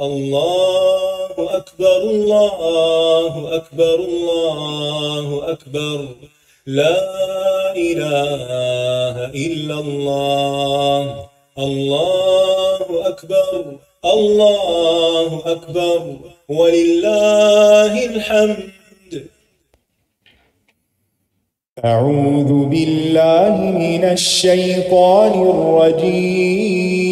الله أكبر الله أكبر الله أكبر لا إله إلا الله الله أكبر الله أكبر ولله الحمد أعوذ بالله من الشيطان الرجيم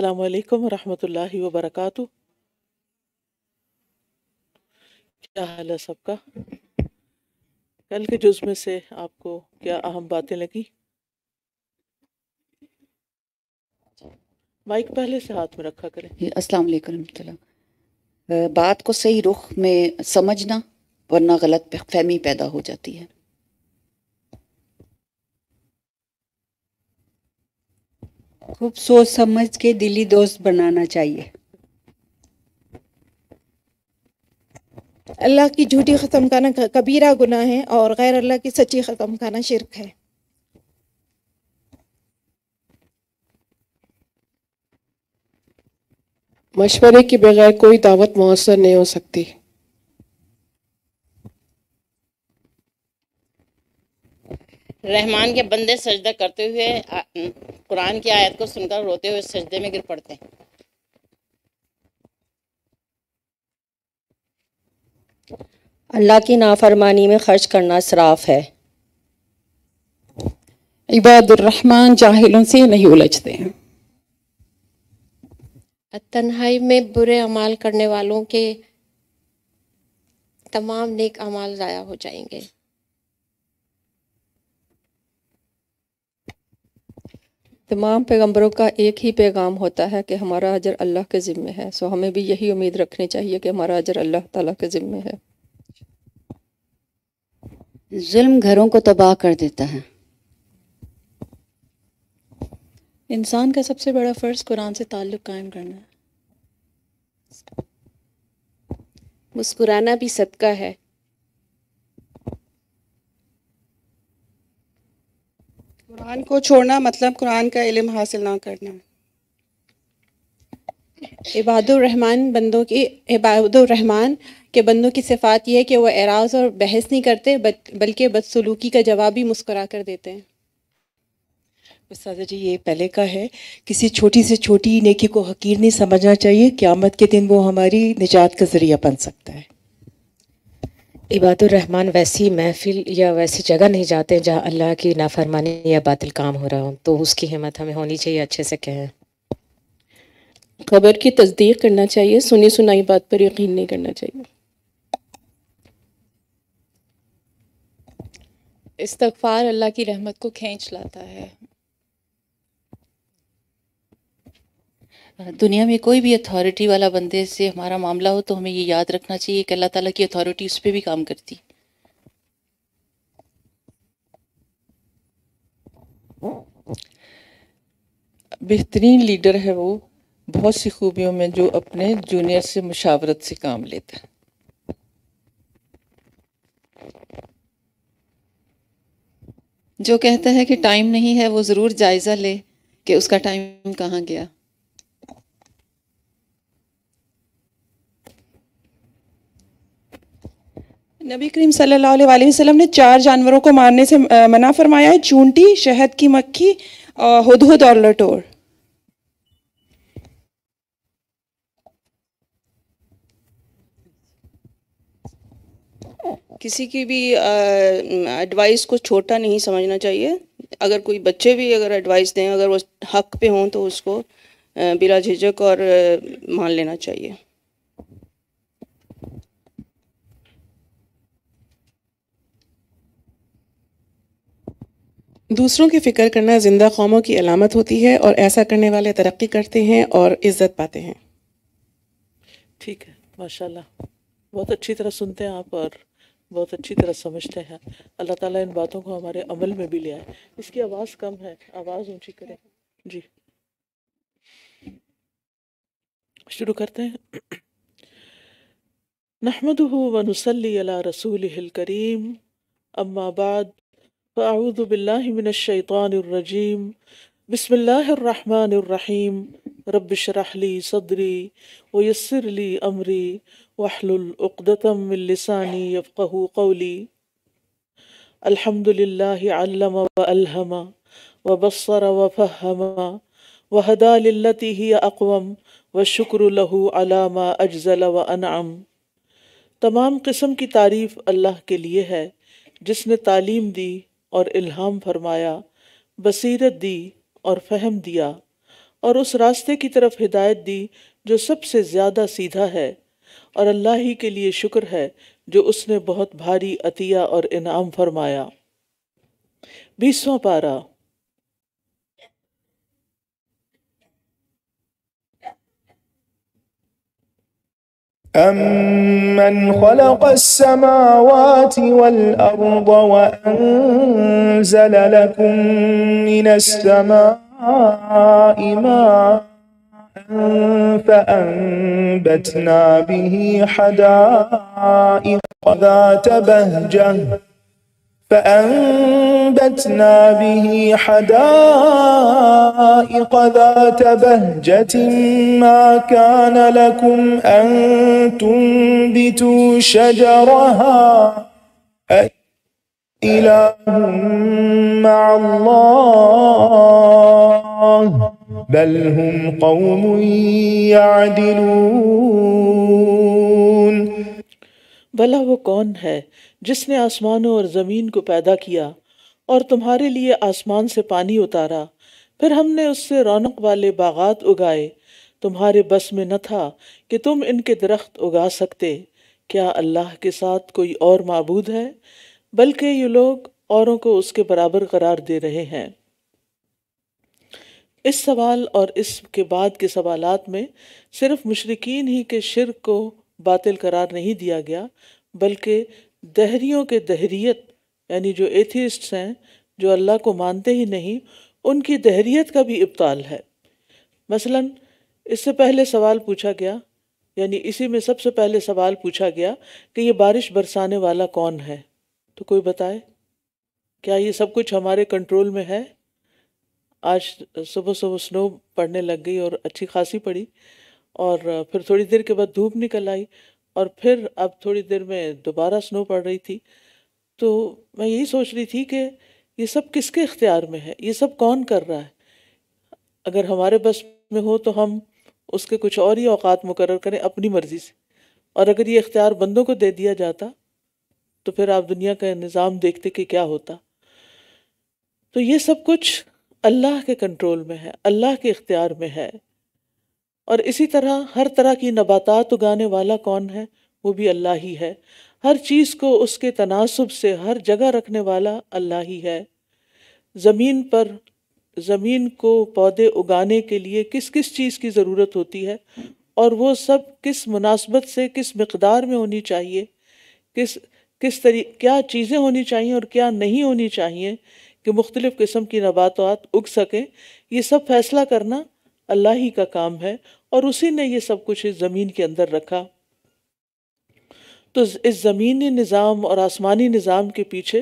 असलकम वरहमतुल्लाहि वबरकातु क्या हाल है सबका कल के जुज में से आपको क्या अहम बातें लगी माइक पहले से हाथ में रखा करें अस्सलाम वालेकुम बात को सही रुख में समझना वरना गलत फहमी पैदा हो जाती है खूब सोच समझ के दिली दोस्त बनाना चाहिए अल्लाह की झूठी ख़त्म करना कबीरा गुना है और गैर अल्लाह की सच्ची ख़त्म करना शिरक है मशवरे के बगैर कोई दावत मौसर नहीं हो सकती रहमान के बंदे सजदा करते हुए कुरान की आयत को सुनकर रोते हुए सजदे में गिर पड़ते हैं अल्लाह की नाफरमानी में खर्च करना सराफ है इबादुर्रहमान जाहिलों से नहीं उलझते हैं तन्हाई में बुरे अमाल करने वालों के तमाम नेक अमाल ज़ाया हो जाएंगे तमाम पैगम्बरों का एक ही पैगाम होता है कि हमारा अजर अल्लाह के ज़िम्मे है सो हमें भी यही उम्मीद रखनी चाहिए कि हमारा अजर अल्लाह ताला के ज़िम्मे है जुल्म घरों को तबाह कर देता है इंसान का सबसे बड़ा फ़र्ज़ कुरान से ताल्लुक़ कायम करना है मुस्कुराना भी सदका है कुरान को छोड़ना मतलब कुरान का इलम हासिल ना करना इबादुररहमान बंदों की इबादुररहमान के बंदों की सिफात यह है कि वह एराज और बहस नहीं करते बल्कि बदसलूकी का जवाब ही मुस्करा कर देते हैं उस्तादा जी ये पहले का है किसी छोटी से छोटी नेकी को हकीर नहीं समझना चाहिए क़्यामत के दिन वो हमारी निजात का ज़रिया बन सकता है इबादुररहमान वैसी महफिल या वैसी जगह नहीं जाते हैं जहाँ अल्लाह की नाफरमानी या बातिल काम हो रहा हो तो उसकी हिम्मत हमें होनी चाहिए अच्छे से कहें खबर की तस्दीक करना चाहिए सुनी सुनाई बात पर यकीन नहीं करना चाहिए इस्तफार अल्लाह की रहमत को खींच लाता है दुनिया में कोई भी अथॉरिटी वाला बंदे से हमारा मामला हो तो हमें ये याद रखना चाहिए कि अल्लाह ताला की अथॉरिटी उस पर भी काम करती बेहतरीन लीडर है वो बहुत सी खूबियों में जो अपने जूनियर से मुशावरत से काम लेता है जो कहता है कि टाइम नहीं है वो ज़रूर जायज़ा ले कि उसका टाइम कहाँ गया नबी करीम सल्लल्लाहु अलैहि वसल्लम ने चार जानवरों को मारने से मना फरमाया है चूंटी शहद की मक्खी हदहद और लटोर किसी की भी एडवाइस को छोटा नहीं समझना चाहिए अगर कोई बच्चे भी अगर एडवाइस दें अगर वो हक पे हों तो उसको बिला झिझक और मान लेना चाहिए दूसरों की फ़िक्र करना ज़िंदा कौमों की अलामत होती है और ऐसा करने वाले तरक्की करते हैं और इज़्ज़त पाते हैं ठीक है माशाल्लाह बहुत अच्छी तरह सुनते हैं आप और बहुत अच्छी तरह समझते हैं अल्लाह ताला इन बातों को हमारे अमल में भी ले आए इसकी आवाज़ कम है आवाज़ ऊंची करें जी शुरू करते हैं नहमद वनसली रसूल करीम अम्माबाद फ़ाऊद बिल्लाशैतरजीम बसमीम रबशरहली सदरी वयसरली अमरी वाहलुलदतमिलसानी यफ़ू कौली अलहमदिल्लाम वलहमा वबसर वफ़हमा वहदा लती ही अकवम व शुक्र लहू अलामा अजल व अनाम तमाम किस्म की तारीफ़ अल्लाह के लिए है जिसने तालीम दी और इल्हाम फरमाया बसीरत दी और फहम दिया और उस रास्ते की तरफ हिदायत दी जो सबसे ज़्यादा सीधा है और अल्लाह ही के लिए शुक्र है जो उसने बहुत भारी अतिया और इनाम फरमाया बीसवा पारा أَمَّنْ خَلَقَ السَّمَاوَاتِ وَالْأَرْضَ وَأَنزَلَ لَكُم مِّنَ السَّمَاءِ مَاءً فَأَنبَتْنَا بِهِ حَدَائِقَ ذَاتَ بَهْجَةٍ فأنبتنا به حدائق ذات بهجة ما كان لكم أن تنبتوا شجرها إله مع الله بل هم قوم يعدلون भला वो कौन है जिसने आसमानों और ज़मीन को पैदा किया और तुम्हारे लिए आसमान से पानी उतारा फिर हमने उससे रौनक वाले बागात उगाए तुम्हारे बस में न था कि तुम इनके दरख्त उगा सकते क्या अल्लाह के साथ कोई और मबूद है बल्कि ये लोग औरों को उसके बराबर करार दे रहे हैं इस सवाल और इसके बाद के सवालात में सिर्फ मशरकिन ही के शिर को बातिल करार नहीं दिया गया बल्कि दहरीों के दहरीत यानी जो एथियस्ट्स हैं जो अल्लाह को मानते ही नहीं उनकी दहरीत का भी इब्ताल है मसलन इससे पहले सवाल पूछा गया यानी इसी में सबसे पहले सवाल पूछा गया कि ये बारिश बरसाने वाला कौन है तो कोई बताए क्या ये सब कुछ हमारे कंट्रोल में है आज सुबह सुबह स्नो पड़ने लग गई और अच्छी खासी पड़ी और फिर थोड़ी देर के बाद धूप निकल आई और फिर अब थोड़ी देर में दोबारा स्नो पड़ रही थी तो मैं यही सोच रही थी कि ये सब किसके इख्तियार में है ये सब कौन कर रहा है अगर हमारे बस में हो तो हम उसके कुछ और ही औकात मुकर करें अपनी मर्ज़ी से और अगर ये इख्तियार बंदों को दे दिया जाता तो फिर आप दुनिया का निज़ाम देखते कि क्या होता तो ये सब कुछ अल्लाह के कंट्रोल में है अल्लाह के इख्तियार में है और इसी तरह हर तरह की नबातात उगाने वाला कौन है वो भी अल्लाह ही है हर चीज़ को उसके तनासब से हर जगह रखने वाला अल्लाह ही है ज़मीन पर ज़मीन को पौधे उगाने के लिए किस किस चीज़ की ज़रूरत होती है और वो सब किस मुनासबत से किस मकदार में होनी चाहिए किस किस तरी क्या चीज़ें होनी चाहिए और क्या नहीं होनी चाहिए कि मुख्तलिफ़ किस्म की नबात उग सकें ये सब फैसला करना अल्लाह ही का काम है और उसी ने ये सब कुछ इस ज़मीन के अंदर रखा तो इस ज़मीनी निज़ाम और आसमानी निज़ाम के पीछे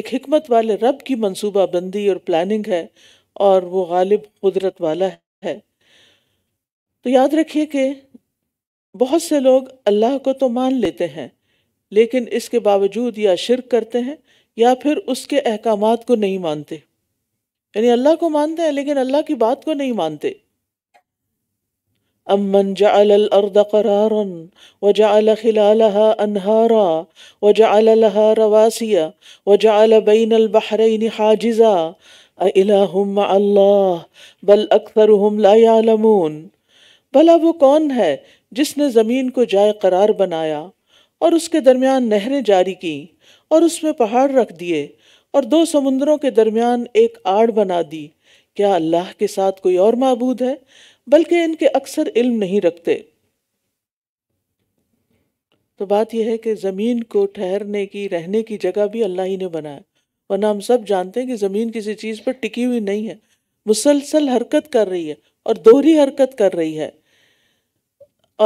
एक हमत वाले रब की मनसूबा बंदी और प्लानिंग है और वो गालिब कुदरत वाला है तो याद रखिए कि बहुत से लोग अल्लाह को तो मान लेते हैं लेकिन इसके बावजूद या शिरक करते हैं या फिर उसके अहकाम को नहीं मानते यानी अल्लाह को मानते हैं लेकिन अल्लाह की बात को नहीं मानते أمن جعل الأرض قرارا وجعل خلالها أنهارا وجعل لها رواسي وجعل بين البحرين حاجزا أإله مع الله بل أكثرهم لا يعلمون भला वो कौन है जिसने ज़मीन को जाय करार बनाया और उसके दरमियान नहरें जारी की और उसमें पहाड़ रख दिए और दो समुद्रों के दरमियान एक आड़ बना दी क्या अल्लाह के साथ कोई और मबूद है बल्कि इनके अक्सर इल्म नहीं रखते तो बात यह है कि ज़मीन को ठहरने की रहने की जगह भी अल्लाह ही ने बनाया वरना हम सब जानते हैं कि ज़मीन किसी चीज़ पर टिकी हुई नहीं है मुसलसल हरकत कर रही है और दोहरी हरकत कर रही है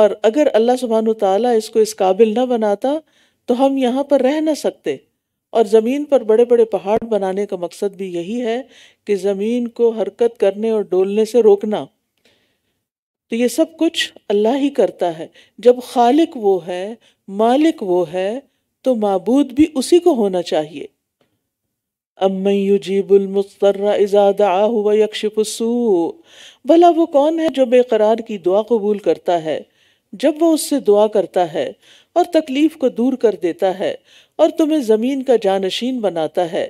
और अगर अल्लाह सुबहान तला इसको इस काबिल ना बनाता तो हम यहाँ पर रह ना सकते और ज़मीन पर बड़े बड़े पहाड़ बनाने का मकसद भी यही है कि ज़मीन को हरकत करने और डोलने से रोकना तो ये सब कुछ अल्लाह ही करता है जब खालिक वो है मालिक वो है तो मबूद भी उसी को होना चाहिए इजादा भला वो कौन है जो बेकरार की दुआ कबूल करता है जब वो उससे दुआ करता है और तकलीफ़ को दूर कर देता है और तुम्हें ज़मीन का जानशीन बनाता है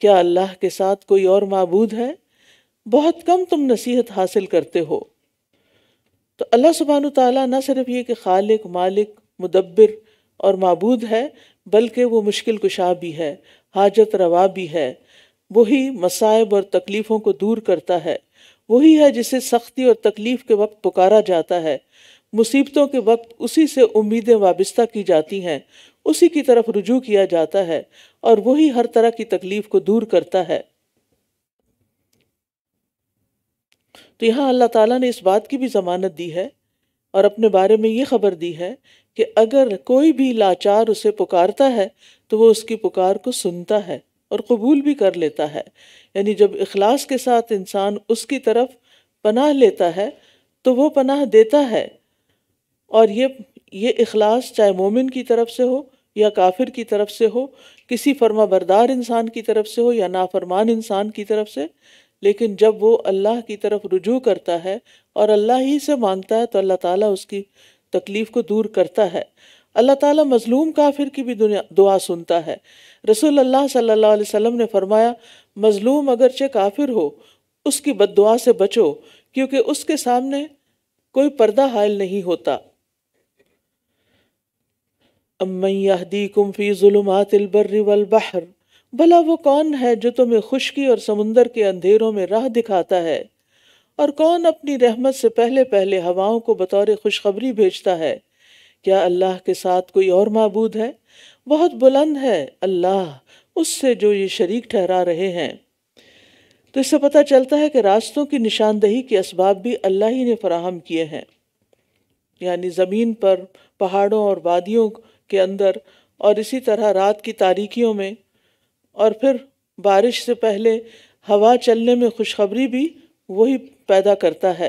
क्या अल्लाह के साथ कोई और मबूद है बहुत कम तुम नसीहत हासिल करते हो तो अल्लाह सुबहान ताली ना सिर्फ ये कि खालिक मालिक मुदब्बिर और मबूद है बल्कि वो मुश्किल कुशा भी है हाजत रवा भी है वही मसायब और तकलीफ़ों को दूर करता है वही है जिसे सख्ती और तकलीफ़ के वक्त पुकारा जाता है मुसीबतों के वक्त उसी से उम्मीदें वाबस्ता की जाती हैं उसी की तरफ रुजू किया जाता है और वही हर तरह की तकलीफ़ को दूर करता है तो यहाँ अल्लाह ताला ने इस बात की भी ज़मानत दी है और अपने बारे में ये खबर दी है कि अगर कोई भी लाचार उसे पुकारता है तो वो उसकी पुकार को सुनता है और कबूल भी कर लेता है यानी जब इखलास के साथ इंसान उसकी तरफ पनाह लेता है तो वो पनाह देता है और ये ये इखलास चाहे मोमिन की तरफ से हो या काफिर की तरफ से हो किसी फर्मा बरदार इंसान की तरफ से हो या नाफरमान इंसान की तरफ से लेकिन जब वो अल्लाह की तरफ रुजू करता है और अल्लाह ही से मांगता है तो अल्लाह ताला उसकी तकलीफ़ को दूर करता है अल्लाह ताला मज़लूम काफिर की भी दुआ सुनता है रसूल अल्लाह सल्लल्लाहु अलैहि वसल्लम ने फरमाया मज़लूम अगरचे काफिर हो उसकी दुआ से बचो क्योंकि उसके सामने कोई पर्दा हायल नहीं होता अम्मदी कुम्फ़ी ज़ुलुमातिल बर्र वल बहर भला वो कौन है जो तुम्हें खुशकी और समुंदर के अंधेरों में राह दिखाता है और कौन अपनी रहमत से पहले पहले हवाओं को बतौर खुशखबरी भेजता है क्या अल्लाह के साथ कोई और मबूद है बहुत बुलंद है अल्लाह उससे जो ये शरीक ठहरा रहे हैं तो इससे पता चलता है कि रास्तों की निशानदही के इसबाब भी अल्लाह ही ने फराहम किए हैं यानी ज़मीन पर पहाड़ों और वादियों के अंदर और इसी तरह रात की तारीखियों में और फिर बारिश से पहले हवा चलने में खुशखबरी भी वही पैदा करता है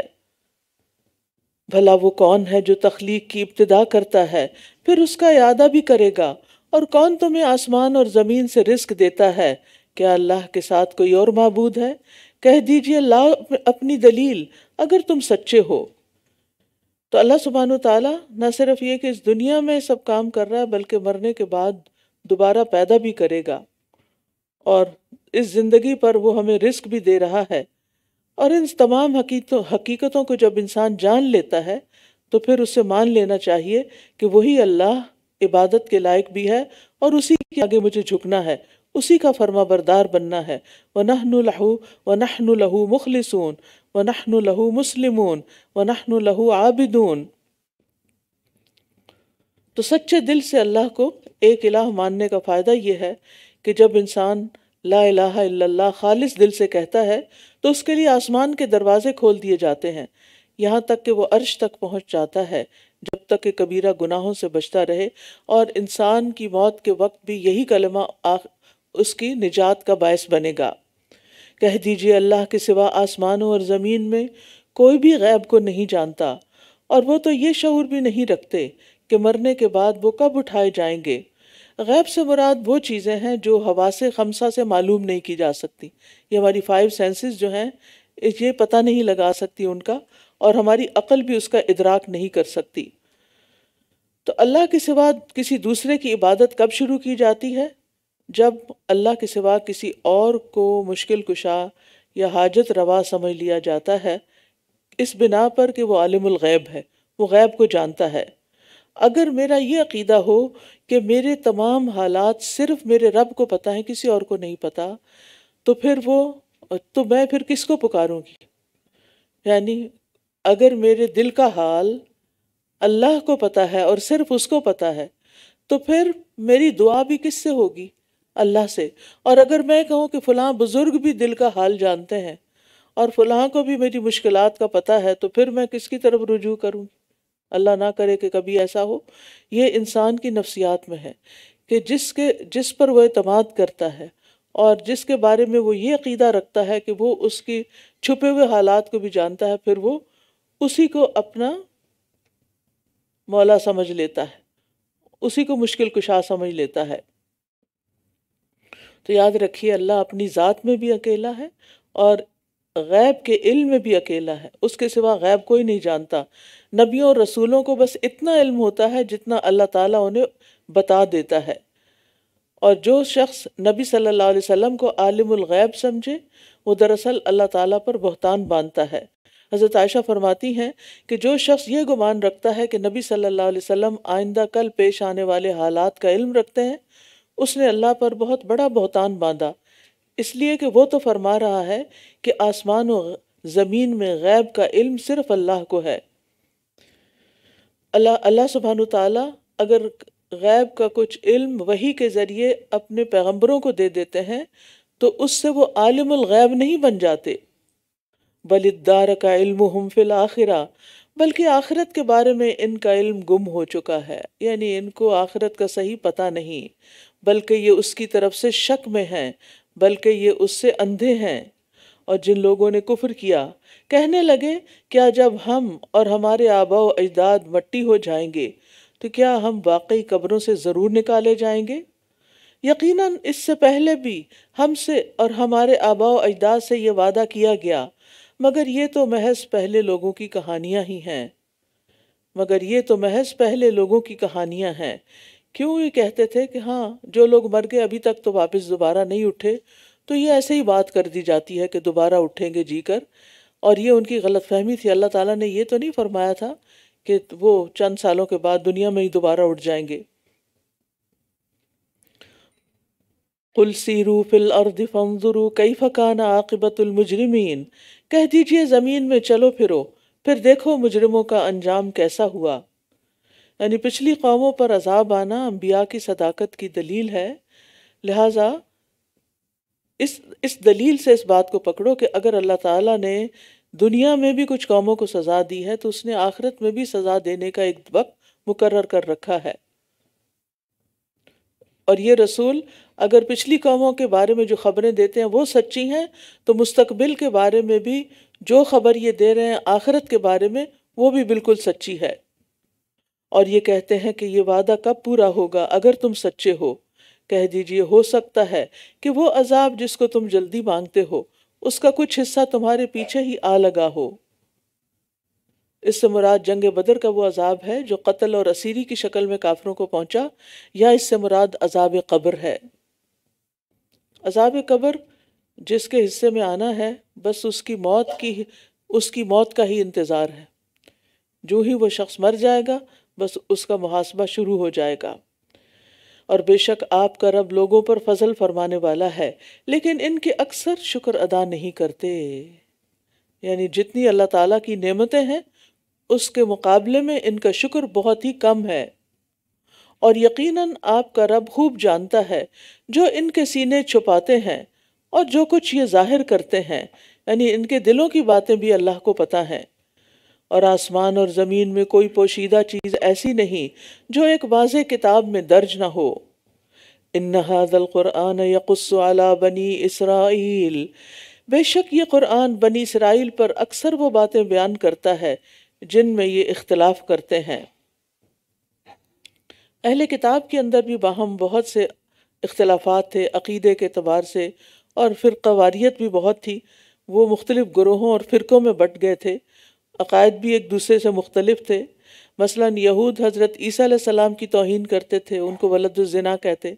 भला वो कौन है जो तख्लीक की इब्तदा करता है फिर उसका अदा भी करेगा और कौन तुम्हें आसमान और ज़मीन से रिस्क देता है क्या अल्लाह के साथ कोई और महबूद है कह दीजिए अल्लाह अपनी दलील अगर तुम सच्चे हो तो अल्लाह सुबहान ताला न सिर्फ ये कि इस दुनिया में सब काम कर रहा है बल्कि मरने के बाद दोबारा पैदा भी करेगा और इस ज़िंदगी पर वो हमें रिस्क भी दे रहा है और इन तमाम हकीकतों हकीकतों को जब इंसान जान लेता है तो फिर उसे मान लेना चाहिए कि वही अल्लाह इबादत के लायक भी है और उसी के आगे मुझे झुकना है उसी का फर्मा बरदार बनना है व नहनु लहू व नहनु लहू मुखलिसून व नहनु लहू मुसलिमून व नहनु लहू आबिदून तो सच्चे दिल से अल्लाह को एक इलाह मानने का फ़ायदा ये है कि जब इंसान ला इलाहा खालिस दिल से कहता है तो उसके लिए आसमान के दरवाजे खोल दिए जाते हैं यहाँ तक कि वो अर्श तक पहुँच जाता है जब तक कि कबीरा गुनाहों से बचता रहे और इंसान की मौत के वक्त भी यही कलमा उसकी निजात का बायस बनेगा कह दीजिए अल्लाह के सिवा आसमानों और ज़मीन में कोई भी गैब को नहीं जानता और वो तो ये शूर भी नहीं रखते कि मरने के बाद वो कब उठाए जाएंगे गैब से मुराद वो चीज़ें हैं जो हवा से खमसा से मालूम नहीं की जा सकती ये हमारी फाइव सेंसेस जो हैं ये पता नहीं लगा सकती उनका और हमारी अकल भी उसका इदराक नहीं कर सकती तो अल्लाह के सिवा किसी दूसरे की इबादत कब शुरू की जाती है जब अल्लाह के सिवा किसी और को मुश्किल कुशा या हाजत रवा समझ लिया जाता है इस बिना पर कि वो गैब है वो गैब को जानता है अगर मेरा ये अकीदा हो कि मेरे तमाम हालात सिर्फ मेरे रब को पता है किसी और को नहीं पता तो फिर वो तो मैं फिर किसको पुकारूंगी यानी अगर मेरे दिल का हाल अल्लाह को पता है और सिर्फ उसको पता है तो फिर मेरी दुआ भी किससे होगी अल्लाह से और अगर मैं कहूँ कि फ़लाँ बुज़ुर्ग भी दिल का हाल जानते हैं और फ़लाँ को भी मेरी मुश्किलात का पता है तो फिर मैं किसकी तरफ रुजू करूँ अल्लाह ना करे कि कभी ऐसा हो ये इंसान की नफ्सियात में है कि जिसके जिस पर वह अतमाद करता है और जिसके बारे में वो ये अकीदा रखता है कि वो उसकी छुपे हुए हालात को भी जानता है फिर वो उसी को अपना मौला समझ लेता है उसी को मुश्किल कुशा समझ लेता है तो याद रखिए अल्लाह अपनी ज़ात में भी अकेला है और गैब के इल्म भी अकेला है उसके सिवा गैब कोई नहीं जानता नबियों और रसूलों को बस इतना इल्म होता है जितना अल्लाह ताला उन्हें बता देता है और जो शख्स नबी सल्लल्लाहु अलैहि वसल्लम को आलिमुल गैब समझे वो दरअसल अल्लाह ताला पर बहतान बांधता है हज़रत आयशा फरमाती हैं कि जो शख्स ये गुमान रखता है कि नबी सल्लल्लाहु अलैहि वसल्लम आइंदा कल पेश आने वाले हालात का इल्म रखते हैं उसने अल्लाह पर बहुत बड़ा बहतान बांधा इसलिए कि वो तो फरमा रहा है कि आसमान और ज़मीन में गैब का इल्म सिर्फ अल्लाह को है अल्लाह अल्लाह सुबहान ताला अगर गैब का कुछ इल्म वही के ज़रिए अपने पैगम्बरों को दे देते हैं तो उससे वो आलिमुल गैब नहीं बन जाते बलिदार का इल्म हम फिल आखिरा बल्कि आखिरत के बारे में इनका इल्म गुम हो चुका है यानी इनको आखिरत का सही पता नहीं बल्कि ये उसकी तरफ से शक में हैं बल्कि ये उससे अंधे हैं और जिन लोगों ने कुफर किया कहने लगे क्या जब हम और हमारे आबाओ अजदाद मट्टी हो जाएंगे तो क्या हम वाकई कब्रों से ज़रूर निकाले जाएंगे यकीनन इससे पहले भी हमसे और हमारे आबाओ अजदाद से ये वादा किया गया मगर ये तो महज पहले लोगों की कहानियाँ ही हैं मगर ये तो महज पहले लोगों की कहानियाँ हैं क्यों ये कहते थे कि हाँ जो लोग मर गए अभी तक तो वापस दोबारा नहीं उठे तो ये ऐसे ही बात कर दी जाती है कि दोबारा उठेंगे जीकर और ये उनकी ग़लत फ़हमी थी अल्लाह ताला ने ये तो नहीं फरमाया था कि वो चंद सालों के बाद दुनिया में ही दोबारा उठ जाएंगे कुल सीरू फिल अर्द फंजुरू कई फ़कान आकबतुलमुजरमीन कह दीजिए ज़मीन में चलो फिरो फिर देखो मुजरमों का अंजाम कैसा हुआ यानी पिछली कौमों पर अजाब आना अम्बिया की सदाकत की दलील है लिहाजा इस इस दलील से इस बात को पकड़ो कि अगर अल्लाह ताला ने दुनिया में भी कुछ कौमों को सज़ा दी है तो उसने आखिरत में भी सज़ा देने का एक वक्त मुकर कर रखा है और ये रसूल अगर पिछली कौमों के बारे में जो खबरें देते हैं वो सच्ची हैं तो मुस्तकबिल के बारे में भी जो खबर ये दे रहे हैं आखिरत के बारे में वो भी बिल्कुल सच्ची है और ये कहते हैं कि ये वादा कब पूरा होगा अगर तुम सच्चे हो कह दीजिए हो सकता है कि वो अजाब जिसको तुम जल्दी मांगते हो उसका कुछ हिस्सा तुम्हारे पीछे ही आ लगा हो इससे मुराद जंग बदर का वो अजाब है जो कत्ल और असीरी की शक्ल में काफरों को पहुंचा या इससे मुराद अजाब कब्र है अजाब कब्र जिसके हिस्से में आना है बस उसकी मौत की उसकी मौत का ही इंतज़ार है जो ही वो शख्स मर जाएगा बस उसका मुहासबा शुरू हो जाएगा और बेशक आपका रब लोगों पर फजल फरमाने वाला है लेकिन इनके अक्सर शुक्र अदा नहीं करते यानी जितनी अल्लाह ताला की नेमतें हैं उसके मुकाबले में इनका शुक्र बहुत ही कम है और यकीनन आपका रब खूब जानता है जो इनके सीने छुपाते हैं और जो कुछ ये जाहिर करते हैं यानी इनके दिलों की बातें भी अल्लाह को पता हैं और आसमान और ज़मीन में कोई पोशीदा चीज़ ऐसी नहीं जो एक वाज किताब में दर्ज न हो इन हादल क़ुरान यकुस्ला बनी इसराइल बेशक ये कुरान बनी इसराइल पर अक्सर वो बातें बयान करता है जिनमें ये इख्तलाफ करते हैं अहल किताब के अंदर भी बाहम बहुत से इख्तलाफात थे अकीदे के अतबार से और फिर भी बहुत थी वो मुख्तलिफ़ ग्रोहों और फ़िरक़ों में बट गए थे अकायद भी एक दूसरे से मुख्तलिफ थे मसला यहूद हज़रत ईसी सलाम की तोहन करते थे उनको वलदुलजना कहते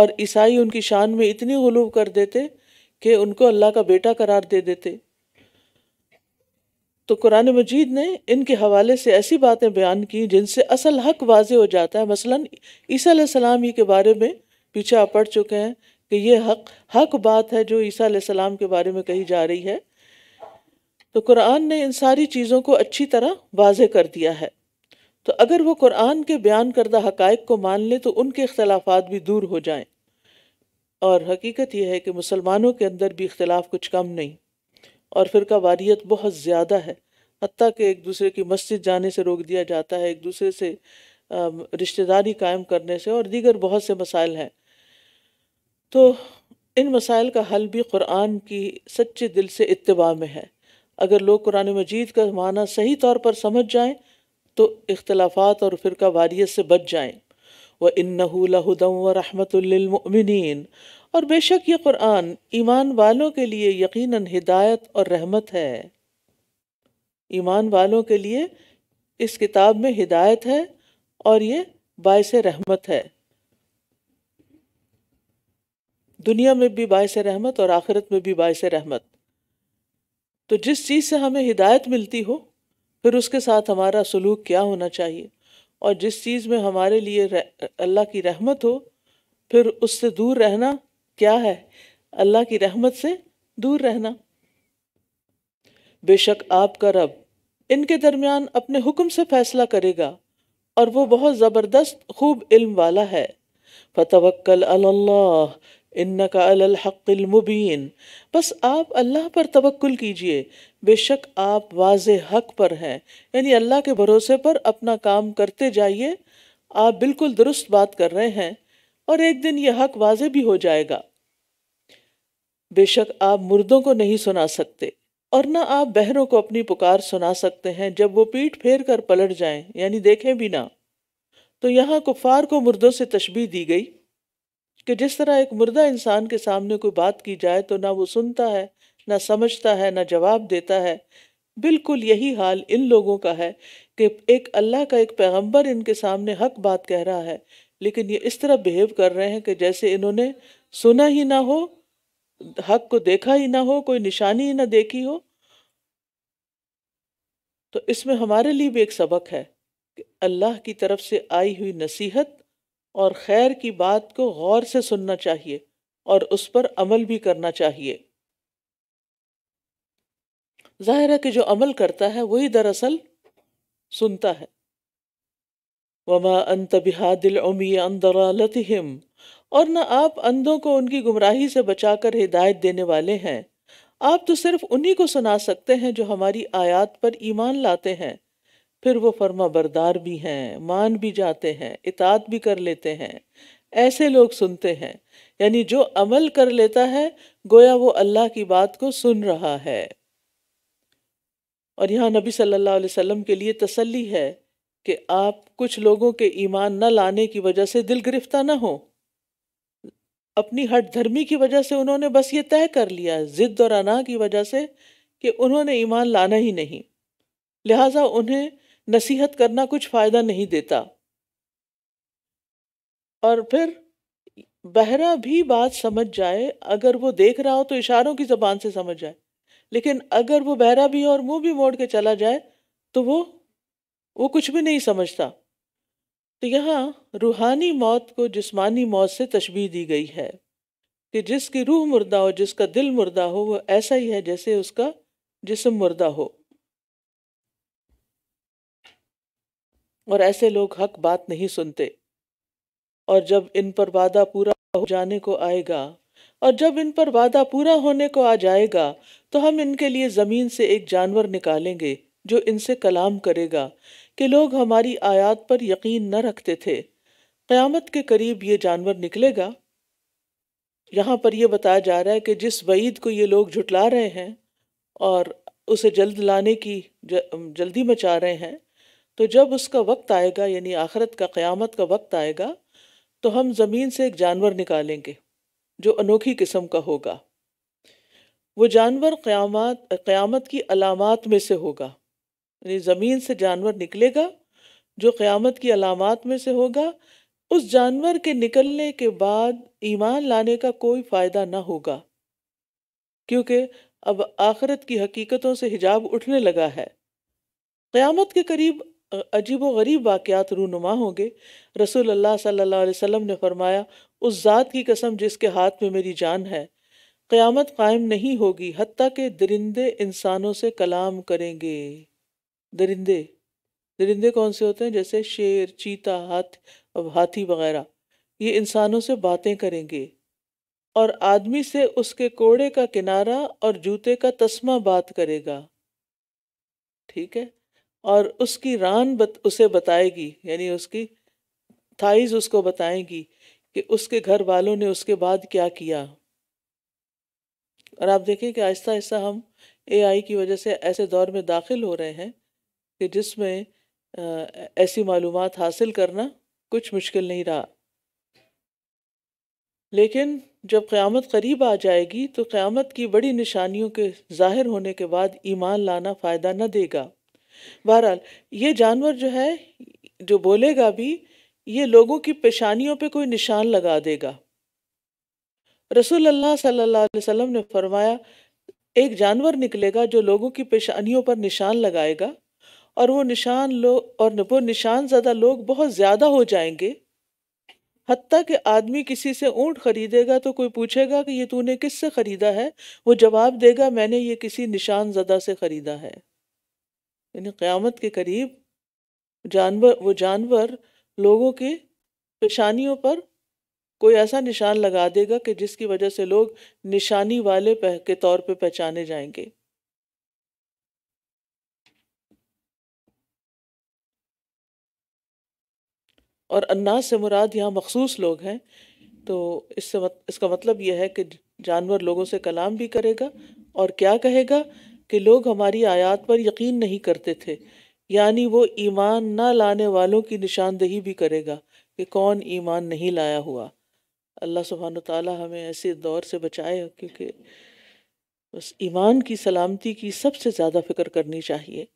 और ईसाई उनकी शान में इतनी गलूब कर देते कि उनको अल्लाह का बेटा करार दे देते तो कुरान मजीद ने इनके हवाले से ऐसी बातें बयान की जिनसे असल हक वाज हो जाता है मसला ईसी सलाम ही के बारे में पीछे आप पढ़ चुके हैं कि ये हक हक बात है जो ईसा सलाम के बारे में कही जा रही है तो कुरान ने इन सारी चीज़ों को अच्छी तरह वाज कर दिया है तो अगर वो कुरान के बयान करदा हक़ को मान लें तो उनके अख्तलाफात भी दूर हो जाएं और हकीकत यह है कि मुसलमानों के अंदर भी इख्तलाफ कुछ कम नहीं और फिर का वारियत बहुत ज़्यादा है हती कि एक दूसरे की मस्जिद जाने से रोक दिया जाता है एक दूसरे से रिश्तेदारी कायम करने से और दीगर बहुत से मसाइल हैं तो इन मसाइल का हल भी कुरान की सच्चे दिल से इतबा में है अगर लोग कुरान मजीद का माना सही तौर पर समझ जाएं तो इख्तलाफात और फ़िरका वारियत से बच जाएं व इन्नहूदम व रहमतमिन और बेशक ये कुरान ईमान वालों के लिए यकीनन हिदायत और रहमत है ईमान वालों के लिए इस किताब में हिदायत है और ये बायस रहमत है दुनिया में भी बायस रहमत और आखिरत में भी बायस रहमत तो जिस चीज़ से हमें हिदायत मिलती हो फिर उसके साथ हमारा सलूक क्या होना चाहिए और जिस चीज़ में हमारे लिए अल्लाह की रहमत हो फिर उससे दूर रहना क्या है अल्लाह की रहमत से दूर रहना बेशक आपका रब इनके दरमियान अपने हुक्म से फैसला करेगा और वो बहुत ज़बरदस्त खूब इल्म वाला है फ़तवक्ल अल्लाह इन नकालहक़िलमुबीन बस आप अल्लाह पर तवक्ल कीजिए बेशक आप वाज हक पर हैं यानी अल्लाह के भरोसे पर अपना काम करते जाइए आप बिल्कुल दुरुस्त बात कर रहे हैं और एक दिन यह हक वाज भी हो जाएगा बेशक आप मुर्दों को नहीं सुना सकते और ना आप बहरों को अपनी पुकार सुना सकते हैं जब वो पीठ फेर कर पलट जाएं यानी देखें भी ना तो यहाँ कुफार को मुर्दों से तशबी दी गई कि जिस तरह एक मुर्दा इंसान के सामने कोई बात की जाए तो ना वो सुनता है ना समझता है ना जवाब देता है बिल्कुल यही हाल इन लोगों का है कि एक अल्लाह का एक पैगंबर इनके सामने हक बात कह रहा है लेकिन ये इस तरह बिहेव कर रहे हैं कि जैसे इन्होंने सुना ही ना हो हक को देखा ही ना हो कोई निशानी ही ना देखी हो तो इसमें हमारे लिए भी एक सबक है कि अल्लाह की तरफ से आई हुई नसीहत और खैर की बात को गौर से सुनना चाहिए और उस पर अमल भी करना चाहिए ज़ाहिर है कि जो अमल करता है वही दरअसल सुनता है वमा अंत बिहादिल उमी अंदरालतहिम और न आप अंधों को उनकी गुमराही से बचाकर हिदायत देने वाले हैं आप तो सिर्फ उन्हीं को सुना सकते हैं जो हमारी आयात पर ईमान लाते हैं फिर वो फर्मा बरदार भी हैं मान भी जाते हैं इतात भी कर लेते हैं ऐसे लोग सुनते हैं यानी जो अमल कर लेता है गोया वो अल्लाह की बात को सुन रहा है और यहाँ नबी सल्लल्लाहु अलैहि वसल्लम के लिए तसल्ली है कि आप कुछ लोगों के ईमान न लाने की वजह से दिल गिरफ्तार ना हो अपनी हट धर्मी की वजह से उन्होंने बस ये तय कर लिया जिद और अना की वजह से कि उन्होंने ईमान लाना ही नहीं लिहाजा उन्हें नसीहत करना कुछ फ़ायदा नहीं देता और फिर बहरा भी बात समझ जाए अगर वो देख रहा हो तो इशारों की ज़बान से समझ जाए लेकिन अगर वो बहरा भी हो और मुंह भी मोड़ के चला जाए तो वो वो कुछ भी नहीं समझता तो यहाँ रूहानी मौत को जिस्मानी मौत से तशबी दी गई है कि जिसकी रूह मुर्दा हो जिसका दिल मुर्दा हो वो ऐसा ही है जैसे उसका जिसम मुर्दा हो और ऐसे लोग हक बात नहीं सुनते और जब इन पर वादा पूरा हो जाने को आएगा और जब इन पर वादा पूरा होने को आ जाएगा तो हम इनके लिए ज़मीन से एक जानवर निकालेंगे जो इनसे कलाम करेगा कि लोग हमारी आयात पर यकीन न रखते थे क़यामत के करीब ये जानवर निकलेगा यहाँ पर यह बताया जा रहा है कि जिस वईद को ये लोग झुटला रहे हैं और उसे जल्द लाने की जल्दी मचा रहे हैं तो जब उसका वक्त आएगा यानी आखरत का क़्यामत का वक्त आएगा तो हम ज़मीन से एक जानवर निकालेंगे जो अनोखी किस्म का होगा वो जानवर क़्यामत क़्यामत की अलामत में से होगा यानी ज़मीन से जानवर निकलेगा जो क़्यामत की अलामत में से होगा उस जानवर के निकलने के बाद ईमान लाने का कोई फ़ायदा ना होगा क्योंकि अब आखरत की हकीकतों से हिजाब उठने लगा है क़्यामत के करीब अजीब व गरीब वाक़ात रूनुमा होंगे रसूल अल्लाह सल्लल्लाहु अलैहि वसल्लम ने फरमाया उस ज़ात की कसम जिसके हाथ में मेरी जान है क़यामत कायम नहीं होगी हती के दरिंदे इंसानों से कलाम करेंगे दरिंदे दरिंदे कौन से होते हैं जैसे शेर चीता हाथ अब हाथी वगैरह ये इंसानों से बातें करेंगे और आदमी से उसके कोड़े का किनारा और जूते का तस्मा बात करेगा ठीक है और उसकी रान बत, उसे बताएगी यानी उसकी थाइज उसको बताएंगी कि उसके घर वालों ने उसके बाद क्या किया और आप देखें कि आहिस्ता आहिस्ता हम एआई की वजह से ऐसे दौर में दाखिल हो रहे हैं कि जिसमें ऐसी मालूम हासिल करना कुछ मुश्किल नहीं रहा लेकिन जब क़्यामत करीब आ जाएगी तो क़्यामत की बड़ी निशानियों के ज़ाहिर होने के बाद ईमान लाना फ़ायदा न देगा बहरहाल ये जानवर जो है जो बोलेगा भी ये लोगों की पेशानियों पे कोई निशान लगा देगा रसूल अल्लाह सल्लल्लाहु अलैहि वसल्लम ने फरमाया एक जानवर निकलेगा जो लोगों की पेशानियों पर निशान लगाएगा और वो निशान लोग और वो निशान ज़्यादा लोग बहुत ज़्यादा हो जाएंगे हती कि आदमी किसी से ऊँट खरीदेगा तो कोई पूछेगा कि ये तूने किस से ख़रीदा है वो जवाब देगा मैंने ये किसी निशान ज़दा से ख़रीदा है यानी क़्यामत के करीब जानवर वो जानवर लोगों की पेशानियों पर कोई ऐसा निशान लगा देगा कि जिसकी वजह से लोग निशानी वाले के तौर पे पहचाने जाएंगे और अन्नास से मुराद यहाँ मखसूस लोग हैं तो इससे मत, इसका मतलब यह है कि जानवर लोगों से कलाम भी करेगा और क्या कहेगा कि लोग हमारी आयात पर यकीन नहीं करते थे यानी वो ईमान न लाने वालों की निशानदेही भी करेगा कि कौन ईमान नहीं लाया हुआ अल्लाह सुबहान ताली हमें ऐसे दौर से बचाए क्योंकि बस ईमान की सलामती की सबसे ज़्यादा फिक्र करनी चाहिए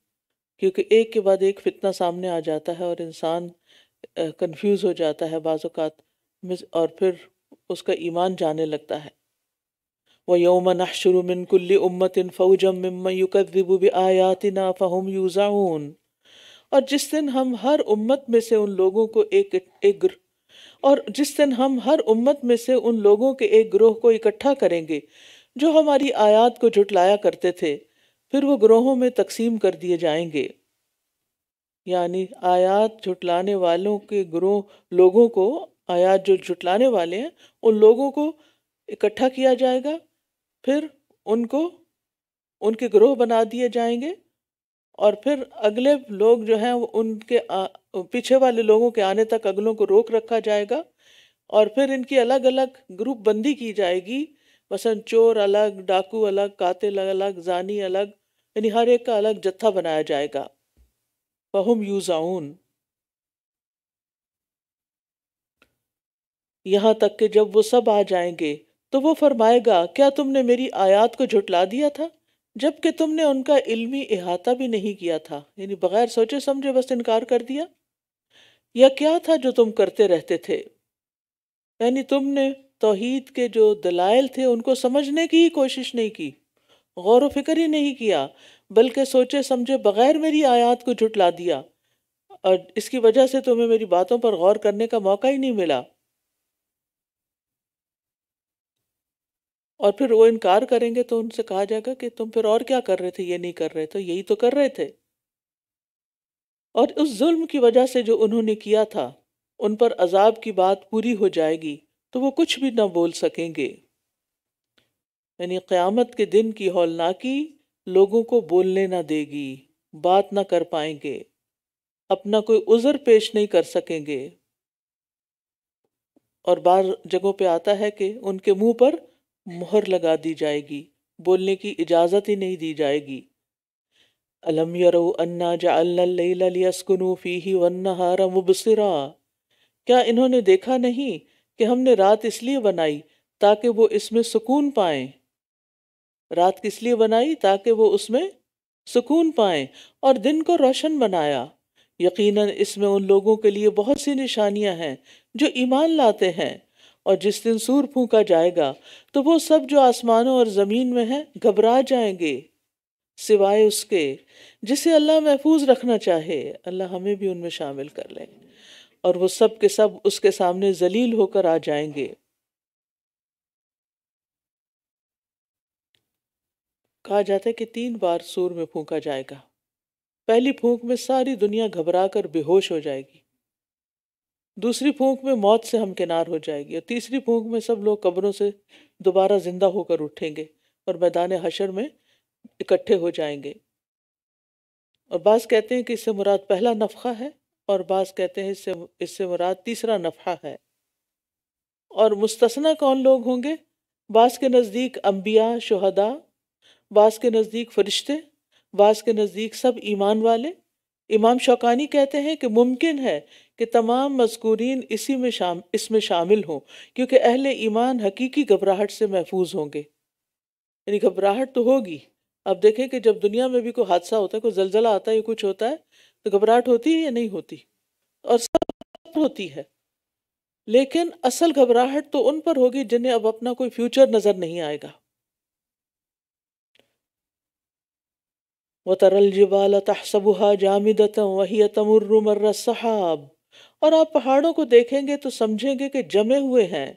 क्योंकि एक के बाद एक फितना सामने आ जाता है और इंसान कन्फ्यूज़ हो जाता है बाज़ात और फिर उसका ईमान जाने लगता है व योम नहशरमिनकुल्ल उम्मतिन फ़ौजमयुकबुब आयातना फ़हम यूज़ाउन और जिस दिन हम हर उम्मत में से उन लोगों को एक एक और जिस दिन हम हर उम्मत में से उन लोगों के एक ग्रोह को इकट्ठा करेंगे जो हमारी आयात को जुटलाया करते थे फिर वो ग्रोहों में तकसीम कर दिए जाएंगे यानी आयात जुटलाने वालों के ग्रोह लोगों को आयात जो जुटलाने वाले हैं उन लोगों को इकट्ठा किया जाएगा फिर उनको उनके ग्रोह बना दिए जाएंगे और फिर अगले लोग जो हैं उनके पीछे वाले लोगों के आने तक अगलों को रोक रखा जाएगा और फिर इनकी अलग अलग ग्रुप बंदी की जाएगी मसलन चोर अलग डाकू अलग कातिल अलग जानी अलग यानी हर एक का अलग जत्था बनाया जाएगा फहम यूजाउन यहाँ तक कि जब वो सब आ जाएंगे तो वो फरमाएगा क्या तुमने मेरी आयात को झुटला दिया था जबकि तुमने उनका इल्मी इहाता भी नहीं किया था यानी बगैर सोचे समझे बस इनकार कर दिया या क्या था जो तुम करते रहते थे यानी तुमने तोहीद के जो दलाइल थे उनको समझने की ही कोशिश नहीं की गौर वफिक्र ही नहीं किया बल्कि सोचे समझे बगैर मेरी आयात को झुटला दिया और इसकी वजह से तुम्हें मेरी बातों पर गौर करने का मौका ही नहीं मिला और फिर वो इनकार करेंगे तो उनसे कहा जाएगा कि तुम फिर और क्या कर रहे थे ये नहीं कर रहे थे यही तो कर रहे थे और उस जुल्म की वजह से जो उन्होंने किया था उन पर अजाब की बात पूरी हो जाएगी तो वो कुछ भी ना बोल सकेंगे यानी क़यामत के दिन की हौलनाकी लोगों को बोलने ना देगी बात ना कर पाएंगे अपना कोई उज़र पेश नहीं कर सकेंगे और बार जगहों पे आता है कि उनके मुंह पर मुहर लगा दी जाएगी बोलने की इजाज़त ही नहीं दी जाएगी अलम यरो अन्ना जास्कुनू फ़ी वन्नहारा मुबसरा क्या इन्होंने देखा नहीं कि हमने रात इसलिए बनाई ताकि वो इसमें सुकून पाएं रात किस लिए बनाई ताकि वो उसमें सुकून पाएं और दिन को रोशन बनाया यकीनन इसमें उन लोगों के लिए बहुत सी निशानियां हैं जो ईमान लाते हैं और जिस दिन सूर फूका जाएगा तो वो सब जो आसमानों और ज़मीन में हैं घबरा जाएंगे सिवाय उसके जिसे अल्लाह महफूज रखना चाहे अल्लाह हमें भी उनमें शामिल कर लें और वो सब के सब उसके सामने जलील होकर आ जाएंगे कहा जाता है कि तीन बार सूर में फूका जाएगा पहली फूंक में सारी दुनिया घबरा कर बेहोश हो जाएगी दूसरी फूंक में मौत से हमकिनार हो जाएगी और तीसरी फूंक में सब लोग कब्रों से दोबारा जिंदा होकर उठेंगे और मैदान हशर में इकट्ठे हो जाएंगे और बाज़ कहते हैं कि इससे मुराद पहला नफ़ा है और बास कहते हैं इससे इससे मुराद तीसरा नफ़ा है और मुस्तना कौन लोग होंगे बास के नज़दीक अम्बिया शहदा बास के नज़दीक फरिश्ते बास के नज़दीक सब ईमान वाले इमाम शौकानी कहते हैं कि मुमकिन है कि तमाम मजकूरीन इसी में शाम इसमें शामिल हों क्योंकि अहल ईमान हकीकी घबराहट से महफूज होंगे यानी घबराहट तो होगी अब देखें कि जब दुनिया में भी कोई हादसा होता है कोई जलजला आता है या कुछ होता है तो घबराहट होती है या नहीं होती और सब होती है लेकिन असल घबराहट तो उन पर होगी जिन्हें अब अपना कोई फ्यूचर नजर नहीं आएगा वतरल जिबाल तहसबुहा जामिदतम वही तमुर्रमर सहाब और आप पहाड़ों को देखेंगे तो समझेंगे कि जमे हुए हैं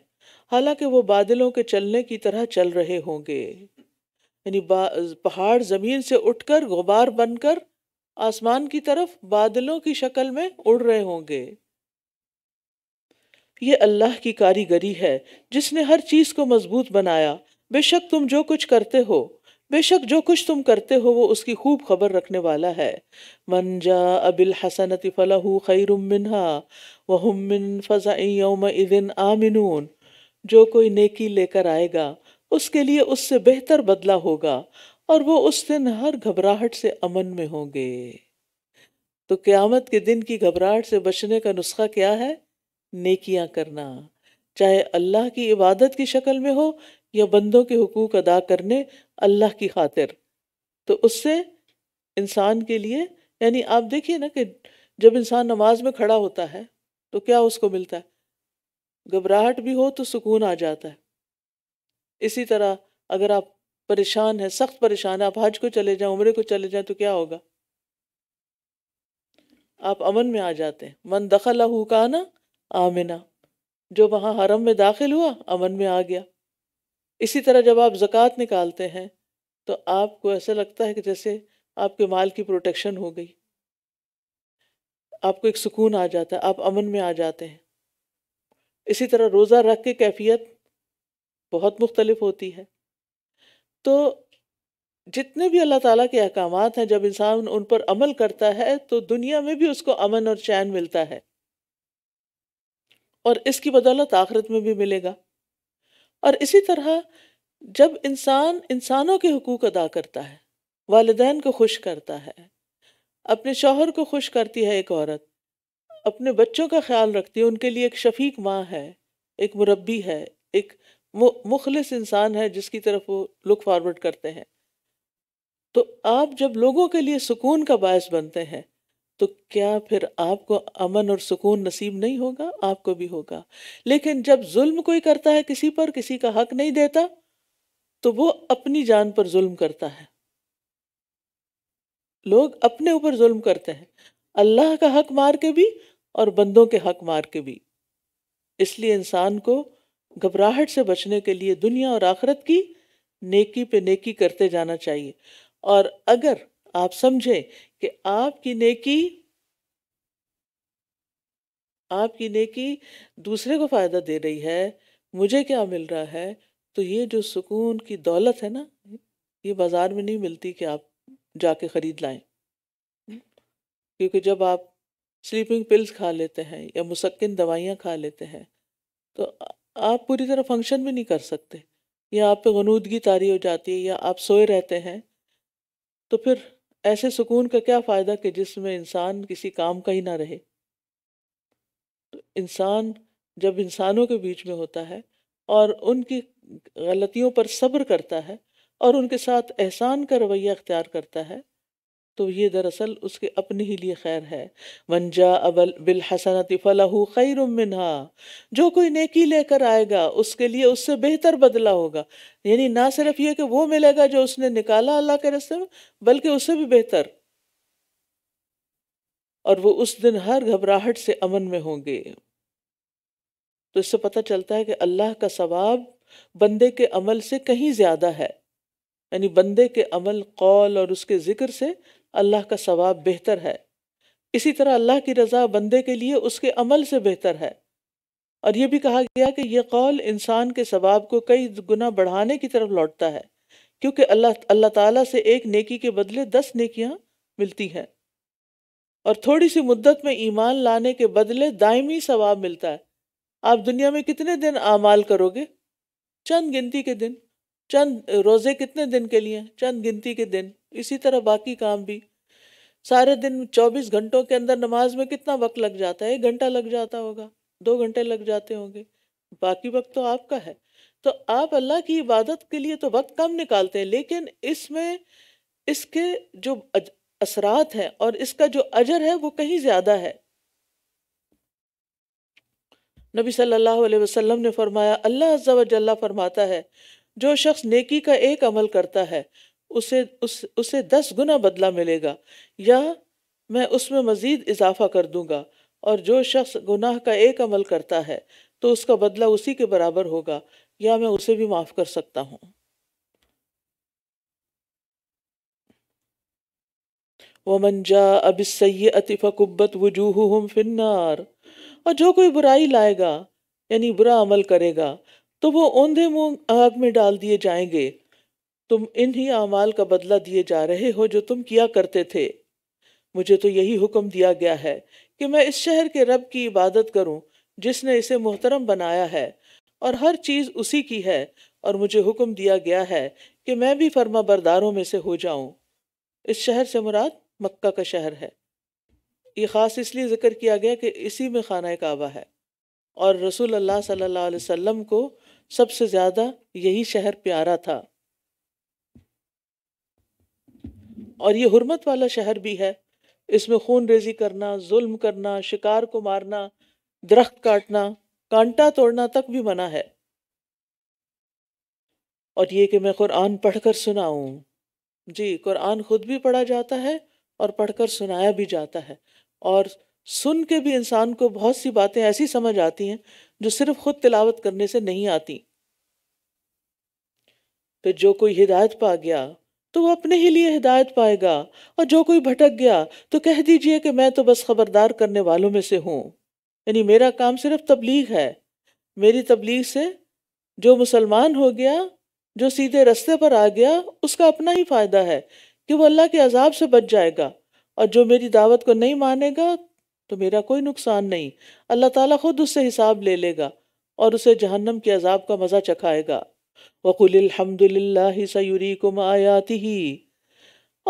हालांकि वो बादलों के चलने की तरह चल रहे होंगे यानी पहाड़ जमीन से उठकर गुबार बनकर आसमान की तरफ बादलों की शक्ल में उड़ रहे होंगे ये अल्लाह की कारीगरी है जिसने हर चीज को मजबूत बनाया बेशक तुम जो कुछ करते हो बेशक जो कुछ तुम करते हो वो उसकी खूब खबर रखने वाला है मन जा अबिल हसनत फ़लाहू खैरमिनहा वहमिन फ़ज़ा यौम इदिन आमिनून जो कोई नेकी लेकर आएगा उसके लिए उससे बेहतर बदला होगा और वो उस दिन हर घबराहट से अमन में होंगे तो क़्यामत के दिन की घबराहट से बचने का नुस्खा क्या है नेकियां करना चाहे अल्लाह की इबादत की शक्ल में हो या बंदों के हकूक़ अदा करने अल्लाह की खातिर तो उससे इंसान के लिए यानी आप देखिए ना कि जब इंसान नमाज में खड़ा होता है तो क्या उसको मिलता है घबराहट भी हो तो सुकून आ जाता है इसी तरह अगर आप परेशान हैं सख्त परेशान है आप हज को चले जाएं उम्र को चले जाएं तो क्या होगा आप अमन में आ जाते हैं मन दखल हुकाना आमिना जो वहाँ हरम में दाखिल हुआ अमन में आ गया इसी तरह जब आप ज़क़़त निकालते हैं तो आपको ऐसा लगता है कि जैसे आपके माल की प्रोटेक्शन हो गई आपको एक सुकून आ जाता है आप अमन में आ जाते हैं इसी तरह रोज़ा रख के कैफियत बहुत मुख्तलिफ होती है तो जितने भी अल्लाह ताला के अहकाम हैं जब इंसान उन पर अमल करता है तो दुनिया में भी उसको अमन और चैन मिलता है और इसकी बदौलत आखिरत में भी मिलेगा और इसी तरह जब इंसान इंसानों के हकूक अदा करता है वालदेन को खुश करता है अपने शोहर को खुश करती है एक औरत अपने बच्चों का ख्याल रखती है उनके लिए एक शफीक माँ है एक मुरबी है एक मुखलिस इंसान है जिसकी तरफ वो लुक फॉरवर्ड करते हैं तो आप जब लोगों के लिए सुकून का बायस बनते हैं तो क्या फिर आपको अमन और सुकून नसीब नहीं होगा आपको भी होगा लेकिन जब जुल्म कोई करता है किसी पर किसी का हक नहीं देता तो वो अपनी जान पर जुल्म करता है लोग अपने ऊपर जुल्म करते हैं अल्लाह का हक मार के भी और बंदों के हक मार के भी इसलिए इंसान को घबराहट से बचने के लिए दुनिया और आखरत की नेकी पे नेकी करते जाना चाहिए और अगर आप समझे कि आपकी नेकी आपकी नेकी दूसरे को फायदा दे रही है मुझे क्या मिल रहा है तो ये जो सुकून की दौलत है ना ये बाजार में नहीं मिलती कि आप जाके खरीद लाएं क्योंकि जब आप स्लीपिंग पिल्स खा लेते हैं या मुसक्किन दवाइयाँ खा लेते हैं तो आप पूरी तरह फंक्शन भी नहीं कर सकते या आप पे गनूदगी तारी हो जाती है या आप सोए रहते हैं तो फिर ऐसे सुकून का क्या फ़ायदा कि जिसमें इंसान किसी काम का ही ना रहे तो इंसान जब इंसानों के बीच में होता है और उनकी गलतियों पर सब्र करता है और उनके साथ एहसान का रवैया अख्तियार करता है तो ये दरअसल उसके अपने ही लिए खैर है वंजा अबल बिल हसनत खैर मिनहा जो कोई नेकी लेकर आएगा उसके लिए उससे बेहतर बदला होगा यानी ना सिर्फ ये कि वो मिलेगा जो उसने निकाला अल्लाह के रस्ते में बल्कि उससे भी बेहतर और वो उस दिन हर घबराहट से अमन में होंगे तो इससे पता चलता है कि अल्लाह का सवाब बंदे के अमल से कहीं ज़्यादा है यानी बंदे के अमल कौल और उसके ज़िक्र से अल्लाह का सवाब बेहतर है इसी तरह अल्लाह की रज़ा बंदे के लिए उसके अमल से बेहतर है और यह भी कहा गया कि यह कौल इंसान के सवाब को कई गुना बढ़ाने की तरफ लौटता है क्योंकि अल्लाह अल्लाह ताला से एक नेकी के बदले दस नेकियां मिलती हैं और थोड़ी सी मुद्दत में ईमान लाने के बदले दायमी सवाब मिलता है आप दुनिया में कितने दिन आमाल करोगे चंद गिनती के दिन चंद रोज़े कितने दिन के लिए चंद गिनती के दिन इसी तरह बाकी काम भी सारे दिन 24 घंटों के अंदर नमाज में कितना वक्त लग जाता है एक घंटा लग जाता होगा दो घंटे लग जाते होंगे बाकी वक्त तो आपका है तो आप अल्लाह की इबादत के लिए तो वक्त कम निकालते हैं लेकिन इसमें इसके जो असरात हैं और इसका जो अजर है वो कहीं ज़्यादा है नबी सल्लल्लाहु अलैहि वसल्लम ने फरमाया अल्लाह अज्जा फरमाता है जो शख्स नेकी का एक अमल करता है उसे उस उसे दस गुना बदला मिलेगा या मैं उसमें मज़ीद इजाफा कर दूंगा और जो शख्स गुनाह का एक अमल करता है तो उसका बदला उसी के बराबर होगा या मैं उसे भी माफ़ कर सकता हूँ वमंजा अब सैतिफ़ुब्बत वजूह फिन्नार और जो कोई बुराई लाएगा यानी बुरा अमल करेगा तो वो औंधे मुंह आग में डाल दिए जाएंगे तुम इन्हीं अमाल का बदला दिए जा रहे हो जो तुम किया करते थे मुझे तो यही हुक्म दिया गया है कि मैं इस शहर के रब की इबादत करूं जिसने इसे मोहतरम बनाया है और हर चीज़ उसी की है और मुझे हुक्म दिया गया है कि मैं भी फर्मा बरदारों में से हो जाऊं इस शहर से मुराद मक्का का शहर है ये ख़ास इसलिए ज़िक्र किया गया कि इसी में खाना काबा है और रसूल अल्लाह सल्लल्लाहु अलैहि वसल्लम को सबसे ज्यादा यही शहर प्यारा था और ये हुरमत वाला शहर भी है इसमें खून रेजी करना जुल्म करना शिकार को मारना दरख्त काटना कांटा तोड़ना तक भी मना है और ये कि मैं कुरान पढ़कर सुनाऊं जी कुरान खुद भी पढ़ा जाता है और पढ़कर सुनाया भी जाता है और सुन के भी इंसान को बहुत सी बातें ऐसी समझ आती हैं जो सिर्फ खुद तिलावत करने से नहीं आती तो जो कोई हिदायत पा गया तो वो अपने ही लिए हिदायत पाएगा और जो कोई भटक गया तो कह दीजिए कि मैं तो बस खबरदार करने वालों में से हूं यानी मेरा काम सिर्फ तबलीग है मेरी तबलीग से जो मुसलमान हो गया जो सीधे रस्ते पर आ गया उसका अपना ही फ़ायदा है कि वो अल्लाह के अजाब से बच जाएगा और जो मेरी दावत को नहीं मानेगा तो मेरा कोई नुकसान नहीं अल्लाह ताला खुद उससे हिसाब ले लेगा और उसे जहन्नम के अजाब का मज़ा चखाएगा वकुलहमदिल्ला सयूरी कुम आयाति ही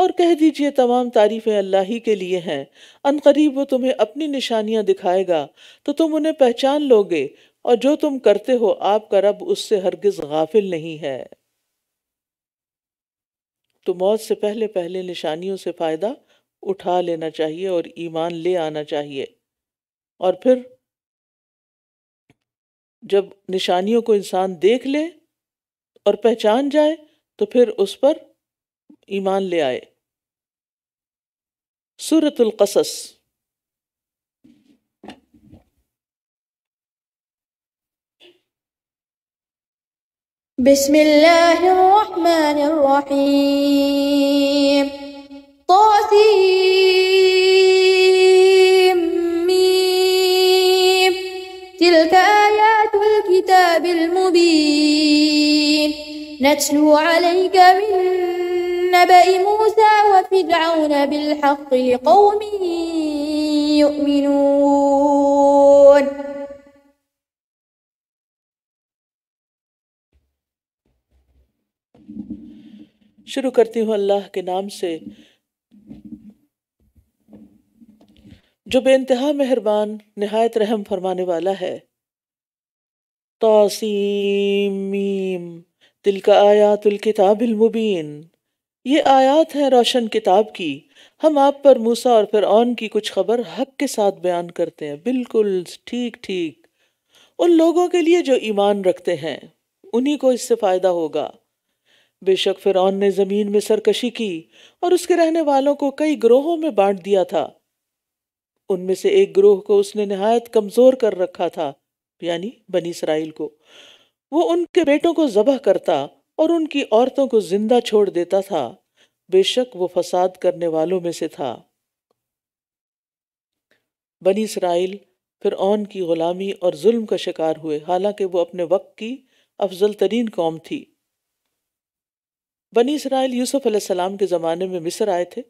और कह दीजिए तमाम तारीफ़ें अल्लाह ही के लिए हैं अनकरीब वो तुम्हें अपनी निशानियां दिखाएगा तो तुम उन्हें पहचान लोगे और जो तुम करते हो आपका रब उससे हरगिज गाफिल नहीं है तो मौत से पहले पहले निशानियों से फ़ायदा उठा लेना चाहिए और ईमान ले आना चाहिए और फिर जब निशानियों को इंसान देख ले और पहचान जाए तो फिर उस पर ईमान ले आए सूरतुल कसस बिस्मिल्लाहिर्रहमानिर्रहीम طاسيم تلك آيات الكتاب المبين نتلو عليك من نبأ موسى وفرعون بالحق لقوم يؤمنون شروع کرتی ہوں اللہ کے نام سے जो बेानतहा मेहरबान नहायत रहम फरमाने वाला है तोसीम तिल का आयातुल किताबिलमुबीन ये आयात हैं रोशन किताब की हम आप पर मूसा और फिर ऑन की कुछ खबर हक के साथ बयान करते हैं बिल्कुल ठीक ठीक उन लोगों के लिए जो ईमान रखते हैं उन्हीं को इससे फ़ायदा होगा बेशक फिर ने ज़मीन में सरकशी की और उसके रहने वालों को कई ग्रोहों में बांट दिया था उनमें से एक ग्रोह को उसने नहायत कमज़ोर कर रखा था यानी बनी इसराइल को वो उनके बेटों को जबह करता और उनकी औरतों को जिंदा छोड़ देता था बेशक वो फसाद करने वालों में से था बनी इसराइल फिर ओन की गुलामी और जुल्म का शिकार हुए हालांकि वो अपने वक्त की अफजल तरीन कौम थी बनी इसराइल यूसुफ अलैहिस्सलाम के ज़माने में मिस्र आए थे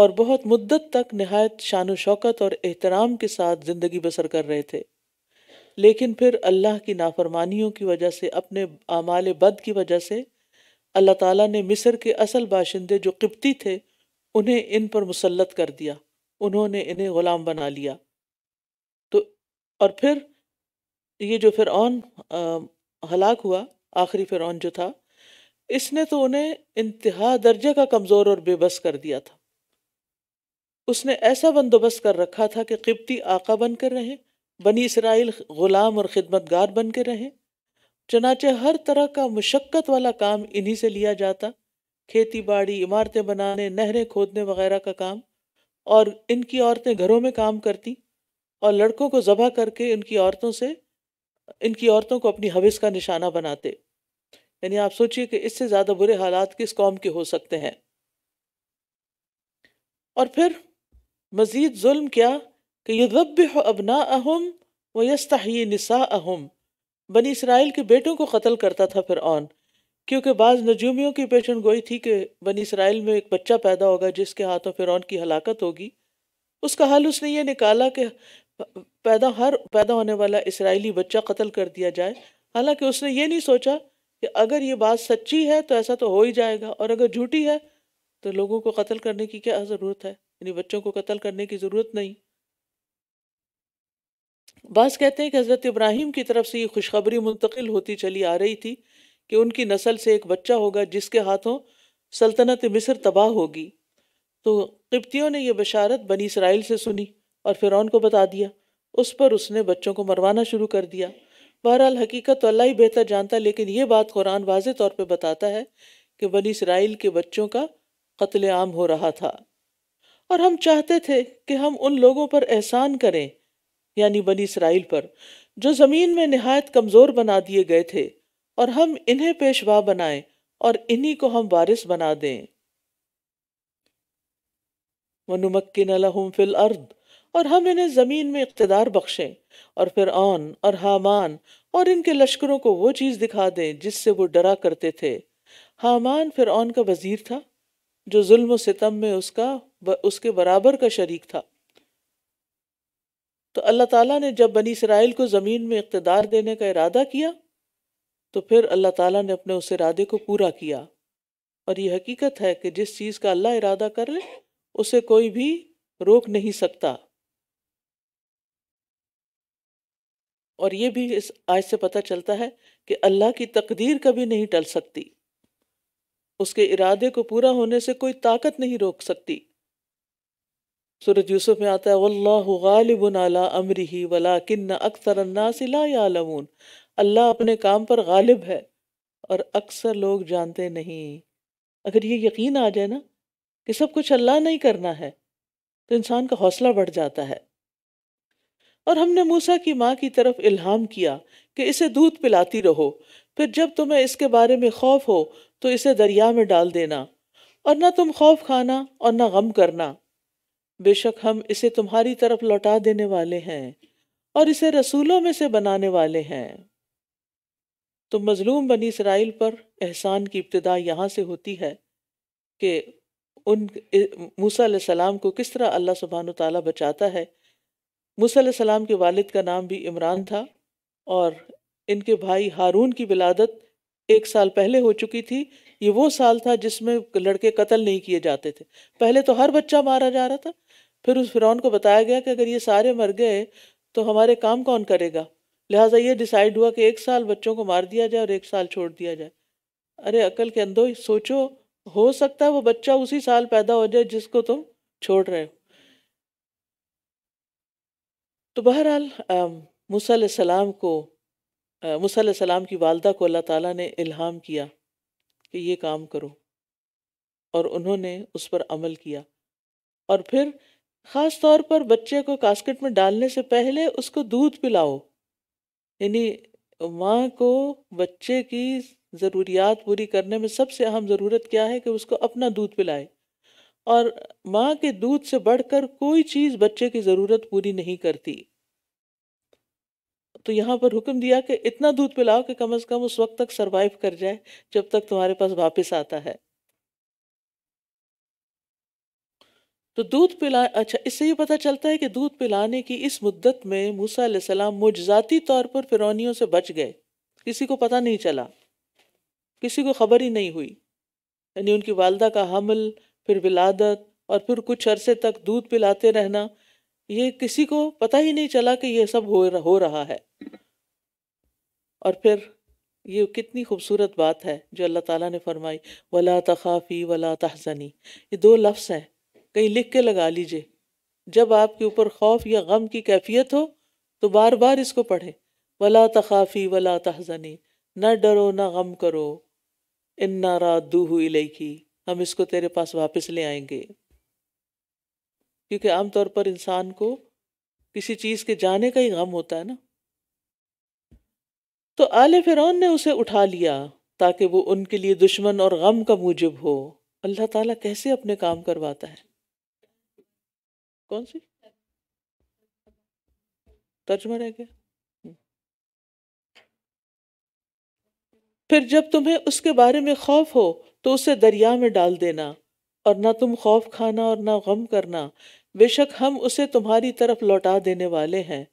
और बहुत मुद्दत तक नहायत शान शौकत और एहतराम के साथ ज़िंदगी बसर कर रहे थे लेकिन फिर अल्लाह की नाफरमानियों की वजह से अपने आमाल बद की वजह से अल्लाह ताला ने मिस्र के असल बाशिंदे जो किप्ती थे उन्हें इन पर मुसलत कर दिया उन्होंने इन्हें ग़ुलाम बना लिया तो और फिर ये जो फिर हलाक हुआ आखिरी फिर जो था इसने तो उन्हें इंतहा दर्जे का कमज़ोर और बेबस कर दिया था उसने ऐसा बंदोबस्त कर रखा था कि किब्ती आका बन कर रहें बनी इसराइल गुलाम और खिदमतगार बन कर रहें चनाचे हर तरह का मुशक्क़त वाला काम इन्हीं से लिया जाता खेती बाड़ी इमारतें बनाने नहरें खोदने वगैरह का काम और इनकी औरतें घरों में काम करती और लड़कों को ज़बह करके इनकी औरतों से इनकी औरतों को अपनी हविस का निशाना बनाते यानी आप सोचिए कि इससे ज़्यादा बुरे हालात किस कौम के हो सकते हैं और फिर मज़ीद जुल्म क्या कि यदब अबना अहम व यस्ताही निसा अहम बनी इसराइल के बेटों को कत्ल करता था फिर ऑन क्योंकि बाज़ नजूमियों की पेशन गोई थी कि बनी इसराइल में एक बच्चा पैदा होगा जिसके हाथों फिर की हलाकत होगी उसका हाल उसने ये निकाला कि पैदा हर पैदा होने वाला इसराइली बच्चा कत्ल कर दिया जाए हालांकि उसने ये नहीं सोचा कि अगर ये बात सच्ची है तो ऐसा तो हो ही जाएगा और अगर झूठी है तो लोगों को कत्ल करने की क्या ज़रूरत है यानी बच्चों को कत्ल करने की ज़रूरत नहीं बास कहते हैं कि हज़रत इब्राहिम की तरफ से ये खुशखबरी मुंतकिल होती चली आ रही थी कि उनकी नस्ल से एक बच्चा होगा जिसके हाथों सल्तनत मिस्र तबाह होगी तो किप्तियों ने यह बशारत बनी इसराइल से सुनी और फिर को बता दिया उस पर उसने बच्चों को मरवाना शुरू कर दिया बहरहाल हकीकत तो अल्लाह ही बेहतर जानता लेकिन ये बात कुरान वाज तौर पर बताता है कि बनी इसराइल के बच्चों का कत्ल आम हो रहा था और हम चाहते थे कि हम उन लोगों पर एहसान करें यानी बनी इसराइल पर जो ज़मीन में नहायत कमज़ोर बना दिए गए थे और हम इन्हें पेशवा बनाएं और इन्हीं को हम वारिस बना दें वनुमक्किन लहुम फिल अर्द और हम इन्हें ज़मीन में इकतदार बख्शें और फिर ऑन और हामान और इनके लश्करों को वो चीज़ दिखा दें जिससे वो डरा करते थे हामान फिर का वजीर था जो जुल्म सितम में उसका उसके बराबर का शरीक था तो अल्लाह ताला ने जब बनी इसराइल को ज़मीन में इकतदार देने का इरादा किया तो फिर अल्लाह ताला ने अपने उस इरादे को पूरा किया और ये हकीकत है कि जिस चीज़ का अल्लाह इरादा कर ले उसे कोई भी रोक नहीं सकता और ये भी इस आज से पता चलता है कि अल्लाह की तकदीर कभी नहीं टल सकती उसके इरादे को पूरा होने से कोई ताकत नहीं रोक सकती सूरज यूसुफ में आता है वल्लाहु गालिबुन अला अम्रिही वलाकिन अक्सर किन्न अक्सर अन्नासिला यालमून अल्लाह अपने काम पर गालिब है और अक्सर लोग जानते नहीं अगर ये यकीन आ जाए ना कि सब कुछ अल्लाह ने ही करना है तो इंसान का हौसला बढ़ जाता है और हमने मूसा की माँ की तरफ इल्हाम किया कि इसे दूध पिलाती रहो फिर जब तुम्हें इसके बारे में खौफ हो तो इसे दरिया में डाल देना और न तुम खौफ खाना और न गम करना बेशक हम इसे तुम्हारी तरफ लौटा देने वाले हैं और इसे रसूलों में से बनाने वाले हैं तो मजलूम बनी इसराइल पर एहसान की इब्तदा यहाँ से होती है कि उन मूसा सलाम को किस तरह अल्लाह सुबहान तला बचाता है मूसा सलाम के वालिद का नाम भी इमरान था और इनके भाई हारून की विलादत एक साल पहले हो चुकी थी ये वो साल था जिसमें लड़के कत्ल नहीं किए जाते थे पहले तो हर बच्चा मारा जा रहा था फिर उस फिरौन को बताया गया कि अगर ये सारे मर गए तो हमारे काम कौन करेगा लिहाजा ये डिसाइड हुआ कि एक साल बच्चों को मार दिया जाए और एक साल छोड़ दिया जाए अरे अकल के अंदो सोचो हो सकता है वो बच्चा उसी साल पैदा हो जाए जिसको तुम छोड़ रहे हो तो बहरहाल मूसा सलाम को मुसलम की वालदा को अल्लाह ताला ने इल्हाम किया कि ये काम करो और उन्होंने उस पर अमल किया और फिर ख़ास तौर पर बच्चे को कास्केट में डालने से पहले उसको दूध पिलाओ यानी माँ को बच्चे की ज़रूरियात पूरी करने में सबसे अहम ज़रूरत क्या है कि उसको अपना दूध पिलाए और माँ के दूध से बढ़कर कोई चीज़ बच्चे की ज़रूरत पूरी नहीं करती तो यहाँ पर हुक्म दिया कि इतना दूध पिलाओ कि कम से कम उस वक्त तक सरवाइव कर जाए जब तक तुम्हारे पास वापस आता है तो दूध पिला अच्छा इससे ये पता चलता है कि दूध पिलाने की इस मुद्दत में मूसा सलाम मुजजाती तौर पर फिरौनियों से बच गए किसी को पता नहीं चला किसी को खबर ही नहीं हुई यानी उनकी वालदा का हमल फिर विलादत और फिर कुछ अरसे तक दूध पिलाते रहना ये किसी को पता ही नहीं चला कि ये सब हो हो रहा है और फिर ये कितनी खूबसूरत बात है जो अल्लाह ताला ने फरमाई वला तखाफ़ी वला तहज़नी ये दो लफ्स हैं कहीं लिख के लगा लीजिए जब आपके ऊपर खौफ या गम की कैफियत हो तो बार बार इसको पढ़ें वला तखाफ़ी वला तहज़नी न डरो न गम करो इन्ना रात दूह इलेकी हम इसको तेरे पास वापस ले आएंगे क्योंकि आमतौर पर इंसान को किसी चीज़ के जाने का ही गम होता है ना तो आले फिरौन ने उसे उठा लिया ताकि वो उनके लिए दुश्मन और गम का मूजब हो अल्लाह ताला कैसे अपने काम करवाता है कौन सी तर्जमा रह गया हम्म। फिर जब तुम्हें उसके बारे में खौफ हो तो उसे दरिया में डाल देना और ना तुम खौफ खाना और ना गम करना बेशक हम उसे तुम्हारी तरफ लौटा देने वाले हैं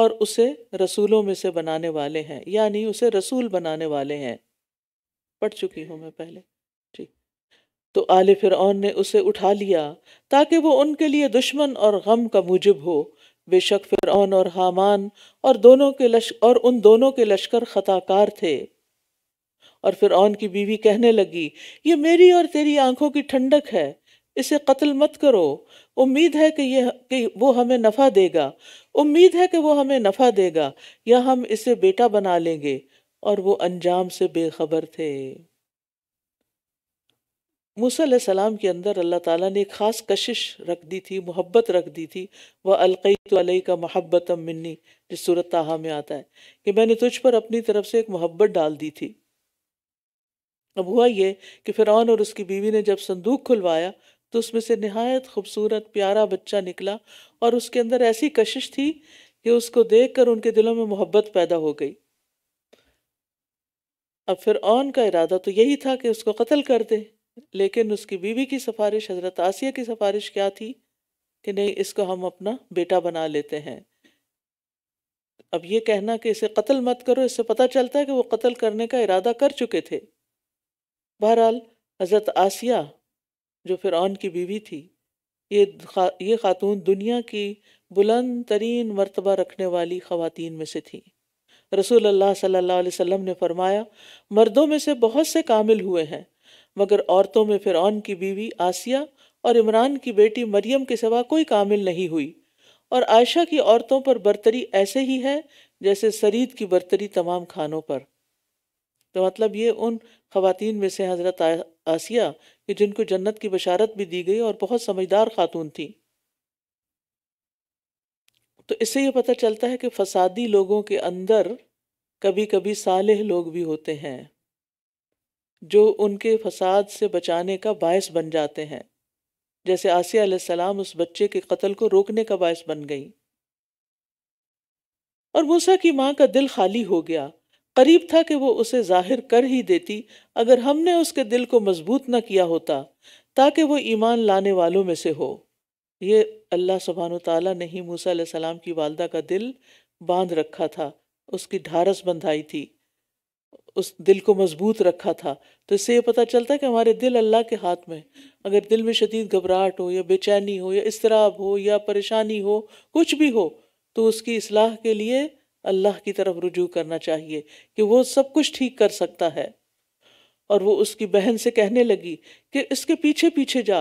और उसे रसूलों में से बनाने वाले हैं यानी उसे रसूल बनाने वाले हैं पढ़ चुकी हूँ मैं पहले ठीक तो आले फिर ने उसे उठा लिया ताकि वो उनके लिए दुश्मन और गम का मूजब हो बेशक फिर और हामान और दोनों के लश् और उन दोनों के लश्कर खताकार थे और फिर की बीवी कहने लगी ये मेरी और तेरी आंखों की ठंडक है इसे कत्ल मत करो उम्मीद है कि यह कि वो हमें नफ़ा देगा उम्मीद है कि वो हमें नफ़ा देगा या हम इसे बेटा बना लेंगे और वो अंजाम से बेखबर थे मूसा सलाम के अंदर अल्लाह ताला ने ख़ास कशिश रख दी थी मोहब्बत रख दी थी वह अलकई का मोहब्बत मिन्नी जिस सूरत ताहा में आता है कि मैंने तुझ पर अपनी तरफ से एक मोहब्बत डाल दी थी अब हुआ ये कि फिरौन और उसकी बीवी ने जब संदूक खुलवाया तो उसमें से नहायत खूबसूरत प्यारा बच्चा निकला और उसके अंदर ऐसी कशिश थी कि उसको देखकर उनके दिलों में मोहब्बत पैदा हो गई अब फिर ऑन का इरादा तो यही था कि उसको कत्ल कर दे लेकिन उसकी बीवी की सिफारिश हजरत आसिया की सिफारिश क्या थी कि नहीं इसको हम अपना बेटा बना लेते हैं अब ये कहना कि इसे कत्ल मत करो इससे पता चलता है कि वो कत्ल करने का इरादा कर चुके थे बहरहाल हजरत आसिया जो फिर की बीवी थी ये खा, ये खातून दुनिया की बुलंद तरीन मरतबा रखने वाली खवतिन में से थी रसूल अल्लाह सल्लल्लाहु अलैहि वसल्लम ने फरमाया मर्दों में से बहुत से कामिल हुए हैं मगर औरतों में फ़िरौन की बीवी आसिया और इमरान की बेटी मरियम के सिवा कोई कामिल नहीं हुई और आयशा की औरतों पर बर्तरी ऐसे ही है जैसे सरीद की बर्तरी तमाम खानों पर तो मतलब ये उन ख़वातीन में से हज़रत आसिया कि जिनको जन्नत की बशारत भी दी गई और बहुत समझदार खातून थी तो इससे यह पता चलता है कि फसादी लोगों के अंदर कभी कभी साल लोग भी होते हैं जो उनके फसाद से बचाने का बायस बन जाते हैं जैसे आसिया सलाम उस बच्चे के कत्ल को रोकने का बायस बन गई और मूसा की माँ का दिल खाली हो गया करीब था कि वो उसे जाहिर कर ही देती अगर हमने उसके दिल को मजबूत न किया होता ताकि वो ईमान लाने वालों में से हो ये अल्लाह सुबहान तला ने ही मूसा सलाम की वालदा का दिल बांध रखा था उसकी ढारस बंधाई थी उस दिल को मजबूत रखा था तो इससे ये पता चलता है कि हमारे दिल अल्लाह के हाथ में अगर दिल में शदीद घबराहट हो या बेचैनी हो या इसतराब हो या परेशानी हो कुछ भी हो तो उसकी असलाह के लिए अल्लाह की तरफ रुजू करना चाहिए कि वो सब कुछ ठीक कर सकता है और वो उसकी बहन से कहने लगी कि इसके पीछे पीछे जा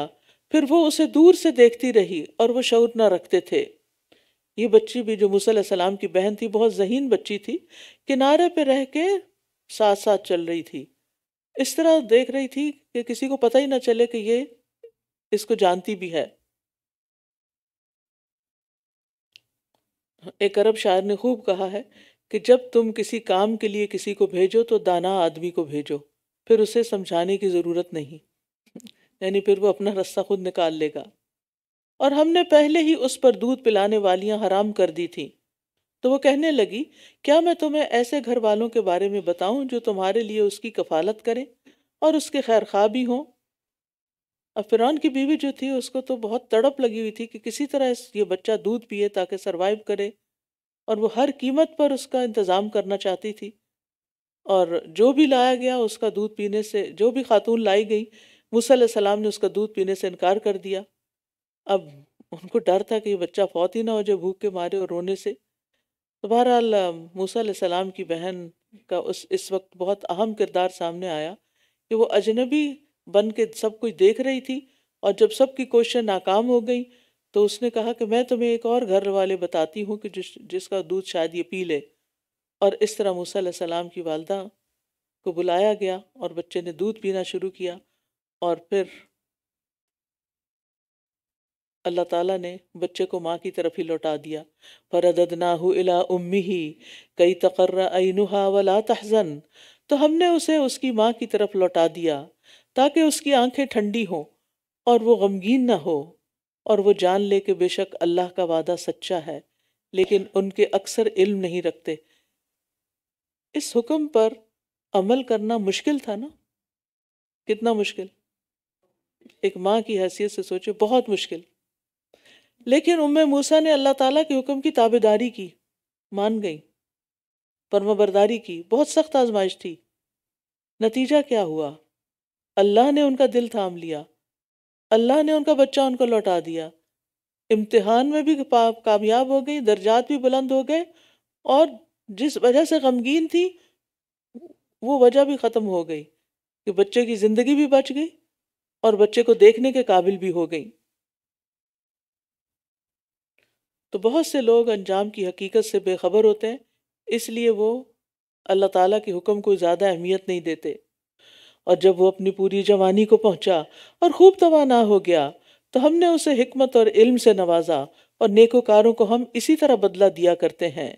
फिर वो उसे दूर से देखती रही और वो शौर ना रखते थे ये बच्ची भी जो मूसम की बहन थी बहुत जहीन बच्ची थी किनारे पे रह के साथ साथ चल रही थी इस तरह देख रही थी कि किसी को पता ही ना चले कि ये इसको जानती भी है एक अरब शायर ने खूब कहा है कि जब तुम किसी काम के लिए किसी को भेजो तो दाना आदमी को भेजो फिर उसे समझाने की ज़रूरत नहीं यानी फिर वो अपना रास्ता खुद निकाल लेगा और हमने पहले ही उस पर दूध पिलाने वालियां हराम कर दी थीं तो वो कहने लगी क्या मैं तुम्हें ऐसे घर वालों के बारे में बताऊं जो तुम्हारे लिए उसकी कफालत करें और उसके खैर खा भी हों अब फिरौन की बीवी जो थी उसको तो बहुत तड़प लगी हुई थी कि किसी तरह ये बच्चा दूध पिए ताकि सरवाइव करे और वो हर कीमत पर उसका इंतज़ाम करना चाहती थी और जो भी लाया गया उसका दूध पीने से जो भी खातून लाई गई मूसम ने उसका दूध पीने से इनकार कर दिया अब उनको डर था कि ये बच्चा फौत ही ना हो जाए भूख के मारे और रोने से तो बहरहाल मूसा सलाम की बहन का उस इस वक्त बहुत अहम किरदार सामने आया कि वो अजनबी बन के सब कुछ देख रही थी और जब सबकी कोशिश नाकाम हो गई तो उसने कहा कि मैं तुम्हें एक और घर वाले बताती हूँ कि जिस जिसका दूध शायद ये पी ले और इस तरह मूसा की वालदा को बुलाया गया और बच्चे ने दूध पीना शुरू किया और फिर अल्लाह ताला ने बच्चे को माँ की तरफ ही लौटा दिया फरदना इला उम्मी ही कई तकर्रा नुहा वला तहजन तो हमने उसे उसकी माँ की तरफ लौटा दिया ताकि उसकी आंखें ठंडी हों और वो गमगीन ना हो और वो जान ले कि बेशक अल्लाह का वादा सच्चा है लेकिन उनके अक्सर इल्म नहीं रखते इस हुक्म पर अमल करना मुश्किल था ना कितना मुश्किल एक माँ की हैसियत से सोचे बहुत मुश्किल लेकिन उम मूसा ने अल्लाह ताला के हुक्म की ताबेदारी की मान गई परमाबरदारी की बहुत सख्त आजमाइश थी नतीजा क्या हुआ अल्लाह ने उनका दिल थाम लिया अल्लाह ने उनका बच्चा उनको लौटा दिया इम्तिहान में भी कामयाब हो गई दर्जात भी बुलंद हो गए और जिस वजह से गमगीन थी वो वजह भी ख़त्म हो गई कि बच्चे की ज़िंदगी भी बच गई और बच्चे को देखने के काबिल भी हो गई तो बहुत से लोग अंजाम की हकीकत से बेखबर होते हैं इसलिए वो अल्लाह ताला के हुक्म को ज़्यादा अहमियत नहीं देते और जब वो अपनी पूरी जवानी को पहुंचा और खूब तवाना हो गया तो हमने उसे हिकमत और इल्म से नवाजा और नेकोकारों को हम इसी तरह बदला दिया करते हैं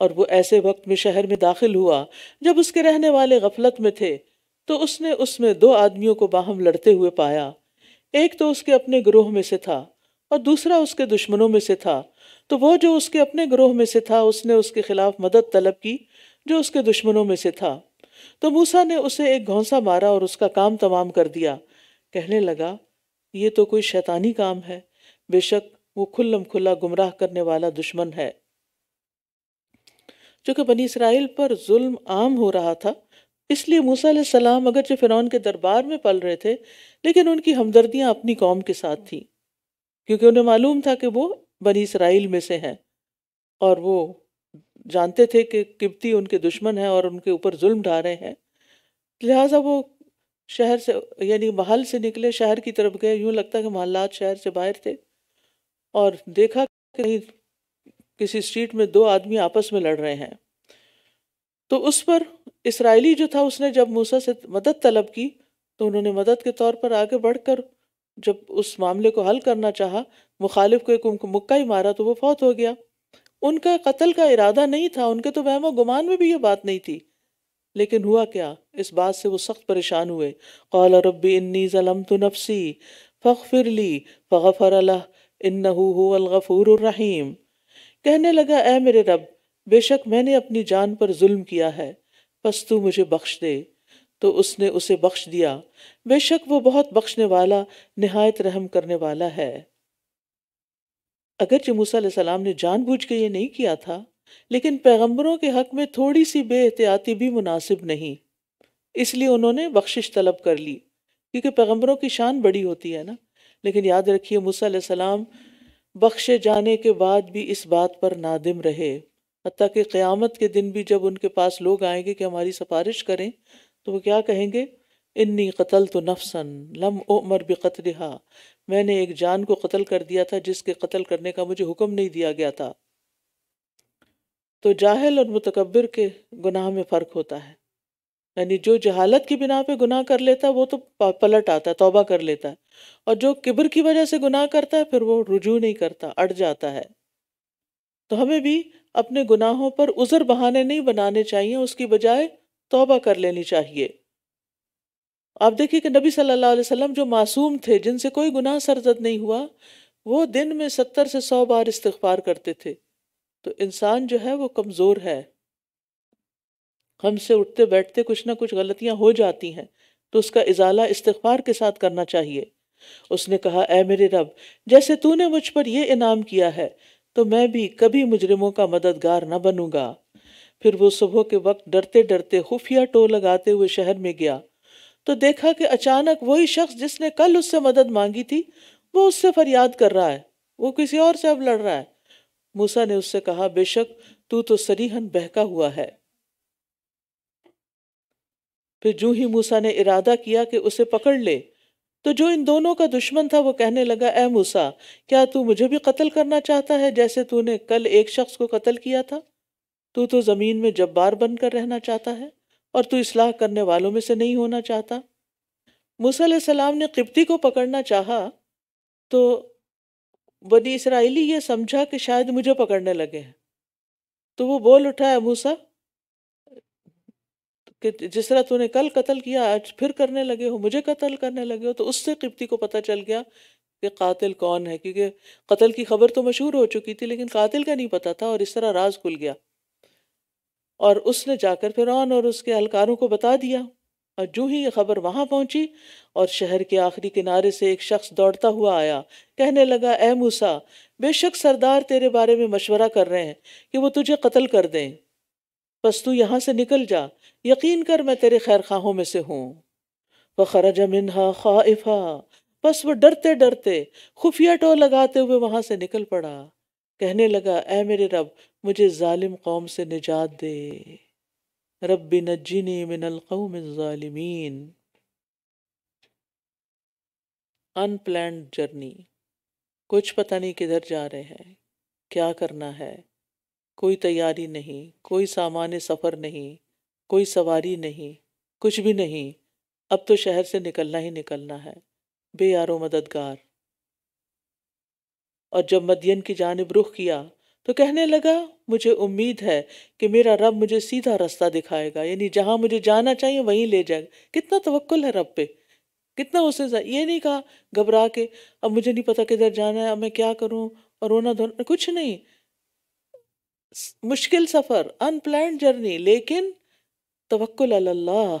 और वो ऐसे वक्त में शहर में दाखिल हुआ जब उसके रहने वाले गफलत में थे तो उसने उसमें दो आदमियों को बाहम लड़ते हुए पाया एक तो उसके अपने ग्रोह में से था और दूसरा उसके दुश्मनों में से था तो वो जो उसके अपने ग्रोह में से था उसने उसके खिलाफ मदद तलब की जो उसके दुश्मनों में से था तो मूसा ने उसे एक घोंसा मारा और उसका काम तमाम कर दिया कहने लगा ये तो कोई शैतानी काम है बेशक वो खुल्लम खुल्ला गुमराह करने वाला दुश्मन है चूंकि बनी इसराइल पर जुल्म आम हो रहा था इसलिए मूसा सलाम जो फ़िरौन के दरबार में पल रहे थे लेकिन उनकी हमदर्दियां अपनी कौम के साथ थी क्योंकि उन्हें मालूम था कि वो बनी इसराइल में से हैं और वो जानते थे कि किब्ती उनके दुश्मन हैं और उनके ऊपर जुल्म ढा रहे हैं लिहाजा वो शहर से यानी महल से निकले शहर की तरफ गए यूं लगता कि महल्लात शहर से बाहर थे और देखा कि किसी स्ट्रीट में दो आदमी आपस में लड़ रहे हैं तो उस पर इसराइली जो था उसने जब मूसा से मदद तलब की तो उन्होंने मदद के तौर पर आगे बढ़कर जब उस मामले को हल करना चाहा मुखालिफ को एक मुक्का ही मारा तो वो फौत हो गया उनका कत्ल का इरादा नहीं था उनके तो वहमो गुमान में भी ये बात नहीं थी लेकिन हुआ क्या इस बात से वो सख्त परेशान हुए कौल रबी इन्नी जलम तो नफसी फ़ख फिर ली फ़र अल्लाह इन गफ़ूररहीम कहने लगा ए मेरे रब बेशक मैंने अपनी जान पर जुल्म किया है बस तू मुझे बख्श दे तो उसने उसे बख्श दिया बेशक वो बहुत बख्शने वाला नहायत रहम करने वाला है अगरचि मूसा सलाम ने बूझ के ये नहीं किया था लेकिन पैगम्बरों के हक में थोड़ी सी बेहतियाती भी मुनासिब नहीं इसलिए उन्होंने बख्शिश तलब कर ली क्योंकि पैगम्बरों की शान बड़ी होती है ना लेकिन याद रखिए मूसा सलाम बख्शे जाने के बाद भी इस बात पर नादिम रहे हती कि क़्यामत के दिन भी जब उनके पास लोग आएंगे कि हमारी सिफारिश करें तो वो क्या कहेंगे इन्नी कतल तो नफसन लम उमर रिहा मैंने एक जान को कत्ल कर दिया था जिसके कत्ल करने का मुझे हुक्म नहीं दिया गया था तो जाहल और मुतकबर के गुनाह में फ़र्क होता है यानी जो जहालत की बिना पे गुनाह कर लेता है वो तो पलट आता है तोबा कर लेता है और जो किबर की वजह से गुनाह करता है फिर वो रुजू नहीं करता अट जाता है तो हमें भी अपने गुनाहों पर उज़र बहाने नहीं बनाने चाहिए उसकी बजाय तोबा कर लेनी चाहिए आप देखिए कि नबी सल्लल्लाहु अलैहि वसल्लम जो मासूम थे जिनसे कोई गुनाह सरजद नहीं हुआ वो दिन में सत्तर से सौ बार इस्तार करते थे तो इंसान जो है वो कमज़ोर है हमसे उठते बैठते कुछ ना कुछ गलतियां हो जाती हैं तो उसका इजाला इस्तफार के साथ करना चाहिए उसने कहा ए मेरे रब जैसे तूने मुझ पर यह इनाम किया है तो मैं भी कभी मुजरिमों का मददगार न बनूंगा फिर वो सुबह के वक्त डरते डरते खुफिया टो लगाते हुए शहर में गया तो देखा कि अचानक वही शख्स जिसने कल उससे मदद मांगी थी वो उससे फरियाद कर रहा है वो किसी और से अब लड़ रहा है मूसा ने उससे कहा बेशक तू तो सरीहन बहका हुआ है फिर जू ही मूसा ने इरादा किया कि उसे पकड़ ले तो जो इन दोनों का दुश्मन था वो कहने लगा ए मूसा क्या तू मुझे भी कत्ल करना चाहता है जैसे तूने कल एक शख्स को कत्ल किया था तू तो ज़मीन में जब्बार बनकर रहना चाहता है और तू इसलाह करने वालों में से नहीं होना चाहता मूसा सलाम ने किप्ती को पकड़ना चाहा तो बनी इसराइली ये समझा कि शायद मुझे पकड़ने लगे हैं तो वो बोल उठा है मूसा कि जिस तरह तूने कल कत्ल किया आज फिर करने लगे हो मुझे कत्ल करने लगे हो तो उससे किप्ती को पता चल गया कि कातिल कौन है क्योंकि कत्ल की खबर तो मशहूर हो चुकी थी लेकिन कातिल का नहीं पता था और इस तरह राज खुल गया और उसने जाकर फिरौन और उसके अहलकारों को बता दिया और जो ही ये खबर वहां पहुंची और शहर के आखिरी किनारे से एक शख्स दौड़ता हुआ आया कहने लगा ए मूसा बेशक सरदार तेरे बारे में मशवरा कर रहे हैं कि वो तुझे कत्ल कर दें बस तू यहाँ से निकल जा यकीन कर मैं तेरे खैर खाहों में से हूँ वह खरज मिनहा खाइफा बस वो डरते डरते खुफिया टो लगाते हुए वहां से निकल पड़ा कहने लगा ए मेरे रब मुझे ालिम कौम से निजात दे रब नजीनी मिनलकौम ालिमीन अनप्लैंड जर्नी कुछ पता नहीं किधर जा रहे हैं क्या करना है कोई तैयारी नहीं कोई सामान्य सफ़र नहीं कोई सवारी नहीं कुछ भी नहीं अब तो शहर से निकलना ही निकलना है बेयारो मददगार और जब मदियन की जानब रुख किया तो कहने लगा मुझे उम्मीद है कि मेरा रब मुझे सीधा रास्ता दिखाएगा यानी जहाँ मुझे जाना चाहिए वहीं ले जाएगा कितना तवक्ल है रब पे कितना उसे ये नहीं कहा घबरा के अब मुझे नहीं पता किधर जाना है अब मैं क्या करूँ और रोना धोना कुछ नहीं मुश्किल सफ़र अनप्लान जर्नी लेकिन तवक्ल अल्लाह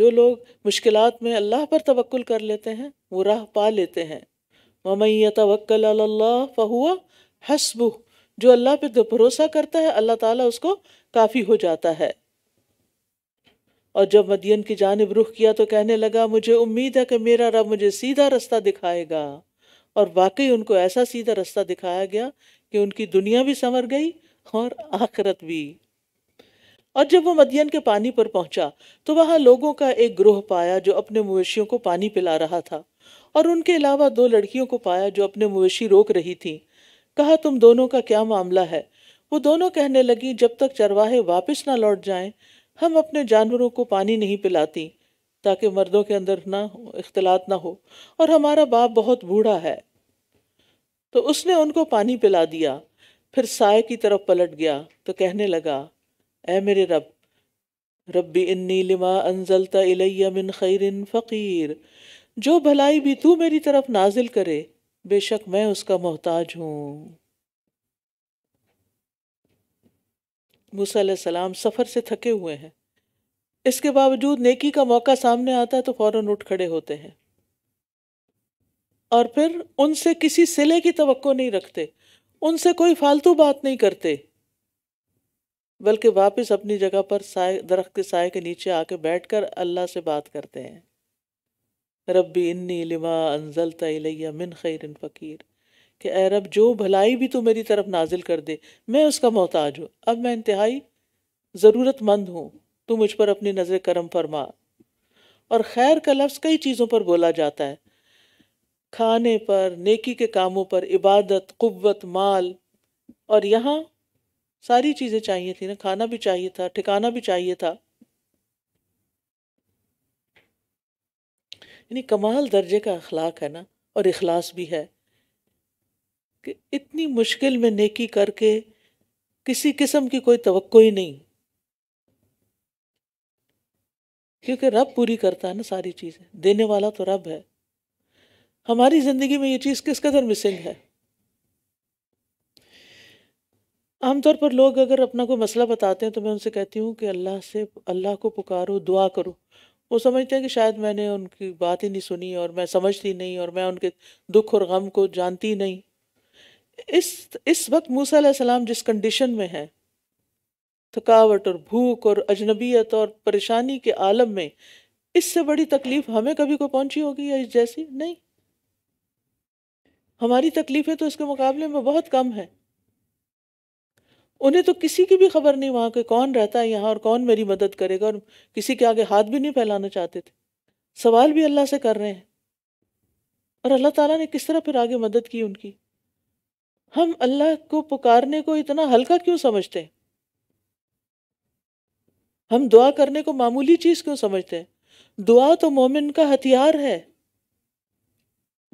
जो लोग मुश्किल में अल्लाह पर तवक्ल कर लेते हैं वो राह पा लेते हैं ममैया तवक्ल अल्लाह फ़हुआ हसबु जो अल्लाह पे तो भरोसा करता है अल्लाह ताला उसको काफ़ी हो जाता है और जब मदियन की जानब रुख किया तो कहने लगा मुझे उम्मीद है कि मेरा रब मुझे सीधा रास्ता दिखाएगा और वाकई उनको ऐसा सीधा रास्ता दिखाया गया कि उनकी दुनिया भी संवर गई और आखरत भी और जब वो मदियन के पानी पर पहुंचा तो वहां लोगों का एक ग्रोह पाया जो अपने मवेशियों को पानी पिला रहा था और उनके अलावा दो लड़कियों को पाया जो अपने मवेशी रोक रही थीं कहा तुम दोनों का क्या मामला है वो दोनों कहने लगी जब तक चरवाहे वापस ना लौट जाएं हम अपने जानवरों को पानी नहीं पिलाती ताकि मर्दों के अंदर ना इख्तलात ना हो और हमारा बाप बहुत बूढ़ा है तो उसने उनको पानी पिला दिया फिर साय की तरफ पलट गया तो कहने लगा ए मेरे रब रब्बी इन्नी लिमा अनजलता इलैया मिन खैरिन फ़कीर जो भलाई भी तू मेरी तरफ नाजिल करे बेशक मैं उसका मोहताज हूँ मूसा सलाम सफ़र से थके हुए हैं इसके बावजूद नेकी का मौका सामने आता है तो फ़ौर उठ खड़े होते हैं और फिर उनसे किसी सिले की तवक्को नहीं रखते उनसे कोई फालतू बात नहीं करते बल्कि वापस अपनी जगह पर साय दरख्त के साय के नीचे आके बैठकर अल्लाह से बात करते हैं रब्बी इन्नी लिमा अनजलता इलैया मिन खैर फ़कीर कि ए रब जो भलाई भी तू मेरी तरफ नाजिल कर दे मैं उसका मोहताज हूँ अब मैं इंतहाई ज़रूरतमंद हूँ तू मुझ पर अपनी नज़र करम फरमा और खैर का लफ्ज़ कई चीज़ों पर बोला जाता है खाने पर नेकी के कामों पर इबादत क़ुत माल और यहाँ सारी चीज़ें चाहिए थी ना खाना भी चाहिए था ठिकाना भी चाहिए था यानी कमाल दर्जे का अखलाक है ना और अखलास भी है कि इतनी मुश्किल में नेकी करके किसी किस्म की कोई तवक्को ही नहीं क्योंकि रब पूरी करता है ना सारी चीज़ें देने वाला तो रब है हमारी ज़िंदगी में ये चीज़ किस कदर मिसिंग है आमतौर पर लोग अगर अपना कोई मसला बताते हैं तो मैं उनसे कहती हूँ कि अल्लाह से अल्लाह को पुकारो दुआ करो वो समझते हैं कि शायद मैंने उनकी बात ही नहीं सुनी और मैं समझती नहीं और मैं उनके दुख और गम को जानती नहीं इस इस वक्त मूसा सलाम जिस कंडीशन में है थकावट और भूख और अजनबियत और परेशानी के आलम में इससे बड़ी तकलीफ हमें कभी को पहुंची होगी या इस जैसी नहीं हमारी तकलीफें तो इसके मुकाबले में बहुत कम है उन्हें तो किसी की भी खबर नहीं वहाँ के कौन रहता है यहाँ और कौन मेरी मदद करेगा और किसी के आगे हाथ भी नहीं फैलाना चाहते थे सवाल भी अल्लाह से कर रहे हैं और अल्लाह ताला ने किस तरह फिर आगे मदद की उनकी हम अल्लाह को पुकारने को इतना हल्का क्यों समझते हैं हम दुआ करने को मामूली चीज़ क्यों समझते हैं दुआ तो मोमिन का हथियार है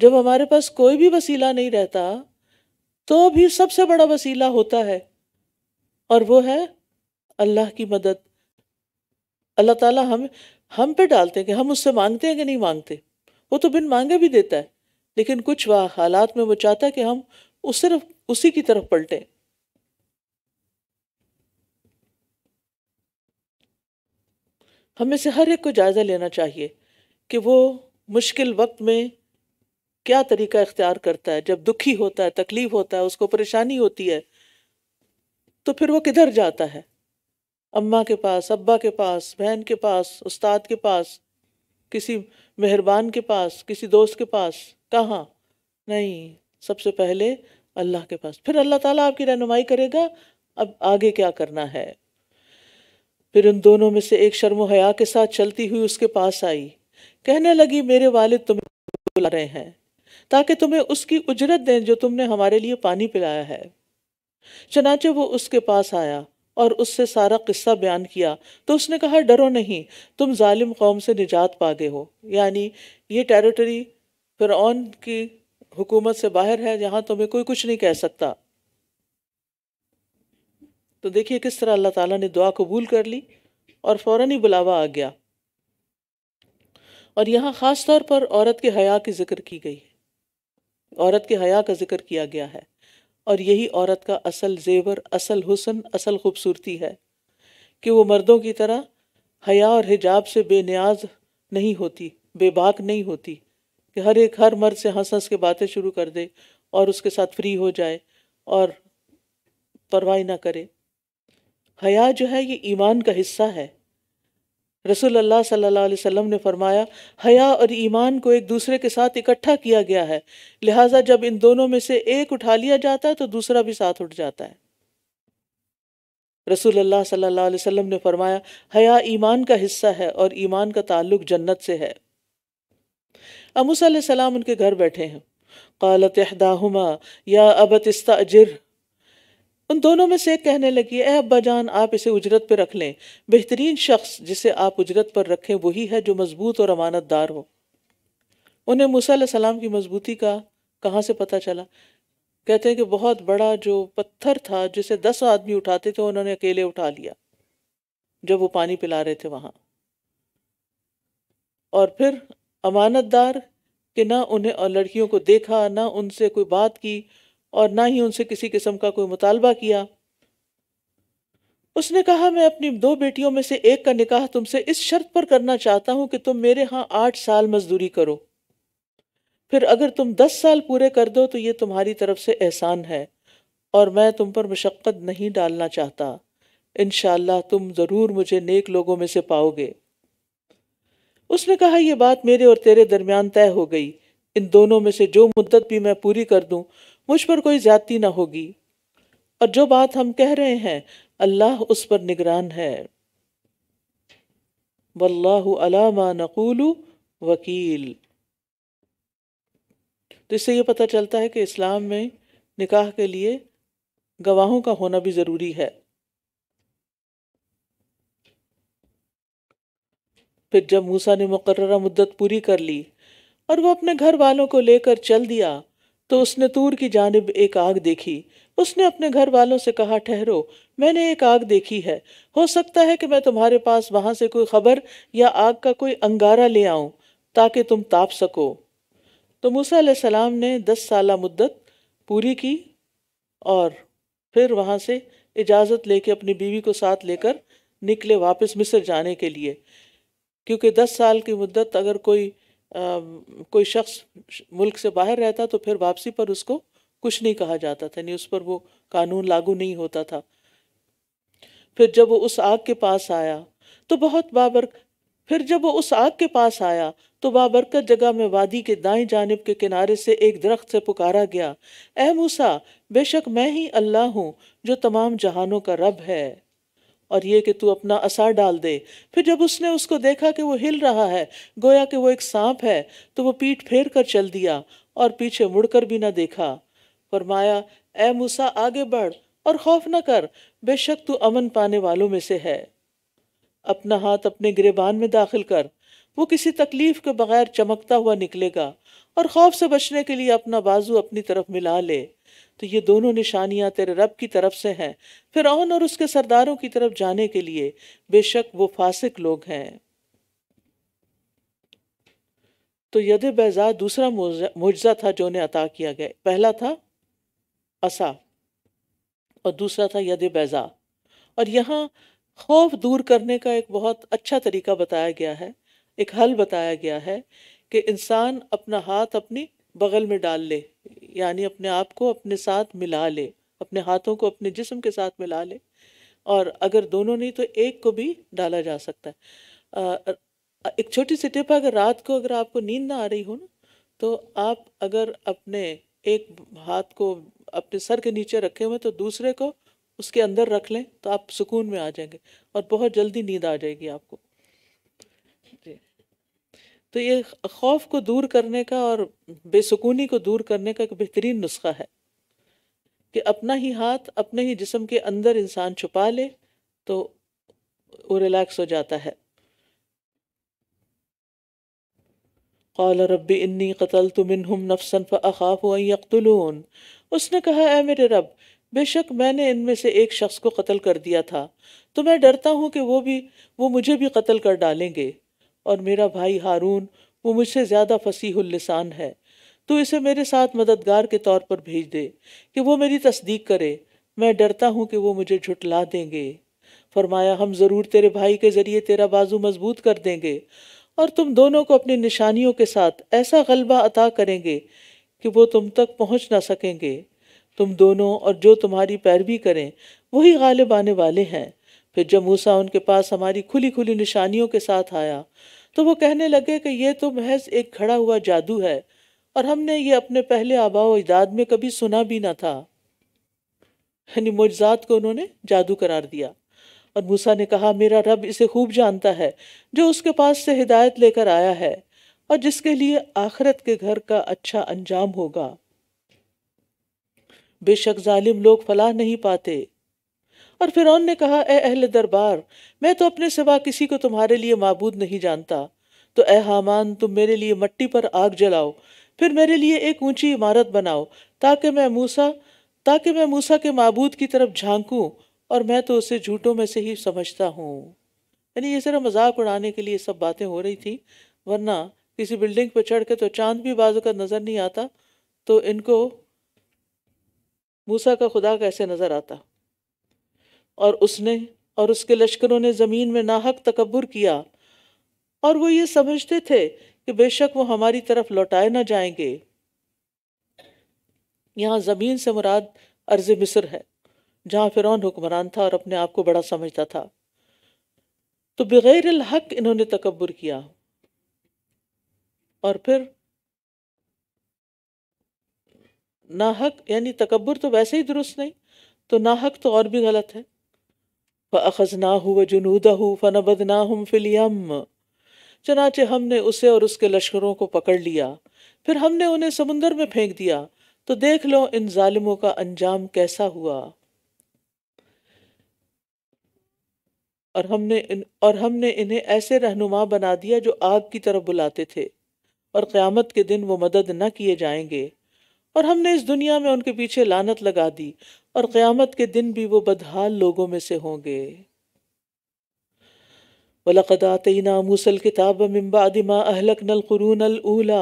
जब हमारे पास कोई भी वसीला नहीं रहता तो भी सबसे बड़ा वसीला होता है और वो है अल्लाह की मदद अल्लाह ताला हम हम पे डालते हैं कि हम उससे मांगते हैं कि नहीं मांगते वो तो बिन मांगे भी देता है लेकिन कुछ वाह हालात में वो चाहता है कि हम उस सिर्फ उसी की तरफ पलटें हमें से हर एक को जायज़ा लेना चाहिए कि वो मुश्किल वक्त में क्या तरीका इख्तियार करता है जब दुखी होता है तकलीफ़ होता है उसको परेशानी होती है तो फिर वो किधर जाता है अम्मा के पास अब्बा के पास बहन के पास उस्ताद के पास किसी मेहरबान के पास किसी दोस्त के पास कहाँ नहीं सबसे पहले अल्लाह के पास फिर अल्लाह ताला आपकी रहनुमाई करेगा अब आगे क्या करना है फिर उन दोनों में से एक शर्म हया के साथ चलती हुई उसके पास आई कहने लगी मेरे वालिद तुम्हें बुला रहे हैं ताकि तुम्हें उसकी उजरत दें जो तुमने हमारे लिए पानी पिलाया है चनाचे वो उसके पास आया और उससे सारा किस्सा बयान किया तो उसने कहा डरो नहीं तुम जालिम कौम से निजात पा गए हो यानी ये टेरिटरी फिर की हुकूमत से बाहर है जहाँ तुम्हें कोई कुछ नहीं कह सकता तो देखिए किस तरह अल्लाह ताला ने दुआ कबूल कर ली और फ़ौर ही बुलावा आ गया और यहाँ ख़ास तौर पर औरत के हया की जिक्र की गई औरत के हया का जिक्र किया गया है और यही औरत का असल जेवर असल हुसन असल खूबसूरती है कि वो मर्दों की तरह हया और हिजाब से बेनियाज नहीं होती बेबाक नहीं होती कि हर एक हर मर्द से हंस हंस के बातें शुरू कर दे और उसके साथ फ्री हो जाए और परवाही ना करे हया जो है ये ईमान का हिस्सा है रसूल अल्लाह सल्लल्लाहु अलैहि वसल्लम ने फरमाया हया और ईमान को एक दूसरे के साथ इकट्ठा किया गया है लिहाजा जब इन दोनों में से एक उठा लिया जाता है तो दूसरा भी साथ उठ जाता है रसूल अल्लाह सल्लल्लाहु अलैहि वसल्लम ने फरमाया हया ईमान का हिस्सा है और ईमान का ताल्लुक जन्नत से है अमूसा सलाम उनके घर बैठे हैं कालत अहदाहुमा या अब इस्ता उन दोनों में से एक कहने लगी ए अब्बा जान आप इसे उजरत पर रख लें बेहतरीन शख्स जिसे आप उजरत पर रखें वही है जो मजबूत और अमानतदार हो उन्हें मूसा सलाम की मजबूती का कहाँ से पता चला कहते हैं कि बहुत बड़ा जो पत्थर था जिसे दस आदमी उठाते थे उन्होंने अकेले उठा लिया जब वो पानी पिला रहे थे वहां और फिर अमानतदार कि ना उन्हें और लड़कियों को देखा ना उनसे कोई बात की और ना ही उनसे किसी किस्म का कोई मुतालबा किया उसने कहा मैं अपनी दो बेटियों में से एक का निकाह तुमसे इस शर्त पर करना चाहता हूं कि तुम मेरे यहाँ आठ साल मजदूरी करो फिर अगर तुम दस साल पूरे कर दो तो ये तुम्हारी तरफ से एहसान है और मैं तुम पर मशक्क़त नहीं डालना चाहता इन तुम ज़रूर मुझे नेक लोगों में से पाओगे उसने कहा यह बात मेरे और तेरे दरमियान तय हो गई इन दोनों में से जो मुद्दत भी मैं पूरी कर दूं मुझ पर कोई ज्यादती ना होगी और जो बात हम कह रहे हैं अल्लाह उस पर निगरान है वल्लाहु अलामा नकूलू वकील तो इससे यह पता चलता है कि इस्लाम में निकाह के लिए गवाहों का होना भी ज़रूरी है फिर जब मूसा ने मुकर्रा मुद्दत पूरी कर ली और वो अपने घर वालों को लेकर चल दिया तो उसने तूर की जानब एक आग देखी उसने अपने घर वालों से कहा ठहरो मैंने एक आग देखी है हो सकता है कि मैं तुम्हारे पास वहां से कोई खबर या आग का कोई अंगारा ले आऊं ताकि तुम ताप सको तो मूसा सलाम ने दस साल मुद्दत पूरी की और फिर वहाँ से इजाज़त लेके अपनी बीवी को साथ लेकर निकले वापस मिस्र जाने के लिए क्योंकि दस साल की मुद्दत अगर कोई कोई शख्स मुल्क से बाहर रहता तो फिर वापसी पर उसको कुछ नहीं कहा जाता था नहीं उस पर वो कानून लागू नहीं होता था फिर जब वो उस आग के पास आया तो बहुत बाबर फिर जब वो उस आग के पास आया तो बाबरकत जगह में वादी के दाएं जानब के किनारे से एक दरख्त से पुकारा गया ए मूसा बेशक मैं ही अल्लाह हूँ जो तमाम जहानों का रब है और ये कि तू अपना असर डाल दे फिर जब उसने उसको देखा कि वो हिल रहा है गोया कि वो एक सांप है तो वो पीठ फेर कर चल दिया और पीछे मुड़कर भी ना देखा फरमाया ए मूसा आगे बढ़ और खौफ न कर बेशक तू अमन पाने वालों में से है अपना हाथ अपने गिरेबान में दाखिल कर वो किसी तकलीफ के बगैर चमकता हुआ निकलेगा और खौफ से बचने के लिए अपना बाजू अपनी तरफ मिला ले तो ये दोनों निशानियां तेरे रब की तरफ से हैं फिर और उसके सरदारों की तरफ जाने के लिए बेशक वो फासिक लोग हैं तो यद बैजा दूसरा मुआजा था जो उन्हें अता किया गया पहला था असा और दूसरा था यद बैजा और यहाँ खौफ दूर करने का एक बहुत अच्छा तरीका बताया गया है एक हल बताया गया है कि इंसान अपना हाथ अपनी बगल में डाल ले यानी अपने आप को अपने साथ मिला ले अपने हाथों को अपने जिस्म के साथ मिला ले और अगर दोनों नहीं तो एक को भी डाला जा सकता है एक छोटी सी टिप अगर रात को अगर आपको नींद ना आ रही हो ना तो आप अगर अपने एक हाथ को अपने सर के नीचे रखे हुए तो दूसरे को उसके अंदर रख लें तो आप सुकून में आ जाएंगे और बहुत जल्दी नींद आ जाएगी आपको तो ये खौफ को दूर करने का और बेसुकूनी को दूर करने का एक बेहतरीन नुस्खा है कि अपना ही हाथ अपने ही जिसम के अंदर इंसान छुपा ले तो वो रिलैक्स हो जाता है कौल रबी इन्नी कतल तुमिन हम नफसन फ़ाफ़ यकतलून उसने कहा अः मेरे रब बेशक मैंने इनमें से एक शख्स को कत्ल कर दिया था तो मैं डरता हूँ कि वो भी वो मुझे भी कत्ल कर डालेंगे और मेरा भाई हारून वो मुझसे ज़्यादा फसीहुल्लसान है तो इसे मेरे साथ मददगार के तौर पर भेज दे कि वो मेरी तस्दीक करे मैं डरता हूँ कि वो मुझे झुटला देंगे फरमाया हम ज़रूर तेरे भाई के ज़रिए तेरा बाजू मजबूत कर देंगे और तुम दोनों को अपनी निशानियों के साथ ऐसा गलबा अता करेंगे कि वो तुम तक पहुँच ना सकेंगे तुम दोनों और जो तुम्हारी पैरवी करें वही गालिब आने वाले हैं फिर जब मूसा उनके पास हमारी खुली खुली निशानियों के साथ आया तो वो कहने लगे कि यह तो महज एक खड़ा हुआ जादू है और हमने ये अपने पहले आबाओ इजाद में कभी सुना भी ना था यानी मुजात को उन्होंने जादू करार दिया और मूसा ने कहा मेरा रब इसे खूब जानता है जो उसके पास से हिदायत लेकर आया है और जिसके लिए आखरत के घर का अच्छा अंजाम होगा बेशक जालिम लोग फलाह नहीं पाते और फिर ने कहा ए अहल दरबार मैं तो अपने सिवा किसी को तुम्हारे लिए मबूद नहीं जानता तो ए हामान तुम मेरे लिए मट्टी पर आग जलाओ फिर मेरे लिए एक ऊंची इमारत बनाओ ताकि मैं मूसा ताकि मैं मूसा के मबूद की तरफ झांकूं और मैं तो उसे झूठों में से ही समझता हूँ यानी ये सिर्फ मजाक उड़ाने के लिए सब बातें हो रही थी वरना किसी बिल्डिंग पर चढ़ के तो चांद भी बाजू का नज़र नहीं आता तो इनको मूसा का खुदा कैसे नज़र आता और उसने और उसके लश्करों ने ज़मीन में नाहक तकबर किया और वो ये समझते थे कि बेशक वो हमारी तरफ लौटाए ना जाएंगे यहाँ ज़मीन से मुराद अर्ज मिस्र है जहाँ फ़िरौन हुक्मरान था और अपने आप को बड़ा समझता था तो बग़ैर हक इन्होंने तकबर किया और फिर नाहक यानी तकबर तो वैसे ही दुरुस्त नहीं तो नाहक तो और भी गलत है फ़ज़ना हुआ जुनूदा फ़नबदना हम फिलियम चनाचे हमने उसे और उसके लश्करों को पकड़ लिया फिर हमने उन्हें समुंदर में फेंक दिया तो देख लो इन जालिमों का अंजाम कैसा हुआ और हमने इन और हमने इन्हें ऐसे रहनुमा बना दिया जो आग की तरफ बुलाते थे और क़्यामत के दिन वो मदद न किए जाएंगे और हमने इस दुनिया में उनके पीछे लानत लगा दी और क़यामत के दिन भी वो बदहाल लोगों में से होंगे वलकदातना मूसल किताब मम्बादिमा अहलक नलक़रून अलूला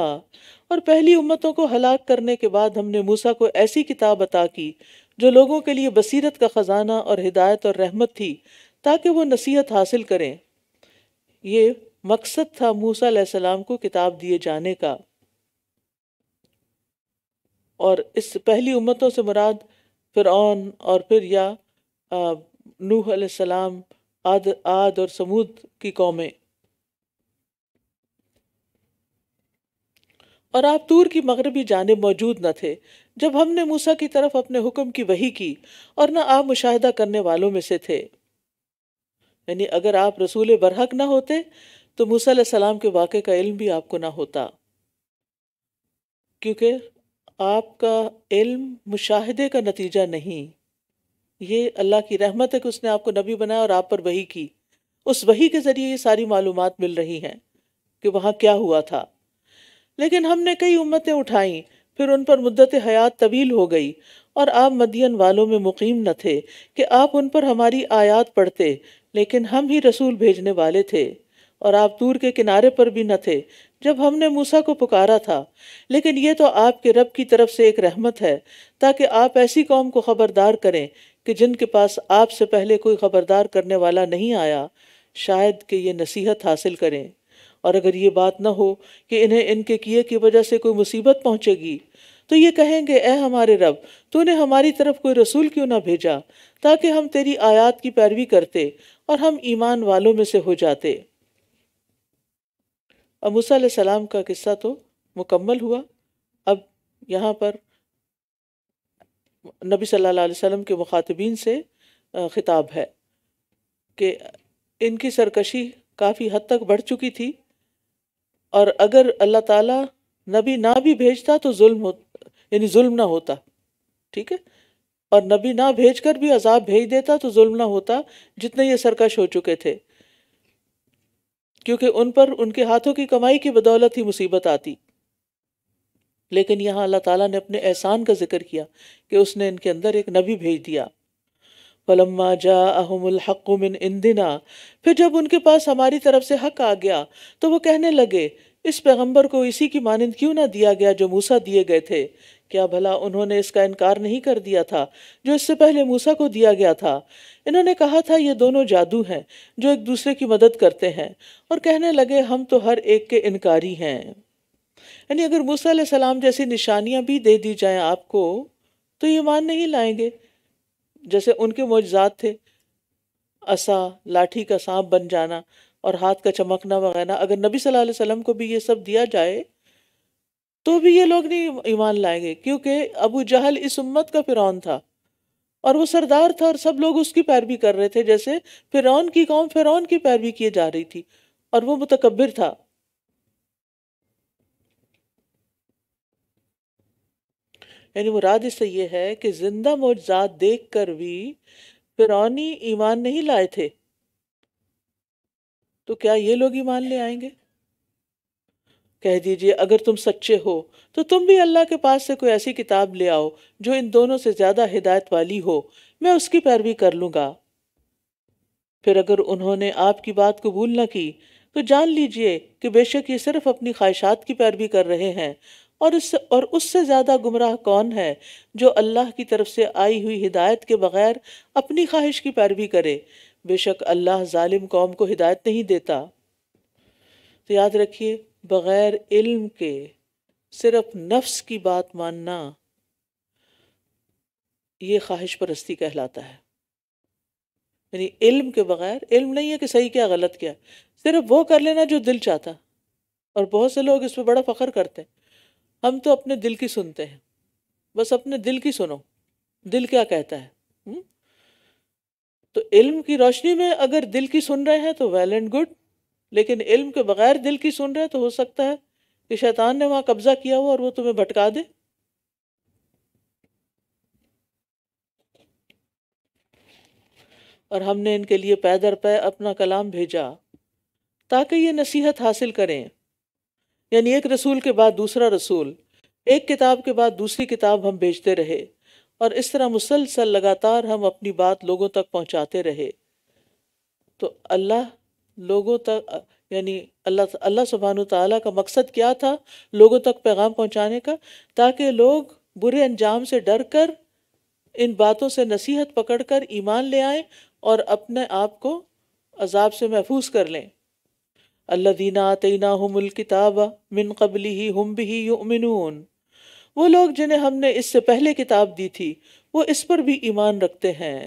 और पहली उम्मतों को हलाक करने के बाद हमने मूसा को ऐसी किताब अता की जो लोगों के लिए बसीरत का ख़जाना और हिदायत और रहमत थी ताकि वो नसीहत हासिल करें ये मकसद था मूसा सलाम को किताब दिए जाने का और इस पहली उम्मतों से मुराद फिर और फिर या नूह सलाम आद आद और समूद की कौमें और आप तूर की मगरबी जाने मौजूद न थे जब हमने मूसा की तरफ अपने हुक्म की वही की और न आप मुशाहिदा करने वालों में से थे यानी अगर आप रसूल बरहक ना होते तो मूसा सलाम के वाक़े का इल्म भी आपको ना होता क्योंकि आपका इल्म मुशाहिदे का नतीजा नहीं ये अल्लाह की रहमत है कि उसने आपको नबी बनाया और आप पर वही की उस वही के ज़रिए ये सारी मालूम मिल रही हैं कि वहाँ क्या हुआ था लेकिन हमने कई उम्मतें उठाईं फिर उन पर मुद्दत हयात तवील हो गई और आप मदियन वालों में मुकीम न थे कि आप उन पर हमारी आयात पढ़ते लेकिन हम ही रसूल भेजने वाले थे और आप दूर के किनारे पर भी न थे जब हमने मूसा को पुकारा था लेकिन ये तो आपके रब की तरफ से एक रहमत है ताकि आप ऐसी कौम को खबरदार करें कि जिनके पास आपसे पहले कोई खबरदार करने वाला नहीं आया शायद कि ये नसीहत हासिल करें और अगर ये बात ना हो कि इन्हें इनके किए की वजह से कोई मुसीबत पहुंचेगी तो ये कहेंगे ए हमारे रब तूने हमारी तरफ कोई रसूल क्यों ना भेजा ताकि हम तेरी आयात की पैरवी करते और हम ईमान वालों में से हो जाते अब मूसा सलाम का किस्सा तो मुकम्मल हुआ अब यहाँ पर नबी सल्लल्लाहु अलैहि वसल्लम के मुखातबीन से ख़िताब है कि इनकी सरकशी काफ़ी हद तक बढ़ चुकी थी और अगर अल्लाह ताला नबी ना भी भेजता तो जुल्म हो यानी जुल्म ना होता ठीक है और नबी ना भेज कर भी अजाब भेज देता तो जुल्म ना होता जितने ये सरकश हो चुके थे क्योंकि उन पर उनके हाथों की कमाई की बदौलत ही मुसीबत आती लेकिन यहाँ अल्लाह ताला ने अपने एहसान का जिक्र किया कि उसने इनके अंदर एक नबी भेज दिया फलम्मा जा अहमुलहकुमिन इंदिना फिर जब उनके पास हमारी तरफ से हक आ गया तो वो कहने लगे इस पैगंबर को इसी की मानंद क्यों ना दिया गया जो मूसा दिए गए थे क्या भला उन्होंने इसका इनकार नहीं कर दिया था जो इससे पहले मूसा को दिया गया था इन्होंने कहा था ये दोनों जादू हैं जो एक दूसरे की मदद करते हैं और कहने लगे हम तो हर एक के इनकारी हैं यानी अगर मूसा सलाम जैसी निशानियां भी दे दी जाएं आपको तो ये मान नहीं लाएंगे जैसे उनके मोजात थे असा लाठी का सांप बन जाना और हाथ का चमकना वगैरह अगर नबी सल्लल्लाहु अलैहि वसल्लम को भी ये सब दिया जाए तो भी ये लोग नहीं ईमान लाएंगे क्योंकि अबू जहल इस उम्मत का फिरौन था और वो सरदार था और सब लोग उसकी पैरवी कर रहे थे जैसे फिरौन की कौम फिरौन की पैरवी किए जा रही थी और वो मुतकबिर था यानी मुराद इससे ये है कि जिंदा मोजात देख कर भी फिरौनी ईमान नहीं लाए थे तो क्या ये लोग ईमान ले आएंगे कह दीजिए अगर तुम सच्चे हो तो तुम भी अल्लाह के पास से कोई ऐसी किताब ले आओ जो इन दोनों से ज़्यादा हिदायत वाली हो मैं उसकी पैरवी कर लूँगा फिर अगर उन्होंने आपकी बात कबूल न की तो जान लीजिए कि बेशक ये सिर्फ अपनी ख्वाहिशात की पैरवी कर रहे हैं और इस और उससे ज़्यादा गुमराह कौन है जो अल्लाह की तरफ से आई हुई हिदायत के बगैर अपनी ख्वाहिश की पैरवी करे बेशक अल्लाह जालिम कौम को हिदायत नहीं देता तो याद रखिए बग़ैर इल्म के सिर्फ नफ्स की बात मानना ये ख्वाहिश परस्ती कहलाता है यानी इल्म के बगैर इल्म नहीं है कि सही क्या गलत क्या सिर्फ वो कर लेना जो दिल चाहता और बहुत से लोग इस पर बड़ा फ़ख्र करते हैं हम तो अपने दिल की सुनते हैं बस अपने दिल की सुनो दिल क्या कहता है हुँ? हम्म? तो इल्म की रोशनी में अगर दिल की सुन रहे हैं तो वेल एंड गुड लेकिन इल्म के बगैर दिल की सुन रहे तो हो सकता है कि शैतान ने वहां कब्जा किया हो और वो तुम्हें भटका दे और हमने इनके लिए पैदर पै अपना कलाम भेजा ताकि ये नसीहत हासिल करें यानी एक रसूल के बाद दूसरा रसूल एक किताब के बाद दूसरी किताब हम भेजते रहे और इस तरह मुसलसल लगातार हम अपनी बात लोगों तक पहुंचाते रहे तो अल्लाह लोगों तक यानी अल्लाह अल्लाह सुबहान तला का मकसद क्या था लोगों तक पैगाम पहुँचाने का ताकि लोग बुरे अंजाम से डर कर इन बातों से नसीहत पकड़ कर ईमान ले आए और अपने आप को अजाब से महफूज कर लें अल्ला दीना आतना हमल किताब मिन कबली ही हम भी युमिनून वो लोग जिन्हें हमने इससे पहले किताब दी थी वो इस पर भी ईमान रखते हैं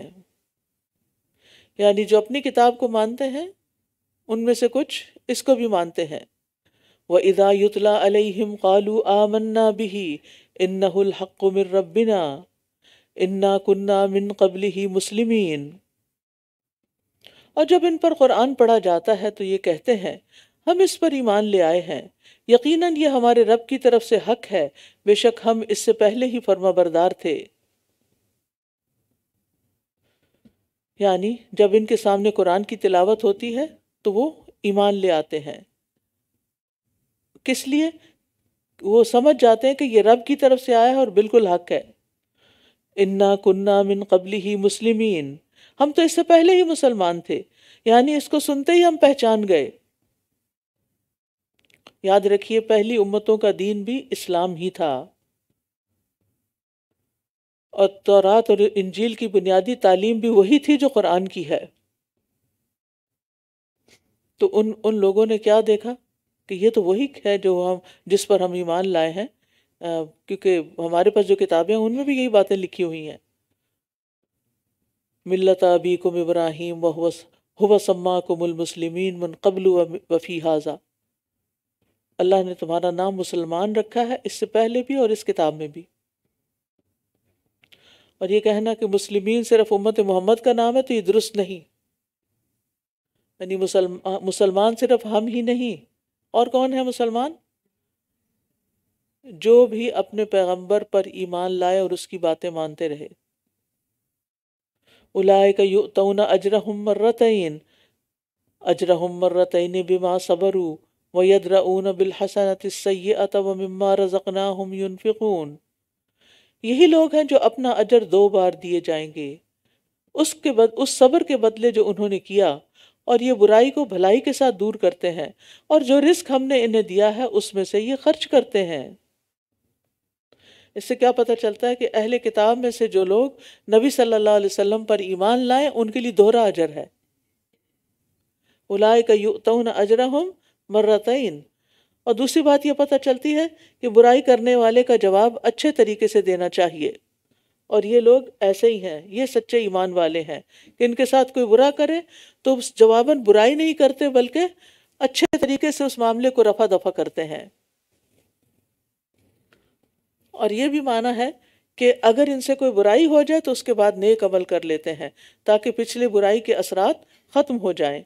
यानी जो अपनी किताब को मानते हैं उनमें से कुछ इसको भी मानते हैं व इदा युतला अलहिम कालू आमन्ना बिही इन्नहक़ मिर रबिना इन्ना कुन्ना मिन कबल ही और जब इन पर कुरान पढ़ा जाता है तो ये कहते हैं हम इस पर ईमान ले आए हैं यकीनन ये हमारे रब की तरफ से हक है बेशक हम इससे पहले ही फर्मा बरदार थे यानी जब इनके सामने कुरान की तिलावत होती है तो वो ईमान ले आते हैं किस लिए वो समझ जाते हैं कि ये रब की तरफ से आया है और बिल्कुल हक है इन्ना कुन्ना मिन कबली ही मुस्लिमीन हम तो इससे पहले ही मुसलमान थे यानी इसको सुनते ही हम पहचान गए याद रखिए पहली उम्मतों का दीन भी इस्लाम ही था और तौरात और इंजील की बुनियादी तालीम भी वही थी जो कुरान की है तो उन उन लोगों ने क्या देखा कि ये तो वही है जो हम जिस पर हम ईमान लाए हैं क्योंकि हमारे पास जो किताबें हैं उनमें भी यही बातें लिखी हुई हैं मिलत कुम इब्राहिम वहवस हुआ सम्मा मन कबल वफ़ी हाजा अल्लाह ने तुम्हारा नाम मुसलमान रखा है इससे पहले भी और इस किताब में भी और ये कहना कि मुसलिमीन सिर्फ उम्मत मोहम्मद का नाम है तो ये दुरुस्त नहीं यानी मुसलमान मुसलमान सिर्फ हम ही नहीं और कौन है मुसलमान जो भी अपने पैगंबर पर ईमान लाए और उसकी बातें मानते रहे उलाए का युतना अजरहम मर्रतन अजरहम मर्रतन बिमा सबरू वयदराऊन बिलहसनत सैत वम्मा रज़कना हम यूनफ़िकून यही लोग हैं जो अपना अजर दो बार दिए जाएंगे उसके बद उस सब्र के बदले जो उन्होंने किया और ये बुराई को भलाई के साथ दूर करते हैं और जो रिस्क हमने इन्हें दिया है उसमें से ये खर्च करते हैं इससे क्या पता चलता है कि अहले किताब में से जो लोग नबी सल्लल्लाहु अलैहि वसल्लम पर ईमान लाए उनके लिए दोहरा अजर है उलाय का युतन अजरा हम मर्रतन और दूसरी बात यह पता चलती है कि बुराई करने वाले का जवाब अच्छे तरीके से देना चाहिए और ये लोग ऐसे ही हैं ये सच्चे ईमान वाले हैं कि इनके साथ कोई बुरा करे तो उस जवाबन बुराई नहीं करते बल्कि अच्छे तरीके से उस मामले को रफा दफा करते हैं और ये भी माना है कि अगर इनसे कोई बुराई हो जाए तो उसके बाद नेक अमल कर लेते हैं ताकि पिछले बुराई के असरात ख़त्म हो जाएं।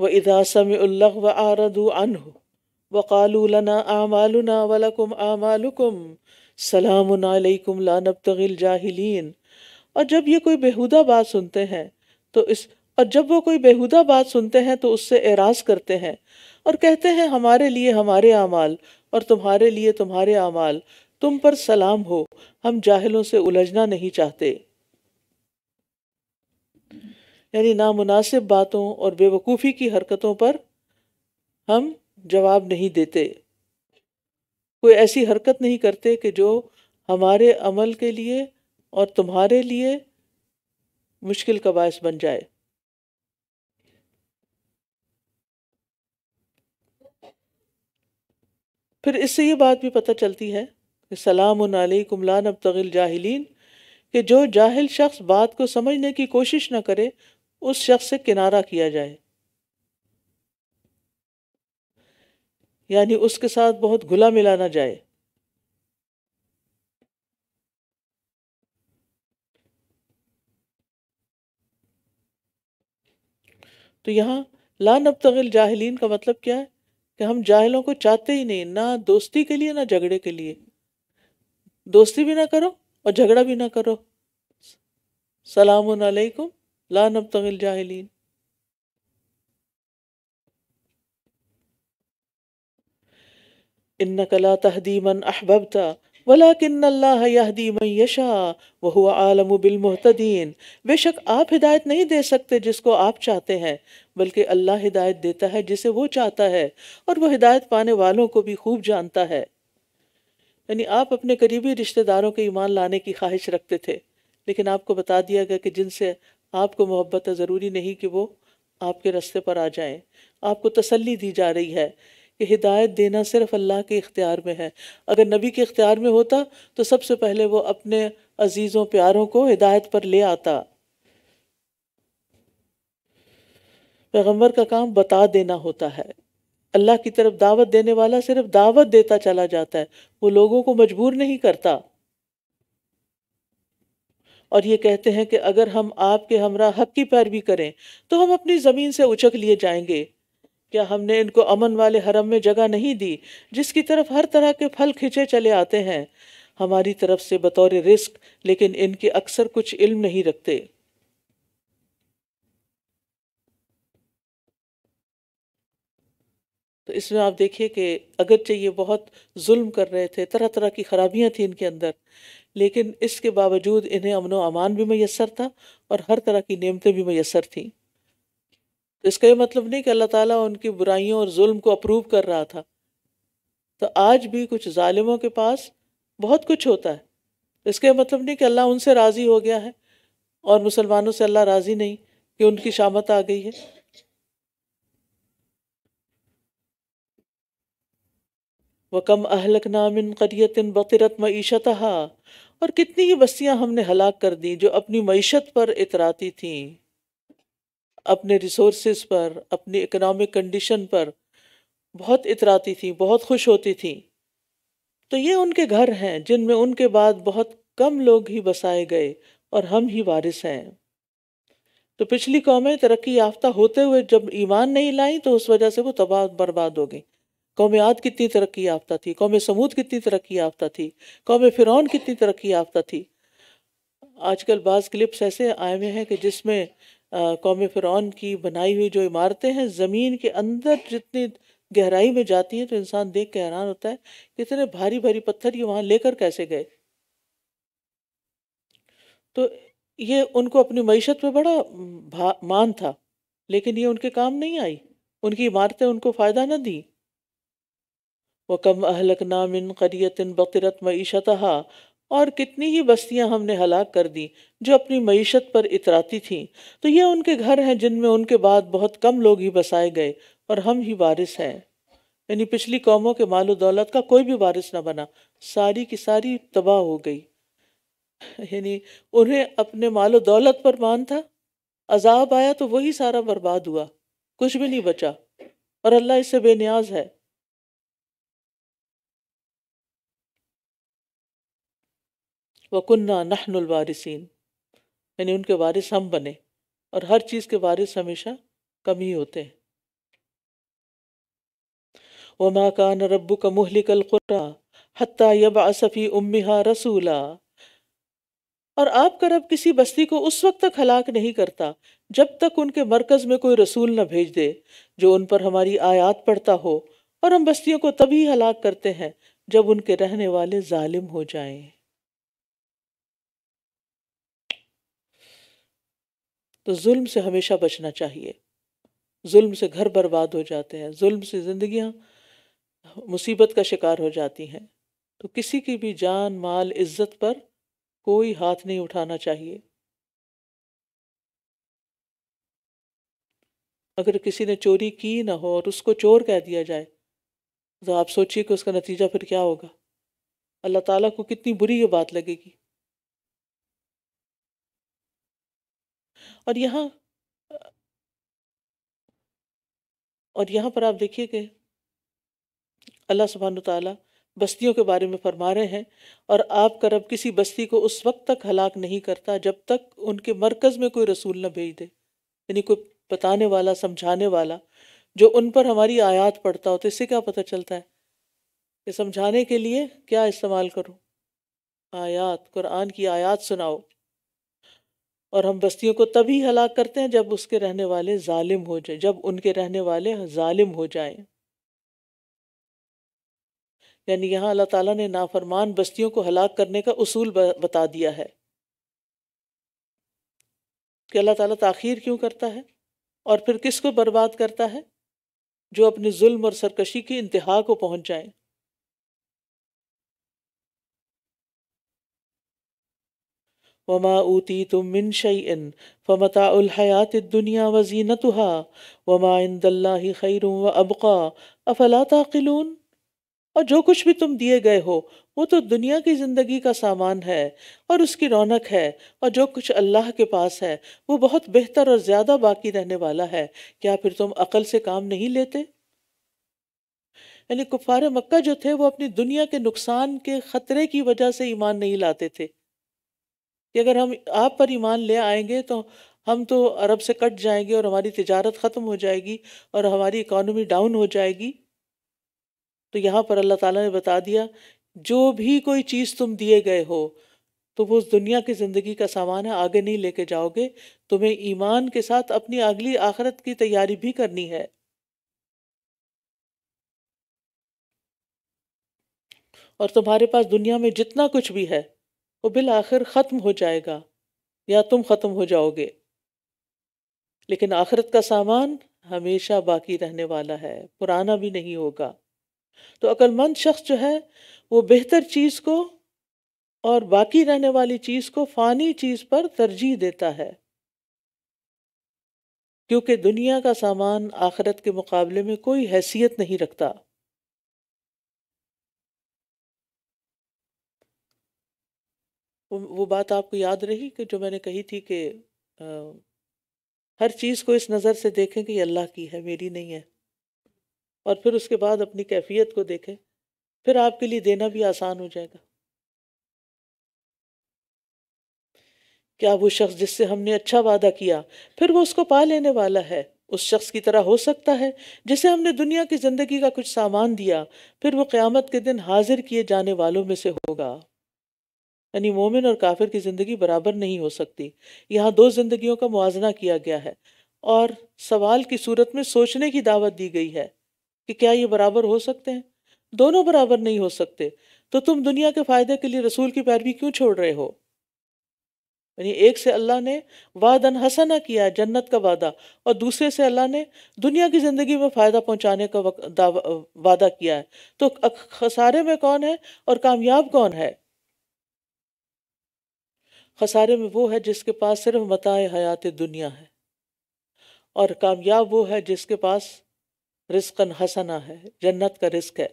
वह इदा उल्लग व आरदू अनहू वक़ालू लना आमालुना वलकुम आमालुकुम सलाम अलैकुम और जब ये कोई बेहूदा बात सुनते हैं तो इस और जब वो कोई बेहुदा बात सुनते हैं तो उससे एराज करते हैं और कहते हैं हमारे लिए हमारे अमाल और तुम्हारे लिए तुम्हारे अमाल तुम पर सलाम हो हम जाहलों से उलझना नहीं चाहते यानी नामुनासिब बातों और बेवकूफ़ी की हरकतों पर हम जवाब नहीं देते कोई ऐसी हरकत नहीं करते कि जो हमारे अमल के लिए और तुम्हारे लिए मुश्किल का बायस बन जाए फिर इससे ये बात भी पता चलती है कि सलाम कुमलान अब तगिल जाहिलीन कि जो जाहिल शख्स बात को समझने की कोशिश ना करे उस शख्स से किनारा किया जाए यानी उसके साथ बहुत घुला मिला ना जाए तो यहाँ लान अब तगिल जाहलीन का मतलब क्या है कि हम जाहिलों को चाहते ही नहीं ना दोस्ती के लिए ना झगड़े के लिए दोस्ती भी ना करो और झगड़ा भी ना करो सलाम अलैकुम लान अब तगिल जाहलीन इन्नक ला तहदी मन अहबबता वलाकिन अल्लाह यहदी मन यशा वह आलम बिल बेशक आप हिदायत नहीं दे सकते जिसको आप चाहते हैं बल्कि अल्लाह हिदायत देता है जिसे वो चाहता है और वो हिदायत पाने वालों को भी खूब जानता है यानी आप अपने करीबी रिश्तेदारों के ईमान लाने की ख्वाहिश रखते थे लेकिन आपको बता दिया गया कि जिनसे आपको मोहब्बत है ज़रूरी नहीं कि वो आपके रास्ते पर आ जाएं आपको तसल्ली दी जा रही है कि हिदायत देना सिर्फ अल्लाह के इख्तियार में है अगर नबी के इख्तियार में होता तो सबसे पहले वो अपने अजीज़ों प्यारों को हिदायत पर ले आता पैगम्बर का काम बता देना होता है अल्लाह की तरफ दावत देने वाला सिर्फ दावत देता चला जाता है वो लोगों को मजबूर नहीं करता और ये कहते हैं कि अगर हम आपके हमरा हक की पैरवी करें तो हम अपनी ज़मीन से उचक लिए जाएंगे क्या हमने इनको अमन वाले हरम में जगह नहीं दी जिसकी तरफ हर तरह के फल खिंचे चले आते हैं हमारी तरफ से बतौर रिस्क लेकिन इनके अक्सर कुछ इल्म नहीं रखते तो इसमें आप देखिए कि अगरचे ये बहुत जुल्म कर रहे थे तरह तरह की खराबियां थी इनके अंदर लेकिन इसके बावजूद इन्हें अमन अमान भी मैसर था और हर तरह की नियमतें भी मैसर थीं तो इसका ये मतलब नहीं कि अल्लाह ताला उनकी बुराइयों और जुल्म को अप्रूव कर रहा था तो आज भी कुछ ालिमों के पास बहुत कुछ होता है तो इसका ये मतलब नहीं कि अल्लाह उनसे राज़ी हो गया है और मुसलमानों से अल्लाह राज़ी नहीं कि उनकी शामत आ गई है वकम अहलक नामिन करियतिन बकरत मीशत और कितनी ही बस्तियां हमने हलाक कर दी जो अपनी मीशत पर इतराती थीं अपने रिसोर्सेज पर अपनी इकोनॉमिक कंडीशन पर बहुत इतराती थी बहुत खुश होती थी तो ये उनके घर हैं जिनमें उनके बाद बहुत कम लोग ही बसाए गए और हम ही वारिस हैं तो पिछली कौमें तरक्की याफ्ता होते हुए जब ईमान नहीं लाई तो उस वजह से वो तबाह बर्बाद हो गई कौम आद कितनी तरक्की याफ्ता थी कौम समूद कितनी तरक्की याफ्ता थी कौम फ़िरौन कितनी तरक्की याफ्ता थी आजकल बाज़ क्लिप्स ऐसे आए हुए हैं कि जिसमें कौम फ़िरौन की बनाई हुई जो इमारतें हैं ज़मीन के अंदर जितनी गहराई में जाती है तो इंसान देख के हैरान होता है कितने भारी भारी पत्थर ये वहाँ लेकर कैसे गए तो ये उनको अपनी मीशत पे बड़ा मान था लेकिन ये उनके काम नहीं आई उनकी इमारतें उनको फ़ायदा न दी वकम अहलक नामिन करियतिन बकरत मीशत और कितनी ही बस्तियां हमने हलाक कर दी जो अपनी मीशत पर इतराती थीं तो ये उनके घर हैं जिनमें उनके बाद बहुत कम लोग ही बसाए गए और हम ही वारिस हैं यानी पिछली कौमों के मालो दौलत का कोई भी वारिस ना बना सारी की सारी तबाह हो गई यानी उन्हें अपने मालो दौलत पर मान था अजाब आया तो वही सारा बर्बाद हुआ कुछ भी नहीं बचा और अल्लाह इससे बेनियाज है वकुन्ना नहनुल यानी उनके वारिस हम बने और हर चीज़ के वारिस हमेशा कम ही होते हैं का न रब्बू का मुहलिकल कुरा हती यब असफ़ी उम्मिहा रसूला और आपका रब किसी बस्ती को उस वक्त तक हलाक नहीं करता जब तक उनके मरकज़ में कोई रसूल न भेज दे जो उन पर हमारी आयात पड़ता हो और हम बस्तियों को तभी हलाक करते हैं जब उनके रहने वाले ालिम हो जाएँ तो जुल्म से हमेशा बचना चाहिए जुल्म से घर बर्बाद हो जाते हैं जुल्म से ज़िंदियाँ मुसीबत का शिकार हो जाती हैं तो किसी की भी जान माल इज्जत पर कोई हाथ नहीं उठाना चाहिए अगर किसी ने चोरी की ना हो और उसको चोर कह दिया जाए तो आप सोचिए कि उसका नतीजा फिर क्या होगा अल्लाह ताला को कितनी बुरी ये बात लगेगी और यहाँ और यहाँ पर आप देखिए कि अल्लाह सुबहान ताला बस्तियों के बारे में फरमा रहे हैं और आपका रब किसी बस्ती को उस वक्त तक हलाक नहीं करता जब तक उनके मरकज़ में कोई रसूल न भेज दे यानी कोई बताने वाला समझाने वाला जो उन पर हमारी आयात पड़ता हो तो इससे क्या पता चलता है कि समझाने के लिए क्या इस्तेमाल करूँ आयात कुरान की आयात सुनाओ और हम बस्तियों को तभी हलाक करते हैं जब उसके रहने वाले जालिम हो जाए जब उनके रहने वाले जालिम हो जाएं यानी यहाँ अल्लाह ताला ने नाफरमान बस्तियों को हलाक करने का उसूल बता दिया है कि अल्लाह ताला ताखीर क्यों करता है और फिर किसको बर्बाद करता है जो अपने जुल्म और सरकशी की इंतहा को पहुँच जाए वमा ऊती तुम मिन शईन फ़मता हयात दुनिया वजीनतहा वमा ही खैर व अबका अफला ताकिलून और जो कुछ भी तुम दिए गए हो वो तो दुनिया की ज़िंदगी का सामान है और उसकी रौनक है और जो कुछ अल्लाह के पास है वो बहुत बेहतर और ज़्यादा बाकी रहने वाला है क्या फिर तुम अकल से काम नहीं लेते यानी कुफार मक्का जो थे वो अपनी दुनिया के नुकसान के ख़तरे की वजह से ईमान नहीं लाते थे कि अगर हम आप पर ईमान ले आएंगे तो हम तो अरब से कट जाएंगे और हमारी तजारत ख़त्म हो जाएगी और हमारी इकॉनमी डाउन हो जाएगी तो यहाँ पर अल्लाह ताला ने बता दिया जो भी कोई चीज़ तुम दिए गए हो तो वो उस दुनिया की ज़िंदगी का सामान है आगे नहीं लेके जाओगे तुम्हें ईमान के साथ अपनी अगली आखरत की तैयारी भी करनी है और तुम्हारे पास दुनिया में जितना कुछ भी है वो बिल आखिर ख़त्म हो जाएगा या तुम ख़त्म हो जाओगे लेकिन आखिरत का सामान हमेशा बाकी रहने वाला है पुराना भी नहीं होगा तो अक्लमंद शख्स जो है वो बेहतर चीज़ को और बाकी रहने वाली चीज़ को फ़ानी चीज़ पर तरजीह देता है क्योंकि दुनिया का सामान आखरत के मुकाबले में कोई हैसियत नहीं रखता वो वो बात आपको याद रही कि जो मैंने कही थी कि हर चीज़ को इस नज़र से देखें कि ये अल्लाह की है मेरी नहीं है और फिर उसके बाद अपनी कैफियत को देखें फिर आपके लिए देना भी आसान हो जाएगा क्या वो शख्स जिससे हमने अच्छा वादा किया फिर वो उसको पा लेने वाला है उस शख्स की तरह हो सकता है जिसे हमने दुनिया की ज़िंदगी का कुछ सामान दिया फिर वो क़्यामत के दिन हाजिर किए जाने वालों में से होगा यानी मोमिन और काफिर की ज़िंदगी बराबर नहीं हो सकती यहाँ दो जिंदगियों का मुआजना किया गया है और सवाल की सूरत में सोचने की दावत दी गई है कि क्या ये बराबर हो सकते हैं दोनों बराबर नहीं हो सकते तो तुम दुनिया के फ़ायदे के लिए रसूल की पैरवी क्यों छोड़ रहे हो यानी एक से अल्लाह ने वादन हसना किया जन्नत का वादा और दूसरे से अल्लाह ने दुनिया की ज़िंदगी में फ़ायदा पहुंचाने का वादा किया है तो खसारे में कौन है और कामयाब कौन है खसारे में वो है जिसके पास सिर्फ मताए हयात दुनिया है और कामयाब वो है जिसके पास रिस्कन हसना है जन्नत का रिस्क है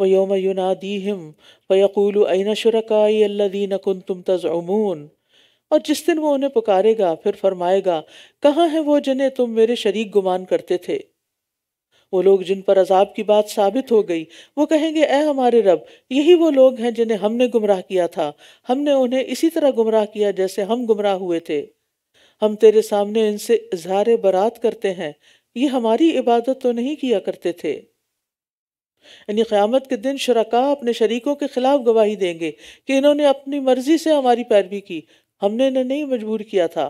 व योम युनादीहम व यकूल अन शरकाई अल्लदीन कुन तुम तज़मून और जिस दिन वो उन्हें पुकारेगा फिर फरमाएगा कहाँ है वो जिन्हें तुम मेरे शरीक गुमान करते थे वो लोग जिन पर अजाब की बात साबित हो गई वो कहेंगे ऐ हमारे रब यही वो लोग हैं जिन्हें हमने गुमराह किया था हमने उन्हें इसी तरह गुमराह किया जैसे हम गुमराह हुए थे हम तेरे सामने इनसे इजहार बरात करते हैं ये हमारी इबादत तो नहीं किया करते थे यानी क़्यामत के दिन शरका अपने शरीकों के खिलाफ गवाही देंगे कि इन्होंने अपनी मर्जी से हमारी पैरवी की हमने इन्हें नहीं मजबूर किया था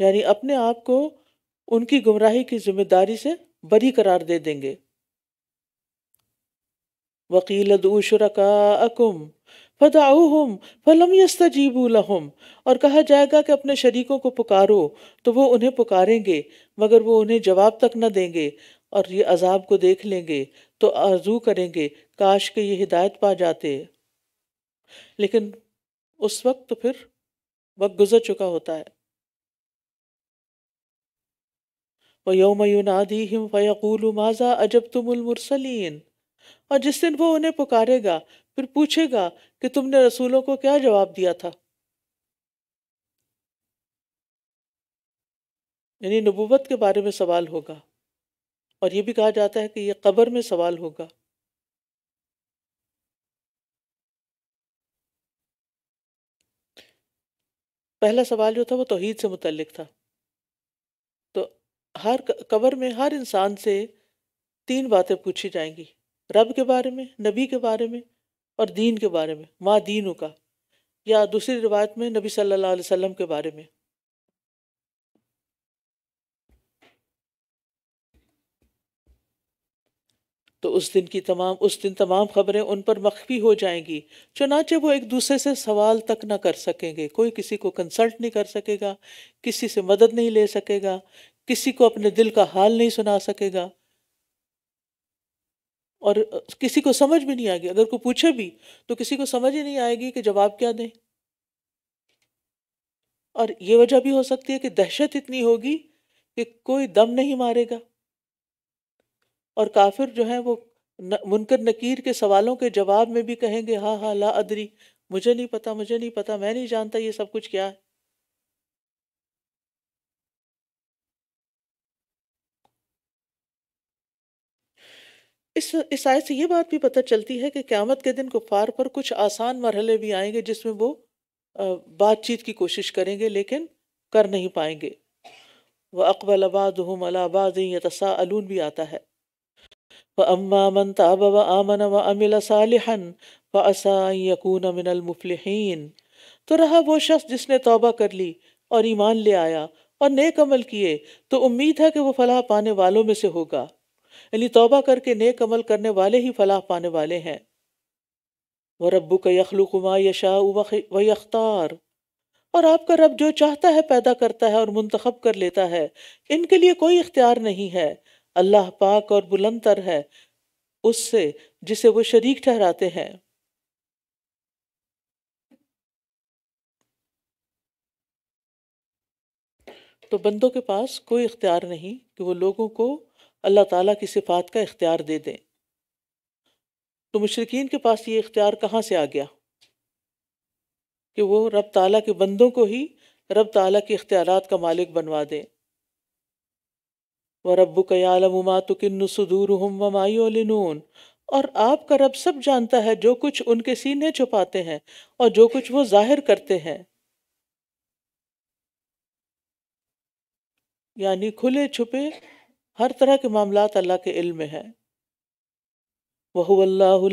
यानी अपने आप को उनकी गुमराही की जिम्मेदारी से बरी करार दे देंगे वकील शुरकाकुम फदाऊहम फलम यस्तजीबू लहम और कहा जाएगा कि अपने शरीकों को पुकारो तो वो उन्हें पुकारेंगे मगर वो उन्हें जवाब तक न देंगे और ये अजाब को देख लेंगे तो आरजू करेंगे काश के ये हिदायत पा जाते लेकिन उस वक्त तो फिर वक्त गुजर चुका होता है व योम युनादी हिम फ़यकूल माजा अजब तुमसलिन और जिस दिन वो उन्हें पुकारेगा फिर पूछेगा कि तुमने रसूलों को क्या जवाब दिया था यानी नबूबत के बारे में सवाल होगा और ये भी कहा जाता है कि ये कब्र में सवाल होगा पहला सवाल जो था वो तोहद से मुतलिक था तो हर कब्र में हर इंसान से तीन बातें पूछी जाएंगी रब के बारे में नबी के बारे में और दीन के बारे में माँ दीनों का या दूसरी रिवायत में नबी सल्लल्लाहु अलैहि वसल्लम के बारे में तो उस दिन की तमाम उस दिन तमाम खबरें उन पर मखफी हो जाएंगी चुनाचे वो एक दूसरे से सवाल तक ना कर सकेंगे कोई किसी को कंसल्ट नहीं कर सकेगा किसी से मदद नहीं ले सकेगा किसी को अपने दिल का हाल नहीं सुना सकेगा और किसी को समझ भी नहीं आएगी अगर कोई पूछे भी तो किसी को समझ ही नहीं आएगी कि जवाब क्या दें और ये वजह भी हो सकती है कि दहशत इतनी होगी कि कोई दम नहीं मारेगा और काफिर जो है वो न, मुनकर नकीर के सवालों के जवाब में भी कहेंगे हाँ हाँ ला अदरी मुझे नहीं पता मुझे नहीं पता मैं नहीं जानता ये सब कुछ क्या है इस इस आयत से ये बात भी पता चलती है कि क़्यामत के दिन कुफार पर कुछ आसान मरहले भी आएंगे जिसमें वो बातचीत की कोशिश करेंगे लेकिन कर नहीं पाएंगे वह अकबल आबाद हम अलाबाद तसा अलून भी आता है अम्मा व अमिल सालिहन व असा तो रहा वो शख्स जिसने तोबा कर ली और ईमान ले आया और नेक अमल किए तो उम्मीद है कि वो फलाह पाने वालों में से होगा यानी तौबा करके नेक अमल करने वाले ही फलाह पाने वाले हैं वह रब्बू का यखलुकुमा यशा व यख्तार और आपका रब जो चाहता है पैदा करता है और मुंतखब कर लेता है इनके लिए कोई इख्तियार नहीं है अल्लाह पाक और बुलंदर है उससे जिसे वो शरीक ठहराते हैं तो बंदों के पास कोई इख्तियार नहीं कि वो लोगों को अल्लाह ताला की सिफात का इख्तियार दे दें तो मुशरकिन के पास ये इख्तियार कहाँ से आ गया कि वो रब ताला के बंदों को ही रब ताला के इख्तियार का मालिक बनवा दें व रब्बु कयालमुमा तो और आपका रब सब जानता है जो कुछ उनके सीने छुपाते हैं और जो कुछ वो जाहिर करते हैं यानी खुले छुपे हर तरह के मामला अल्लाह के इल्म में है और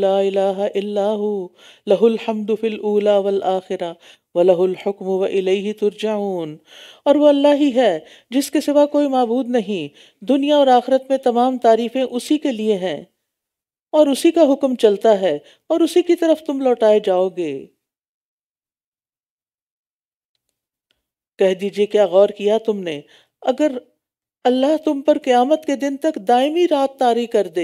अल्लाह ही है जिसके सिवा कोई मबूद नहीं दुनिया और आखरत में तमाम तारीफ़ें उसी के लिए हैं और उसी का हुक्म चलता है और उसी की तरफ तुम लौटाए जाओगे कह दीजिए क्या गौर किया तुमने अगर अल्लाह तुम पर क्यामत के दिन तक दायमी रात तारी कर दे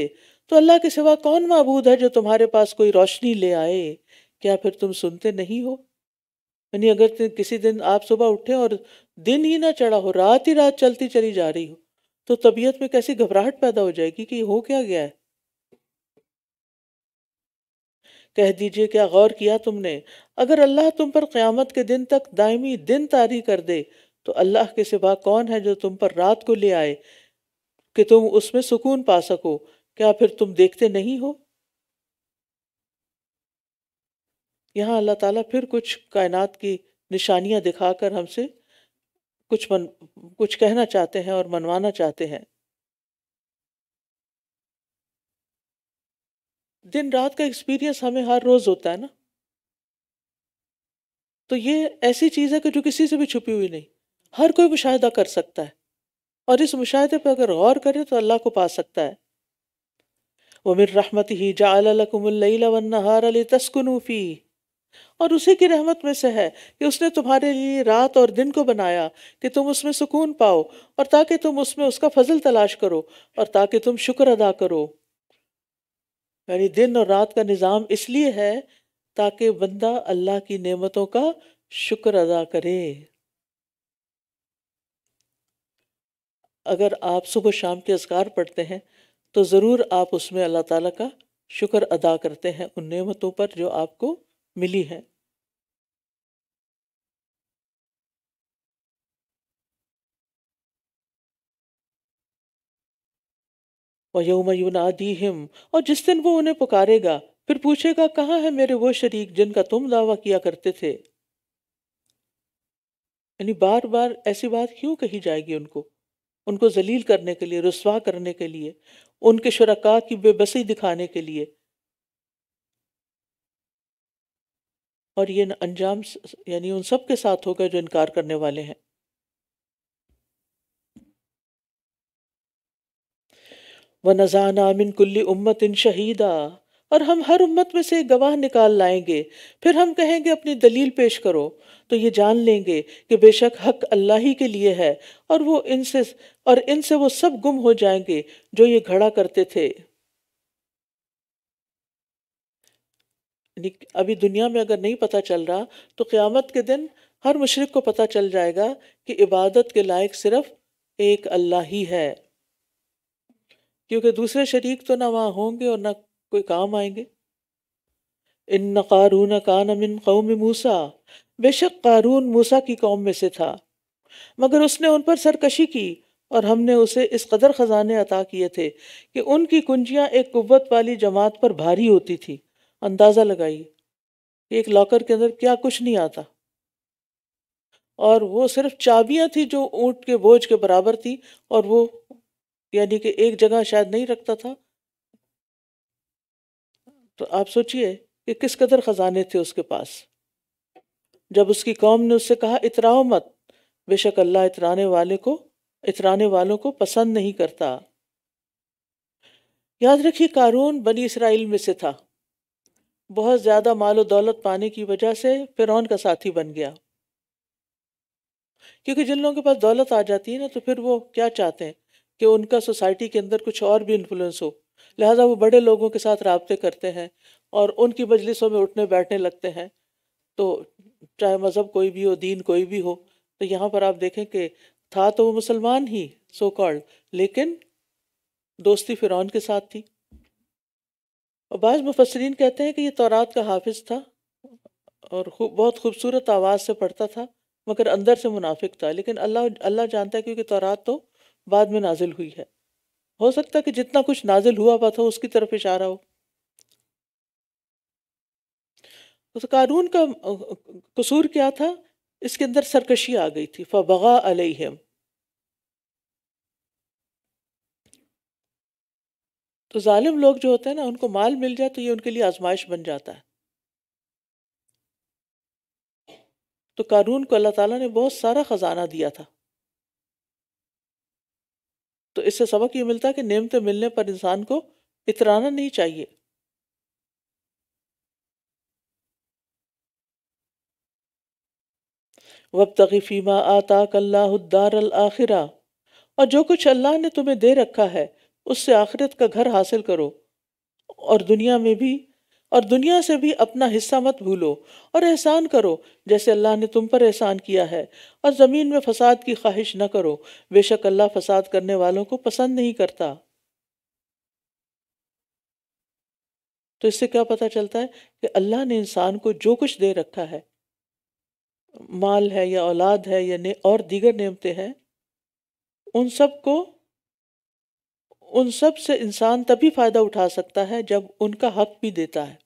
तो अल्लाह के सिवा कौन मबूद है जो तुम्हारे पास कोई रोशनी ले आए क्या फिर तुम सुनते नहीं हो यानी अगर किसी दिन आप सुबह उठे और दिन ही ना चढ़ा हो रात ही रात चलती चली जा रही हो तो तबीयत में कैसी घबराहट पैदा हो जाएगी कि हो क्या गया है कह दीजिए क्या गौर किया तुमने अगर अल्लाह तुम पर क्यामत के दिन तक दायमी दिन तारी कर दे तो अल्लाह के सिवा कौन है जो तुम पर रात को ले आए कि तुम उसमें सुकून पा सको क्या फिर तुम देखते नहीं हो यहाँ अल्लाह ताला फिर कुछ कायनात की निशानियां दिखाकर हमसे कुछ मन कुछ कहना चाहते हैं और मनवाना चाहते हैं दिन रात का एक्सपीरियंस हमें हर रोज होता है ना तो ये ऐसी चीज़ है कि जो किसी से भी छुपी हुई नहीं हर कोई मुशाहिदा कर सकता है और इस मुशाहे पर अगर गौर करें तो अल्लाह को पा सकता है वमिन रहमत ही जाकुमल्लाहार तस्कनूफ़ी और उसी की रहमत में से है कि उसने तुम्हारे लिए रात और दिन को बनाया कि तुम उसमें सुकून पाओ और ताकि तुम उसमें उसका फजल तलाश करो और ताकि तुम शुक्र अदा करो यानी दिन और रात का निज़ाम इसलिए है ताकि बंदा अल्लाह की नेमतों का शुक्र अदा करे अगर आप सुबह शाम के असगार पढ़ते हैं तो ज़रूर आप उसमें अल्लाह ताला का शुक्र अदा करते हैं उन नेमतों पर जो आपको मिली हैं वयोम यूनादीहिम और जिस दिन वो उन्हें पुकारेगा फिर पूछेगा कहाँ है मेरे वो शरीक जिनका तुम दावा किया करते थे यानी बार बार ऐसी बात क्यों कही जाएगी उनको उनको जलील करने के लिए रसवा करने के लिए उनके शुरा की बेबसी दिखाने के लिए और ये अंजाम यानी उन सब के साथ होगा जो इनकार करने वाले हैं व नज़ाना मिन कुल्ली उम्मत इन शहीदा और हम हर उम्मत में से गवाह निकाल लाएंगे फिर हम कहेंगे अपनी दलील पेश करो तो ये जान लेंगे कि बेशक हक अल्लाह ही के लिए है और वो इनसे और इनसे वो सब गुम हो जाएंगे जो ये घड़ा करते थे अभी दुनिया में अगर नहीं पता चल रहा तो क़्यामत के दिन हर मुशरक को पता चल जाएगा कि इबादत के लायक सिर्फ एक अल्लाह ही है क्योंकि दूसरे शरीक तो ना वहाँ होंगे और ना कोई काम आएंगे इन कारून कान मिन कौम मूसा बेशक कारून मूसा की कौम में से था मगर उसने उन पर सरकशी की और हमने उसे इस कदर ख़जाने अता किए थे कि उनकी कुंजियाँ एक कुत वाली जमात पर भारी होती थी अंदाज़ा लगाइए कि एक लॉकर के अंदर क्या कुछ नहीं आता और वो सिर्फ चाबियाँ थी जो ऊँट के बोझ के बराबर थी और वो यानी कि एक जगह शायद नहीं रखता था तो आप सोचिए कि किस कदर ख़जाने थे उसके पास जब उसकी कौम ने उससे कहा इतराओ मत बेशक अल्लाह इतराने वाले को इतराने वालों को पसंद नहीं करता याद रखिए कारून बनी इसराइल में से था बहुत ज़्यादा माल दौलत पाने की वजह से फिर का साथी बन गया क्योंकि जिन लोगों के पास दौलत आ जाती है ना तो फिर वो क्या चाहते हैं कि उनका सोसाइटी के अंदर कुछ और भी इन्फ्लुएंस हो लिहाजा वो बड़े लोगों के साथ रबते करते हैं और उनकी मजलिसों में उठने बैठने लगते हैं तो चाहे मज़हब कोई भी हो दीन कोई भी हो तो यहाँ पर आप देखें कि था तो वो मुसलमान ही सो कॉल्ड लेकिन दोस्ती फ़िरौन के साथ थी और बाज़ मुफसरीन कहते हैं कि ये तौरात का हाफिज था और खूब बहुत खूबसूरत आवाज़ से पढ़ता था मगर अंदर से मुनाफिक था लेकिन अल्लाह अल्लाह जानता है क्योंकि तौरात तो बाद में नाजिल हुई है हो सकता है कि जितना कुछ नाजिल हुआ हुआ था उसकी तरफ इशारा हो उस कानून का कसूर क्या था इसके अंदर सरकशी आ गई थी फबगा अलहम तो जालिम लोग जो होते हैं ना उनको माल मिल जाए तो ये उनके लिए आजमाइश बन जाता है तो कानून को अल्लाह ताला ने बहुत सारा ख़जाना दिया था तो इससे सबक ये मिलता है कि नियमतें मिलने पर इंसान को इतराना नहीं चाहिए वब तकीफ़ीमा आता कल्लादार आखिरा और जो कुछ अल्लाह ने तुम्हें दे रखा है उससे आखिरत का घर हासिल करो और दुनिया में भी और दुनिया से भी अपना हिस्सा मत भूलो और एहसान करो जैसे अल्लाह ने तुम पर एहसान किया है और ज़मीन में फसाद की ख्वाहिश न करो बेशक अल्लाह फसाद करने वालों को पसंद नहीं करता तो इससे क्या पता चलता है कि अल्लाह ने इंसान को जो कुछ दे रखा है माल है या औलाद है या और दीगर नियमते हैं उन सबको उन सब से इंसान तभी फ़ायदा उठा सकता है जब उनका हक भी देता है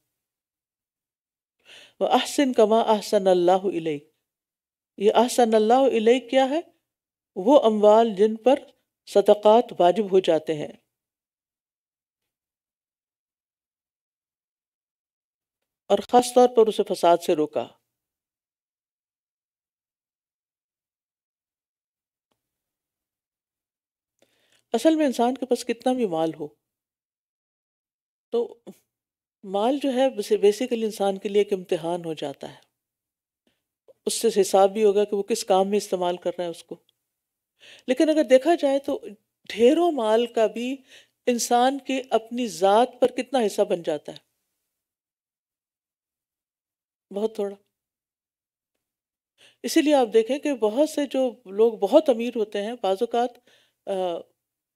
वह अहसन कमा अहसन अल्लाह ये अहसन अल्लाह क्या है वो अम्वाल जिन पर सदक़ात वाजिब हो जाते हैं और ख़ास तौर पर उसे फसाद से रोका असल में इंसान के पास कितना भी माल हो तो माल जो है बेसिकली इंसान के लिए एक इम्तहान हो जाता है उससे हिसाब भी होगा कि वो किस काम में इस्तेमाल कर रहा है उसको लेकिन अगर देखा जाए तो ढेरों माल का भी इंसान के अपनी ज़ात पर कितना हिस्सा बन जाता है बहुत थोड़ा इसीलिए आप देखें कि बहुत से जो लोग बहुत अमीर होते हैं बाजुकात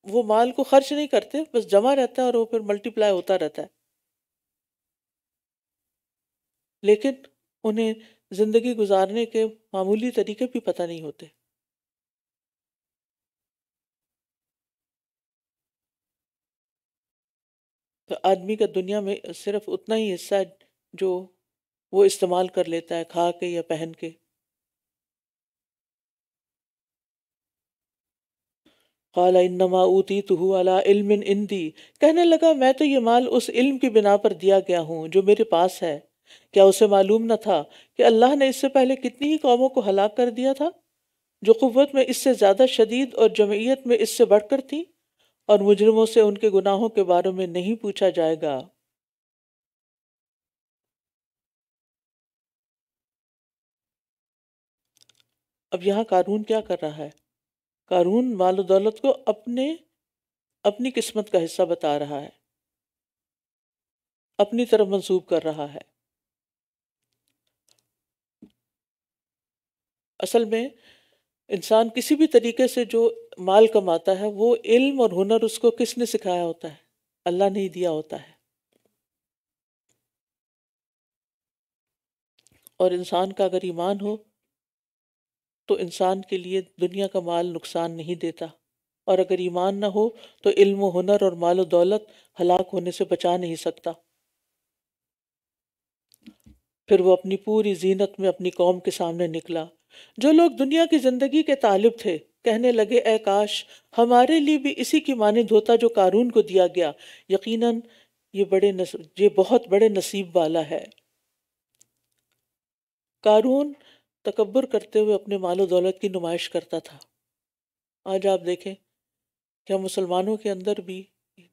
वो माल को खर्च नहीं करते बस जमा रहता है और वो फिर मल्टीप्लाई होता रहता है लेकिन उन्हें जिंदगी गुजारने के मामूली तरीके भी पता नहीं होते तो आदमी का दुनिया में सिर्फ उतना ही हिस्सा जो वो इस्तेमाल कर लेता है खा के या पहन के काला इन्नमा ऊती तो अला इल्म इंदी कहने लगा मैं तो ये माल उस इल्म की बिना पर दिया गया हूँ जो मेरे पास है क्या उसे मालूम न था कि अल्लाह ने इससे पहले कितनी ही कौमों को हलाक कर दिया था जो कुत में इससे ज़्यादा शदीद और जमीयत में इससे बढ़कर थी और मुजरमों से उनके गुनाहों के बारे में नहीं पूछा जाएगा अब यहाँ कानून क्या कर रहा है कानून माल दौलत को अपने अपनी किस्मत का हिस्सा बता रहा है अपनी तरफ मंसूब कर रहा है असल में इंसान किसी भी तरीके से जो माल कमाता है वो इल्म और हुनर उसको किसने सिखाया होता है अल्लाह ने ही दिया होता है और इंसान का अगर ईमान हो तो इंसान के लिए दुनिया का माल नुकसान नहीं देता और अगर ईमान ना हो तो इल्म हुनर और माल दौलत हलाक होने से बचा नहीं सकता फिर वो अपनी पूरी जीनत में अपनी कौम के सामने निकला जो लोग दुनिया की ज़िंदगी के तालिब थे कहने लगे ए काश हमारे लिए भी इसी की मानद होता जो कारून को दिया गया यकीन ये बड़े नस, ये बहुत बड़े नसीब वाला है कारून तकबर करते हुए अपने माल दौलत की नुमाइश करता था आज आप देखें क्या मुसलमानों के अंदर भी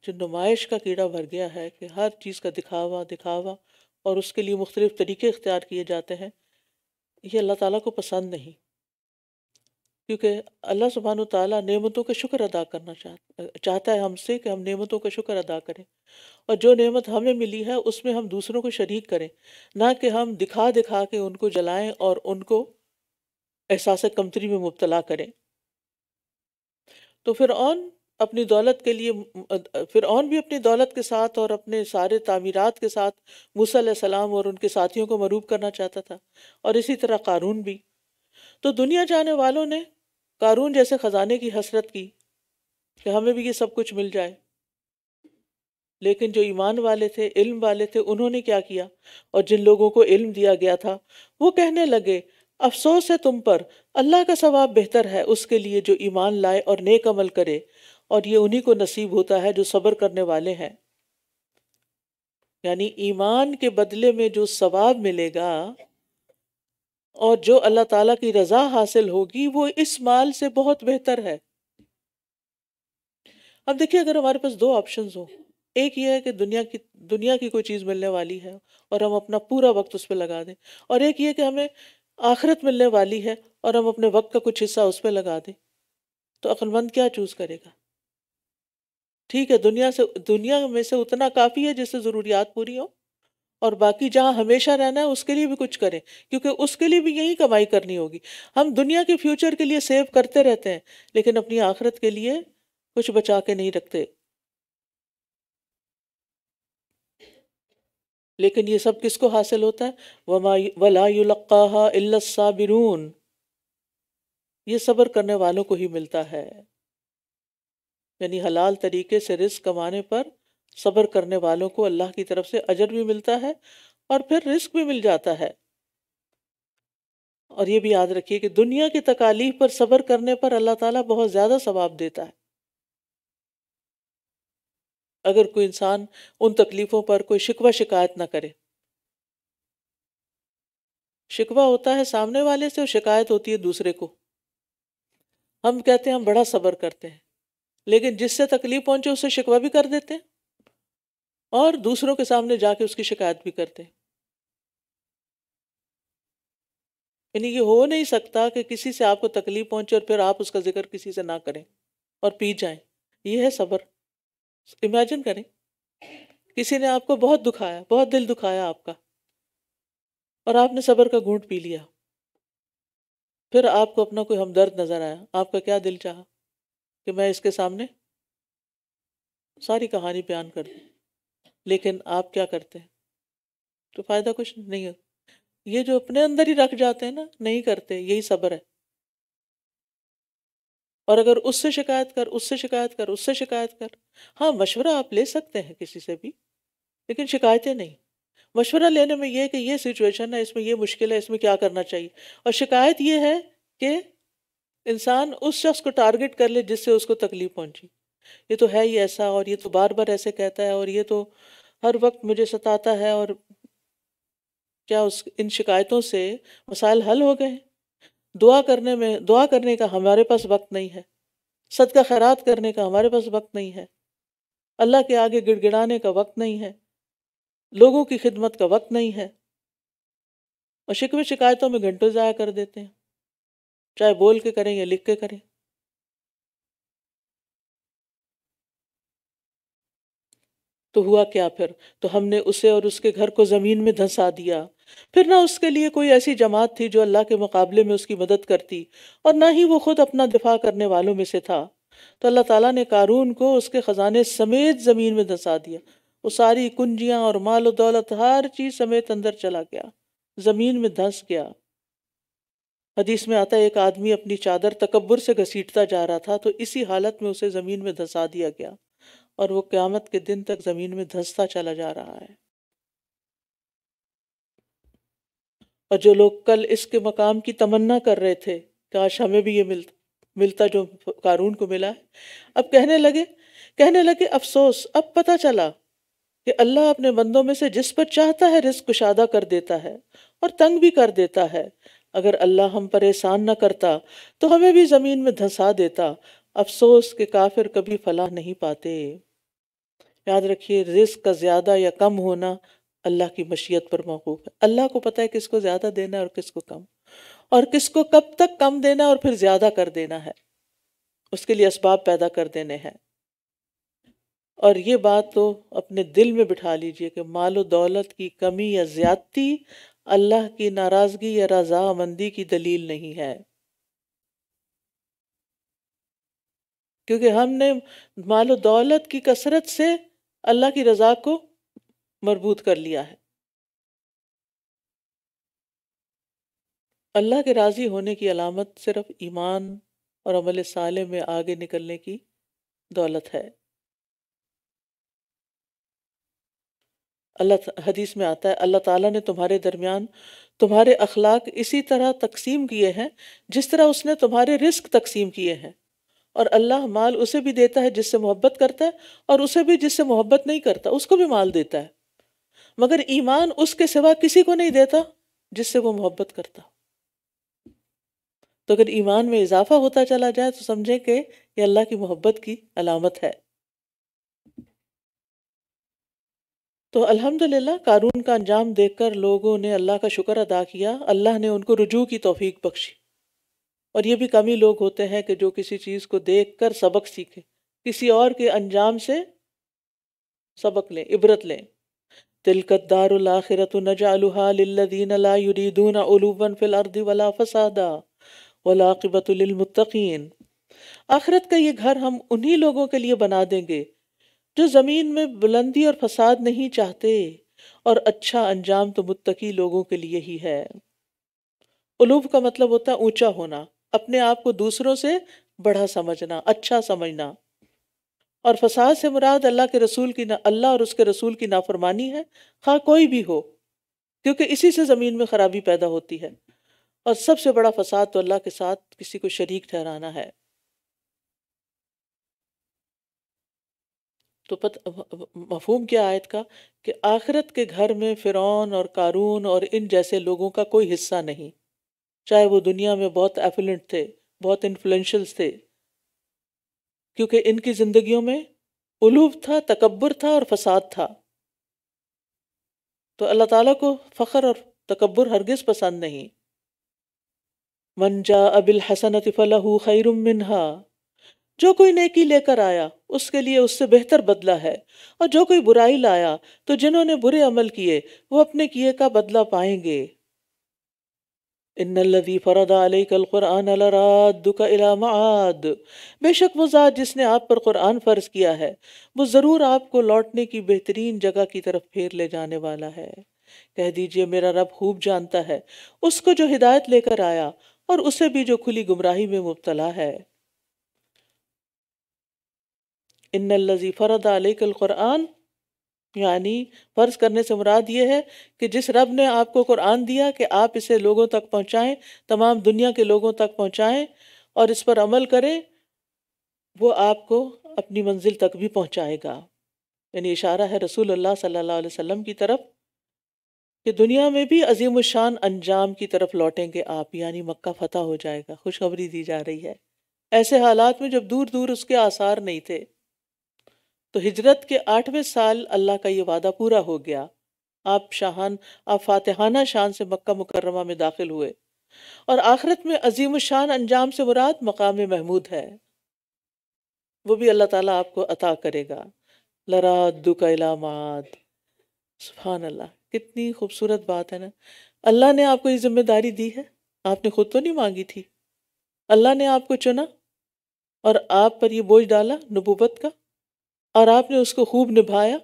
जो नुमाइश का कीड़ा भर गया है कि हर चीज़ का दिखावा दिखावा और उसके लिए मुख्तलिफ तरीके इख्तियार किए जाते हैं ये अल्लाह ताला को पसंद नहीं क्योंकि अल्लाह सुबहान तला नमतों का शुक्र अदा करना चाह चाहता है हमसे कि हम नमतों का शुक्र अदा करें और जो नमत हमें मिली है उसमें हम दूसरों को शरीक करें ना कि हम दिखा दिखा के उनको जलाएं और उनको एहसास कमतरी में मुबतला करें तो फिर ऑन अपनी दौलत के लिए फिर ऑन भी अपनी दौलत के साथ और अपने सारे तामीरात के साथ मूसा सलाम और उनके साथियों को मरूब करना चाहता था और इसी तरह कानून भी तो दुनिया जाने वालों ने कारून जैसे ख़जाने की हसरत की कि हमें भी ये सब कुछ मिल जाए लेकिन जो ईमान वाले थे इल्म वाले थे उन्होंने क्या किया और जिन लोगों को इल्म दिया गया था वो कहने लगे अफसोस है तुम पर अल्लाह का सवाब बेहतर है उसके लिए जो ईमान लाए और नेक अमल करे और ये उन्हीं को नसीब होता है जो सब्र करने वाले हैं यानी ईमान के बदले में जो सवाब मिलेगा और जो अल्लाह ताला की रजा हासिल होगी वो इस माल से बहुत बेहतर है अब देखिए अगर हमारे पास दो ऑप्शन हो एक ये है कि दुनिया की दुनिया की कोई चीज़ मिलने वाली है और हम अपना पूरा वक्त उस पर लगा दें और एक ये कि हमें आखिरत मिलने वाली है और हम अपने वक्त का कुछ हिस्सा उस पर लगा दें तो अक्लमंद क्या चूज करेगा ठीक है दुनिया से दुनिया में से उतना काफ़ी है जिससे ज़रूरियात पूरी हो और बाकी जहाँ हमेशा रहना है उसके लिए भी कुछ करें क्योंकि उसके लिए भी यही कमाई करनी होगी हम दुनिया के फ्यूचर के लिए सेव करते रहते हैं लेकिन अपनी आखिरत के लिए कुछ बचा के नहीं रखते लेकिन ये सब किसको हासिल होता है वला युलक्का ये सब्र करने वालों को ही मिलता है यानी हलाल तरीके से रिस्क कमाने पर सब्र करने वालों को अल्लाह की तरफ से अजर भी मिलता है और फिर रिस्क भी मिल जाता है और ये भी याद रखिए कि दुनिया की तकालीफ पर सब्र करने पर अल्लाह ताला बहुत ज़्यादा सवाब देता है अगर कोई इंसान उन तकलीफ़ों पर कोई शिकवा शिकायत ना करे शिकवा होता है सामने वाले से और शिकायत होती है दूसरे को हम कहते हैं हम बड़ा सब्र करते हैं लेकिन जिससे तकलीफ पहुंचे उससे शिकवा भी कर देते हैं और दूसरों के सामने जाके उसकी शिकायत भी करते हैं यानी ये हो नहीं सकता कि किसी से आपको तकलीफ पहुंचे और फिर आप उसका जिक्र किसी से ना करें और पी जाएं ये है सब्र इमेजिन करें किसी ने आपको बहुत दुखाया बहुत दिल दुखाया आपका और आपने सब्र का घूंट पी लिया फिर आपको अपना कोई हमदर्द नजर आया आपका क्या दिल चाहा कि मैं इसके सामने सारी कहानी बयान कर दूँ लेकिन आप क्या करते हैं तो फ़ायदा कुछ नहीं है ये जो अपने अंदर ही रख जाते हैं ना नहीं करते यही सब्र है और अगर उससे शिकायत कर उससे शिकायत कर उससे शिकायत कर हाँ मशवरा आप ले सकते हैं किसी से भी लेकिन शिकायतें नहीं मशवरा लेने में यह कि ये सिचुएशन है इसमें ये मुश्किल है इसमें क्या करना चाहिए और शिकायत ये है कि इंसान उस शख्स को टारगेट कर ले जिससे उसको तकलीफ पहुंची ये तो है ही ऐसा और ये तो बार बार ऐसे कहता है और ये तो हर वक्त मुझे सताता है और क्या उस इन शिकायतों से मसाइल हल हो गए दुआ करने में दुआ करने का हमारे पास वक्त नहीं है सदका खैरात करने का हमारे पास वक्त नहीं है अल्लाह के आगे गिड़गिड़ाने का वक्त नहीं है लोगों की खिदमत का वक्त नहीं है और शिकवे शिकायतों में घंटों ज़ाया कर देते हैं चाहे बोल के करें या लिख के करें तो हुआ क्या फिर तो हमने उसे और उसके घर को ज़मीन में धंसा दिया फिर ना उसके लिए कोई ऐसी जमात थी जो अल्लाह के मुकाबले में उसकी मदद करती और ना ही वो खुद अपना दिफा करने वालों में से था तो अल्लाह ताला ने कारून को उसके ख़जाने समेत ज़मीन में धंसा दिया वो सारी कुंजियाँ और माल दौलत हर चीज़ समेत अंदर चला गया ज़मीन में धंस गया हदीस में आता एक आदमी अपनी चादर तकबर से घसीटता जा रहा था तो इसी हालत में उसे ज़मीन में धंसा दिया गया और वो क़्यामत के दिन तक ज़मीन में धंसता चला जा रहा है और जो लोग कल इसके मकाम की तमन्ना कर रहे थे काश हमें भी ये मिलता मिलता जो कारून को मिला है अब कहने लगे कहने लगे अफसोस अब पता चला कि अल्लाह अपने बंदों में से जिस पर चाहता है रिस्क कुशादा कर देता है और तंग भी कर देता है अगर अल्लाह हम पर एहसान न करता तो हमें भी ज़मीन में धंसा देता अफसोस के काफिर कभी फलाह नहीं पाते याद रखिए रिस्क का ज़्यादा या कम होना अल्लाह की मशीयत पर मौकूफ़ है अल्लाह को पता है किसको ज़्यादा देना और किसको कम और किसको कब तक कम देना और फिर ज़्यादा कर देना है उसके लिए इसबाब पैदा कर देने हैं और ये बात तो अपने दिल में बिठा लीजिए कि माल दौलत की कमी या ज़्यादती अल्लाह की नाराज़गी या रजामंदी की दलील नहीं है क्योंकि हमने माल दौलत की कसरत से अल्लाह की रजा को मरबूत कर लिया है अल्लाह के राज़ी होने की अलामत सिर्फ ईमान और अमल साले में आगे निकलने की दौलत है अल्लाह हदीस में आता है अल्लाह ताला ने तुम्हारे दरमियान तुम्हारे अखलाक इसी तरह तकसीम किए हैं जिस तरह उसने तुम्हारे रिस्क तकसीम किए हैं और अल्लाह माल उसे भी देता है जिससे मोहब्बत करता है और उसे भी जिससे मोहब्बत नहीं करता उसको भी माल देता है मगर ईमान उसके सिवा किसी को नहीं देता जिससे वो मोहब्बत करता तो अगर ईमान में इजाफा होता चला जाए तो समझें कि यह अल्लाह की मोहब्बत की अलामत है तो अल्हम्दुलिल्लाह कारून का अंजाम देखकर लोगों ने अल्लाह का शुक्र अदा किया अल्लाह ने उनको रुजू की तोफीक बख्शी और ये भी कम ही लोग होते हैं कि जो किसी चीज़ को देख कर सबक सीखे किसी और के अंजाम से सबक लें इबरत लें तिलकत दारखिरत नजालुहादीन अलादून उलूबन फिल वला फसादा वलाक़बतमतकीन आखिरत का ये घर हम उन्हीं लोगों के लिए बना देंगे जो ज़मीन में बुलंदी और फसाद नहीं चाहते और अच्छा अंजाम तो मुतकी लोगों के लिए ही है उलूब का मतलब होता है ऊँचा होना अपने आप को दूसरों से बड़ा समझना अच्छा समझना और फसाद से मुराद अल्लाह के रसूल की ना अल्लाह और उसके रसूल की नाफरमानी है हाँ कोई भी हो क्योंकि इसी से ज़मीन में ख़राबी पैदा होती है और सबसे बड़ा फसाद तो अल्लाह के साथ किसी को शरीक ठहराना है तो पत मफहूम क्या आयत का कि आखिरत के घर में फ़िरौन और कारून और इन जैसे लोगों का कोई हिस्सा नहीं चाहे वो दुनिया में बहुत एफिलेंट थे बहुत इन्फ्लुएंशल्स थे क्योंकि इनकी ज़िंदगियों में उलूब था तकबर था और फसाद था तो अल्लाह ताला को फ़ख्र और तकबर हरगिज़ पसंद नहीं मनजा अबिल हसन फ़लहू खैरुम मिनहा जो कोई नेकी लेकर आया उसके लिए उससे बेहतर बदला है और जो कोई बुराई लाया तो जिन्होंने बुरे अमल किए वो अपने किए का बदला पाएंगे इन्नल्लज़ी फ़रदा बेशक वो ज़ात जिसने आप पर कुरान फ़र्ज़ किया है वो ज़रूर आपको लौटने की बेहतरीन जगह की तरफ फेर ले जाने वाला है कह दीजिए मेरा रब खूब जानता है उसको जो हिदायत लेकर आया और उसे भी जो खुली गुमराही में मुबतला है इन्नल्लज़ी फ़रदा अलैकल-क़ुरआन यानी फर्ज करने से मुराद ये है कि जिस रब ने आपको कुरान दिया कि आप इसे लोगों तक पहुँचाएँ तमाम दुनिया के लोगों तक पहुँचाएँ और इस पर अमल करें वो आपको अपनी मंजिल तक भी पहुँचाएगा यानी इशारा है रसूल अल्लाह सल्लल्लाहु अलैहि वसल्लम की तरफ कि दुनिया में भी अजीम शान अंजाम की तरफ लौटेंगे आप यानी मक्का फतह हो जाएगा खुशखबरी दी जा रही है ऐसे हालात में जब दूर दूर उसके आसार नहीं थे तो हिजरत के आठवें साल अल्लाह का ये वादा पूरा हो गया आप शाहान आप फातहाना शान से मक्का मुकर्रमा में दाखिल हुए और आखिरत में अजीम शान अंजाम से मुराद मकाम महमूद है वो भी अल्लाह ताला आपको अता करेगा लरा दुकलामाद सुबहान अल्लाह कितनी खूबसूरत बात है ना अल्लाह ने आपको ये जिम्मेदारी दी है आपने खुद तो नहीं मांगी थी अल्लाह ने आपको चुना और आप पर ये बोझ डाला नबूबत का और आपने उसको खूब निभाया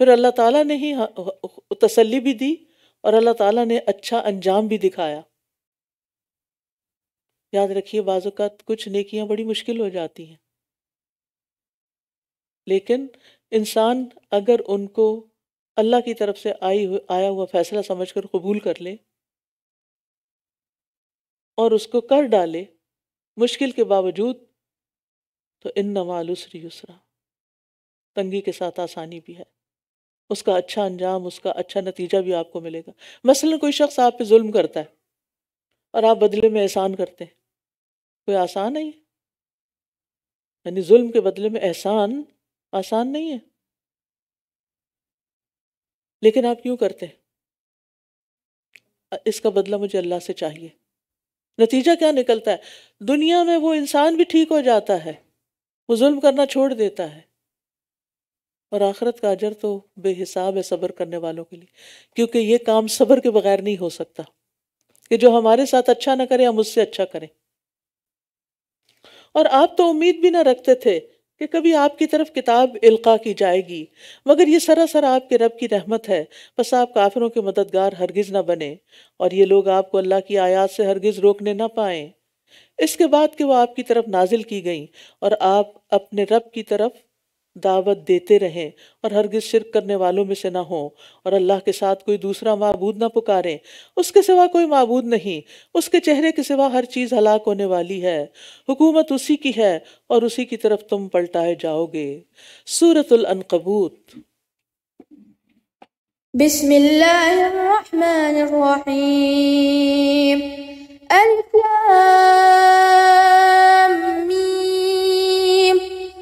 फिर अल्लाह ताला ने ही तसल्ली भी दी और अल्लाह ताला ने अच्छा अंजाम भी दिखाया याद रखिए बाजुकात कुछ नेकियां बड़ी मुश्किल हो जाती हैं लेकिन इंसान अगर उनको अल्लाह की तरफ से आई हु, आया हुआ फैसला समझकर कबूल कर ले और उसको कर डाले मुश्किल के बावजूद तो इन नमालुसरी उसरा तंगी के साथ आसानी भी है उसका अच्छा अंजाम उसका अच्छा नतीजा भी आपको मिलेगा मसलन कोई शख्स आप पे जुल्म करता है और आप बदले में एहसान करते हैं कोई आसान है यानी जुल्म के बदले में एहसान आसान नहीं है लेकिन आप क्यों करते हैं इसका बदला मुझे अल्लाह से चाहिए नतीजा क्या निकलता है दुनिया में वो इंसान भी ठीक हो जाता है वो जुल्म करना छोड़ देता है और आखरत का अजर तो बेहिसाब है सब्र करने वालों के लिए क्योंकि ये काम सब्र के बगैर नहीं हो सकता कि जो हमारे साथ अच्छा ना करें हम उससे अच्छा करें और आप तो उम्मीद भी ना रखते थे कि कभी आपकी तरफ किताब इल्का की जाएगी मगर ये सरासर आपके रब की रहमत है बस आप काफिरों के मददगार हरगिज़ ना बने और ये लोग आपको अल्लाह की आयात से हरगिज़ रोकने ना पाए इसके बाद कि वह आपकी तरफ नाजिल की गई और आप अपने रब की तरफ दावत देते रहें और हरगिज शिरक करने वालों में से ना हो और अल्लाह के साथ कोई दूसरा मबूद ना पुकारें उसके सिवा कोई मबूद नहीं उसके चेहरे के सिवा हर चीज़ हलाक होने वाली है हुकूमत उसी की है और उसी की तरफ तुम पलटाए जाओगे सूरतुल अनकबूत بسم الله الرحمن الرحيم الف لام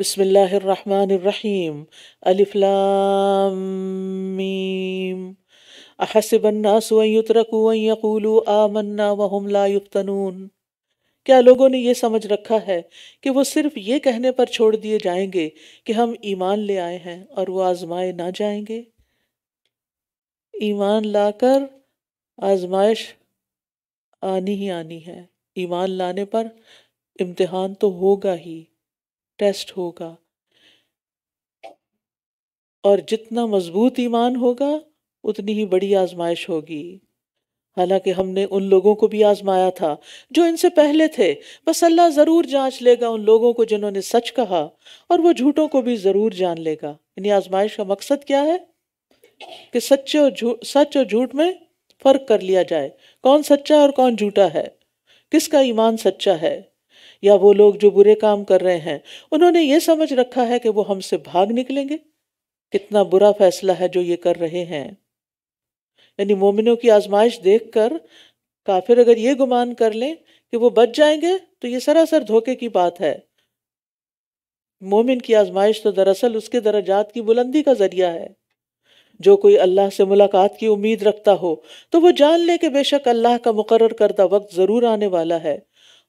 बसमीम अलिफ्लामीम अहसबन्नासुतरकूलू आमन्ना वहम ला युफ्तनून क्या लोगों ने यह समझ रखा है कि वो सिर्फ ये कहने पर छोड़ दिए जाएंगे कि हम ईमान ले आए हैं और वो आजमाए ना जाएंगे ईमान लाकर आजमाइश आनी ही आनी है ईमान लाने पर इम्तिहान तो होगा ही टेस्ट होगा और जितना मजबूत ईमान होगा उतनी ही बड़ी आजमाइश होगी हालांकि हमने उन लोगों को भी आजमाया था जो इनसे पहले थे बस अल्लाह ज़रूर जांच लेगा उन लोगों को जिन्होंने सच कहा और वो झूठों को भी ज़रूर जान लेगा इन्हीं आजमाइश का मकसद क्या है कि सच्चे और झूठ सच और झूठ में फ़र्क कर लिया जाए कौन सच्चा और कौन झूठा है किसका ईमान सच्चा है या वो लोग जो बुरे काम कर रहे हैं उन्होंने ये समझ रखा है कि वो हमसे भाग निकलेंगे कितना बुरा फैसला है जो ये कर रहे हैं यानी मोमिनों की आजमाइश देखकर काफिर अगर ये गुमान कर लें कि वो बच जाएंगे तो ये सरासर धोखे की बात है मोमिन की आजमाइश तो दरअसल उसके दर्जात की बुलंदी का जरिया है जो कोई अल्लाह से मुलाकात की उम्मीद रखता हो तो वो जान ले कि बेशक अल्लाह का मुकर करदा वक्त ज़रूर आने वाला है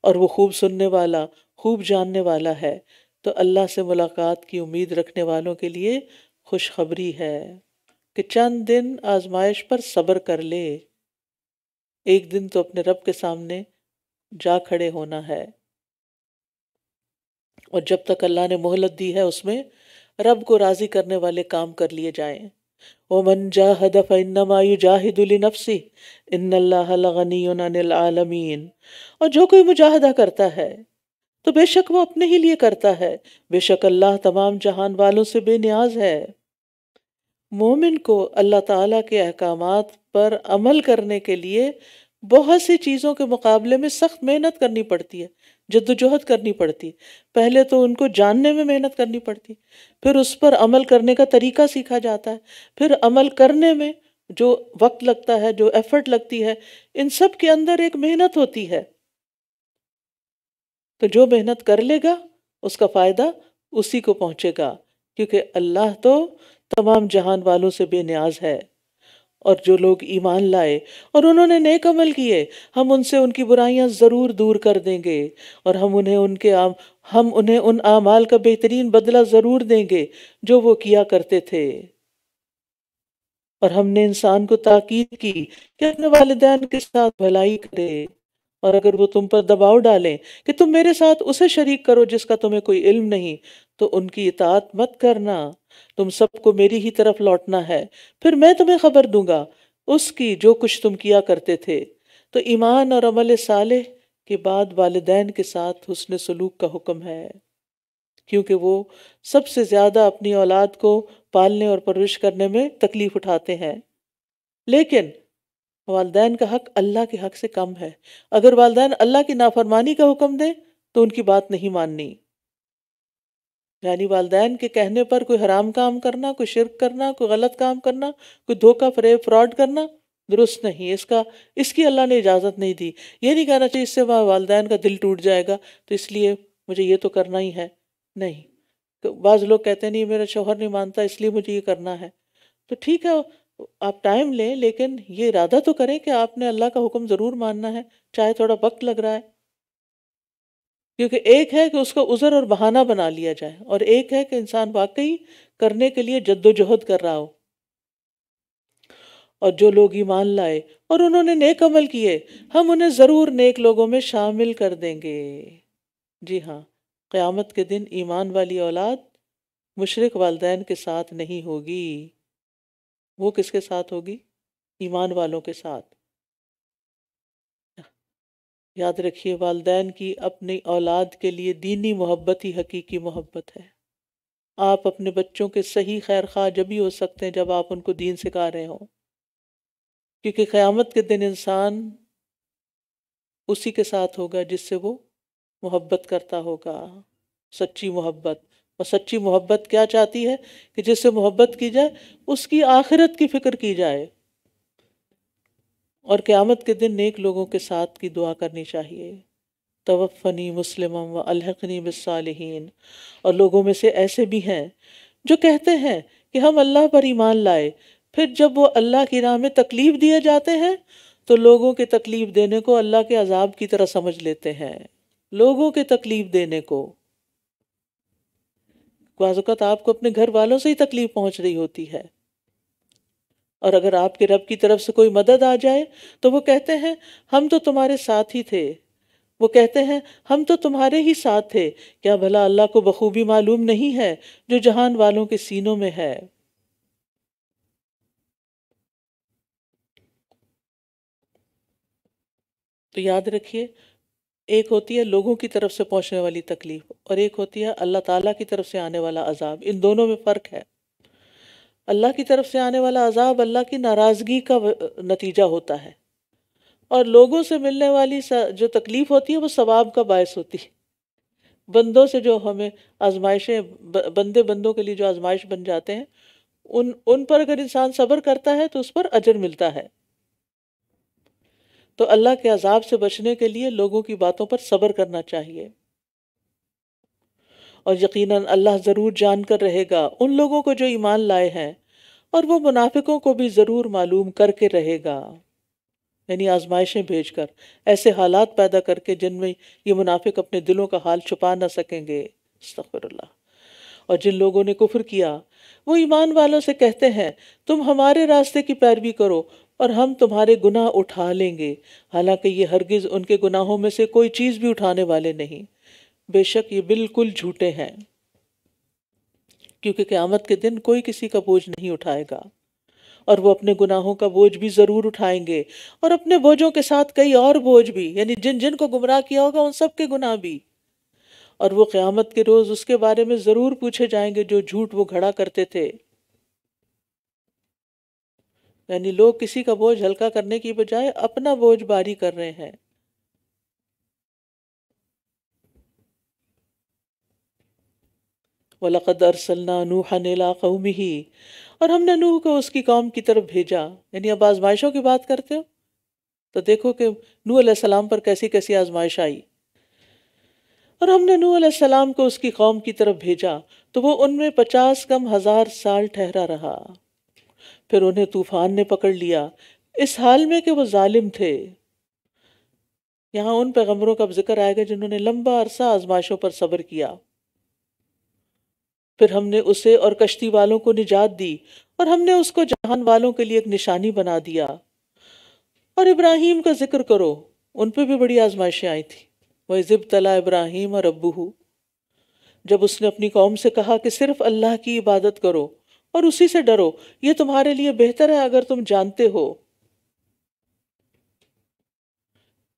और वो खूब सुनने वाला खूब जानने वाला है तो अल्लाह से मुलाकात की उम्मीद रखने वालों के लिए खुशखबरी है कि चंद दिन आजमाइश पर सब्र कर ले एक दिन तो अपने रब के सामने जा खड़े होना है और जब तक अल्लाह ने मोहलत दी है उसमें रब को राज़ी करने वाले काम कर लिए जाएं वमन जाहद फ़ैनमाजाहिदुलनफसी इन्नल्लागनीआलमीन और जो कोई मुजाहदा करता है तो बेशक वो अपने ही लिए करता है बेशक अल्लाह तमाम जहान वालों से बेनियाज है मोमिन को अल्लाह ताला के अहकाम पर अमल करने के लिए बहुत सी चीज़ों के मुकाबले में सख्त मेहनत करनी पड़ती है जद्दोजहद करनी पड़ती पहले तो उनको जानने में मेहनत करनी पड़ती फिर उस पर अमल करने का तरीका सीखा जाता है फिर अमल करने में जो वक्त लगता है जो एफर्ट लगती है इन सब के अंदर एक मेहनत होती है तो जो मेहनत कर लेगा उसका फ़ायदा उसी को पहुँचेगा क्योंकि अल्लाह तो तमाम जहान वालों से बेनियाज है और जो लोग ईमान लाए और उन्होंने नेक अमल किए हम उनसे उनकी बुराइयां ज़रूर दूर कर देंगे और हम उन्हें उनके आम हम उन्हें उन आमाल का बेहतरीन बदला ज़रूर देंगे जो वो किया करते थे और हमने इंसान को ताकीद की कि अपने वालदान के साथ भलाई करे और अगर वो तुम पर दबाव डालें कि तुम मेरे साथ उसे शरीक करो जिसका तुम्हें कोई इल्म नहीं तो उनकी इतात मत करना तुम सबको मेरी ही तरफ लौटना है फिर मैं तुम्हें खबर दूंगा उसकी जो कुछ तुम किया करते थे तो ईमान और अमल साले के बाद वालदेन के साथ हुसन सलूक का हुक्म है क्योंकि वो सबसे ज़्यादा अपनी औलाद को पालने और परवरिश करने में तकलीफ़ उठाते हैं लेकिन वालदेन का हक अल्लाह के हक से कम है अगर वालदेन अल्लाह की नाफरमानी का हुक्म दें तो उनकी बात नहीं माननी यानी वालदेन के कहने पर कोई हराम काम करना कोई शिरक करना कोई गलत काम करना कोई धोखा फरेब फ्रॉड करना दुरुस्त नहीं इसका इसकी अल्लाह ने इजाज़त नहीं दी ये नहीं कहना चाहिए इससे वहाँ वालदेन का दिल टूट जाएगा तो इसलिए मुझे ये तो करना ही है नहीं तो बाज़ लोग कहते नहीं मेरा शोहर नहीं मानता इसलिए मुझे ये करना है तो ठीक है आप टाइम लें लेकिन ये इरादा तो करें कि आपने अल्लाह का हुक्म ज़रूर मानना है चाहे थोड़ा वक्त लग रहा है क्योंकि एक है कि उसका उज़र और बहाना बना लिया जाए और एक है कि इंसान वाकई करने के लिए जद्दोजहद कर रहा हो और जो लोग ईमान लाए और उन्होंने नेक अमल किए हम उन्हें ज़रूर नेक लोगों में शामिल कर देंगे जी हाँ क़यामत के दिन ईमान वाली औलाद मुशरक वालदेन के साथ नहीं होगी वो किसके साथ होगी ईमान वालों के साथ याद रखिए वालदेन की अपनी औलाद के लिए दीनी मोहब्बत ही हकीकी मोहब्बत है आप अपने बच्चों के सही खैर खा जब ही हो सकते हैं जब आप उनको दीन सिखा रहे हों क्योंकि क़यामत के दिन इंसान उसी के साथ होगा जिससे वो मोहब्बत करता होगा सच्ची मोहब्बत और सच्ची मोहब्बत क्या चाहती है कि जिससे मोहब्बत की जाए उसकी आखिरत की फ़िक्र की जाए और क़्यामत के दिन नेक लोगों के साथ की दुआ करनी चाहिए तवफ़नी मुस्लिम व अलहनी बसालहन और लोगों में से ऐसे भी हैं जो कहते हैं कि हम अल्लाह पर ईमान लाए फिर जब वो अल्लाह की राह में तकलीफ़ दिए जाते हैं तो लोगों के तकलीफ़ देने को अल्लाह के अजाब की तरह समझ लेते हैं लोगों के तकलीफ़ देने को बाज़त आपको अपने घर वालों से ही तकलीफ पहुंच रही होती है और अगर आपके रब की तरफ से कोई मदद आ जाए तो वो कहते हैं हम तो तुम्हारे साथ ही थे वो कहते हैं हम तो तुम्हारे ही साथ थे क्या भला अल्लाह को बखूबी मालूम नहीं है जो जहान वालों के सीनों में है तो याद रखिए एक होती है लोगों की तरफ से पहुंचने वाली तकलीफ और एक होती है अल्लाह ताला की तरफ से आने वाला अजाब इन दोनों में फ़र्क है अल्लाह की तरफ से आने वाला अजाब अल्लाह की नाराज़गी का नतीजा होता है और लोगों से मिलने वाली जो तकलीफ़ होती है वो सवाब का बायस होती है बंदों से जो हमें आजमाइशें बंदे बंदों के लिए जो आजमाइश बन जाते हैं उन उन पर अगर इंसान सब्र करता है तो उस पर अजर मिलता है तो अल्लाह के अजाब से बचने के लिए लोगों की बातों पर सब्र करना चाहिए और यकीनन अल्लाह ज़रूर जान कर रहेगा उन लोगों को जो ईमान लाए हैं और वो मुनाफिकों को भी ज़रूर मालूम करके रहेगा यानी आजमाइशें भेज कर ऐसे हालात पैदा करके जिनमें ये मुनाफिक अपने दिलों का हाल छुपा ना सकेंगे सफ़रल्ला और जिन लोगों ने कुफर किया वो ईमान वालों से कहते हैं तुम हमारे रास्ते की पैरवी करो और हम तुम्हारे गुनाह उठा लेंगे हालांकि ये हरगिज़ उनके गुनाहों में से कोई चीज़ भी उठाने वाले नहीं बेशक ये बिल्कुल झूठे हैं क्योंकि क़्यामत के दिन कोई किसी का बोझ नहीं उठाएगा और वो अपने गुनाहों का बोझ भी ज़रूर उठाएंगे और अपने बोझों के साथ कई और बोझ भी यानी जिन जिन को गुमराह किया होगा उन सबके गुनाह भी और वो क़्यामत के रोज़ उसके बारे में ज़रूर पूछे जाएंगे जो झूठ वो घड़ा करते थे यानी लोग किसी का बोझ हल्का करने की बजाय अपना बोझ भारी कर रहे हैं वलक़द अरसलना नूह नीला कौमी ही और हमने नूह को उसकी कौम की तरफ भेजा यानी अब आजमाइशों की बात करते हो तो देखो कि नूह सलाम पर कैसी कैसी आजमाइश आई और हमने नूह सलाम को उसकी कौम की तरफ भेजा तो वो उनमें पचास कम हज़ार साल ठहरा रहा फिर उन्हें तूफान ने पकड़ लिया इस हाल में कि वो जालिम थे यहाँ उन पैगम्बरों का जिक्र आएगा जिन्होंने लंबा अरसा आजमाइशों पर सब्र किया फिर हमने उसे और कश्ती वालों को निजात दी और हमने उसको जहान वालों के लिए एक निशानी बना दिया और इब्राहिम का जिक्र करो उन पर भी बड़ी आजमाइशें आई थी वह जिब तला इब्राहिम और अबूहू जब उसने अपनी कौम से कहा कि सिर्फ अल्लाह की इबादत करो और उसी से डरो ये तुम्हारे लिए बेहतर है अगर तुम जानते हो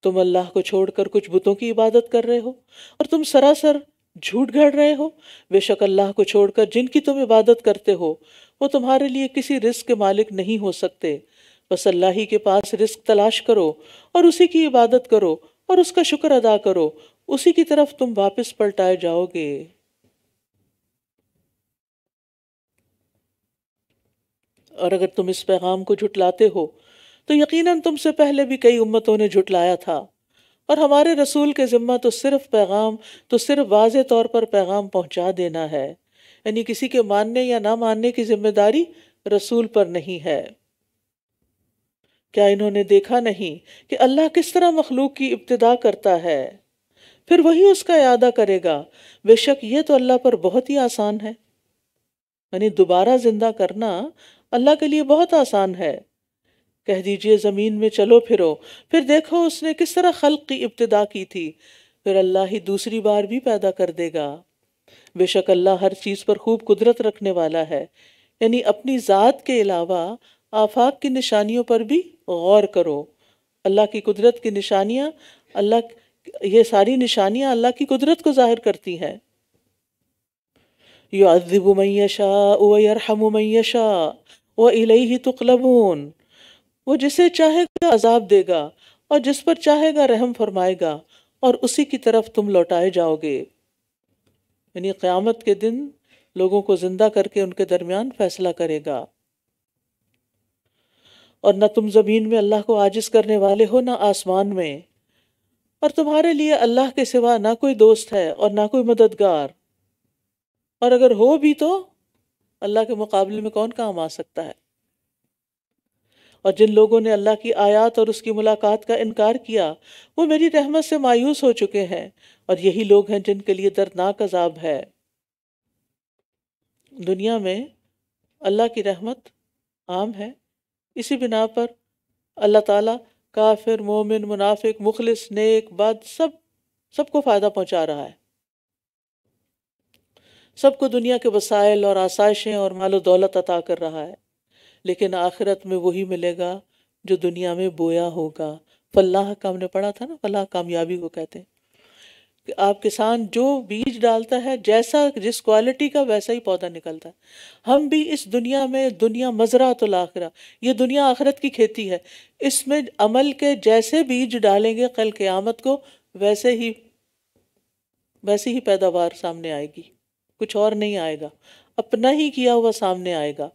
तुम अल्लाह को छोड़कर कुछ बुतों की इबादत कर रहे हो और तुम सरासर झूठ गढ़ रहे हो बेशक अल्लाह को छोड़कर जिनकी तुम इबादत करते हो वो तुम्हारे लिए किसी रिस्क के मालिक नहीं हो सकते बस अल्लाह ही के पास रिस्क तलाश करो और उसी की इबादत करो और उसका शुक्र अदा करो उसी की तरफ तुम वापस पलटाए जाओगे और अगर तुम इस पैगाम को झुटलाते हो तो यकीनन तुमसे पहले भी कई उम्मतों ने झुटलाया था और हमारे रसूल के ज़िम्मा तो सिर्फ पैगाम तो सिर्फ वाज तौर पर पैगाम पहुँचा देना है यानी किसी के मानने या ना मानने की जिम्मेदारी रसूल पर नहीं है क्या इन्होंने देखा नहीं कि अल्लाह किस तरह मखलूक की इब्तदा करता है फिर वही उसका अदा करेगा बेशक ये तो अल्लाह पर बहुत ही आसान है यानी दोबारा जिंदा करना अल्लाह के लिए बहुत आसान है कह दीजिए ज़मीन में चलो फिरो फिर देखो उसने किस तरह खल्क की इब्तदा की थी फिर अल्लाह ही दूसरी बार भी पैदा कर देगा बेशक अल्लाह हर चीज़ पर खूब कुदरत रखने वाला है यानी अपनी ज़ात के अलावा आफाक की निशानियों पर भी गौर करो अल्लाह की कुदरत की निशानियाँ अल्लाह ये सारी निशानियां अल्लाह की कुदरत को ज़ाहिर करती हैं युद्दिब मैशा वरहम मैशा व ही तुकलबून वो जिसे चाहेगा अजाब देगा और जिस पर चाहेगा रहम फरमाएगा और उसी की तरफ तुम लौटाए जाओगे यानी क़यामत के दिन लोगों को ज़िंदा करके उनके दरमियान फ़ैसला करेगा और न तुम ज़मीन में अल्लाह को आजिज करने वाले हो ना आसमान में और तुम्हारे लिए अल्लाह के सिवा ना कोई दोस्त है और ना कोई मददगार और अगर हो भी तो अल्लाह के मुकाबले में कौन काम आ सकता है और जिन लोगों ने अल्लाह की आयत और उसकी मुलाकात का इनकार किया वो मेरी रहमत से मायूस हो चुके हैं और यही लोग हैं जिनके लिए दर्दनाक अजाब है दुनिया में अल्लाह की रहमत आम है इसी बिना पर अल्लाह ताला काफिर मोमिन मुनाफिक मुखलिस नेक बद सब सबको फ़ायदा पहुंचा रहा है सबको दुनिया के वसाइल और आसाइशें और मालो दौलत अता कर रहा है लेकिन आखिरत में वही मिलेगा जो दुनिया में बोया होगा फलाह का हमने पढ़ा था ना फलाह कामयाबी को कहते हैं कि आप किसान जो बीज डालता है जैसा जिस क्वालिटी का वैसा ही पौधा निकलता है हम भी इस दुनिया में दुनिया मजरा तो लाखरा ये दुनिया आखिरत की खेती है इसमें अमल के जैसे बीज डालेंगे कल आमद को वैसे ही वैसे ही पैदावार सामने आएगी कुछ और नहीं आएगा अपना ही किया हुआ सामने आएगा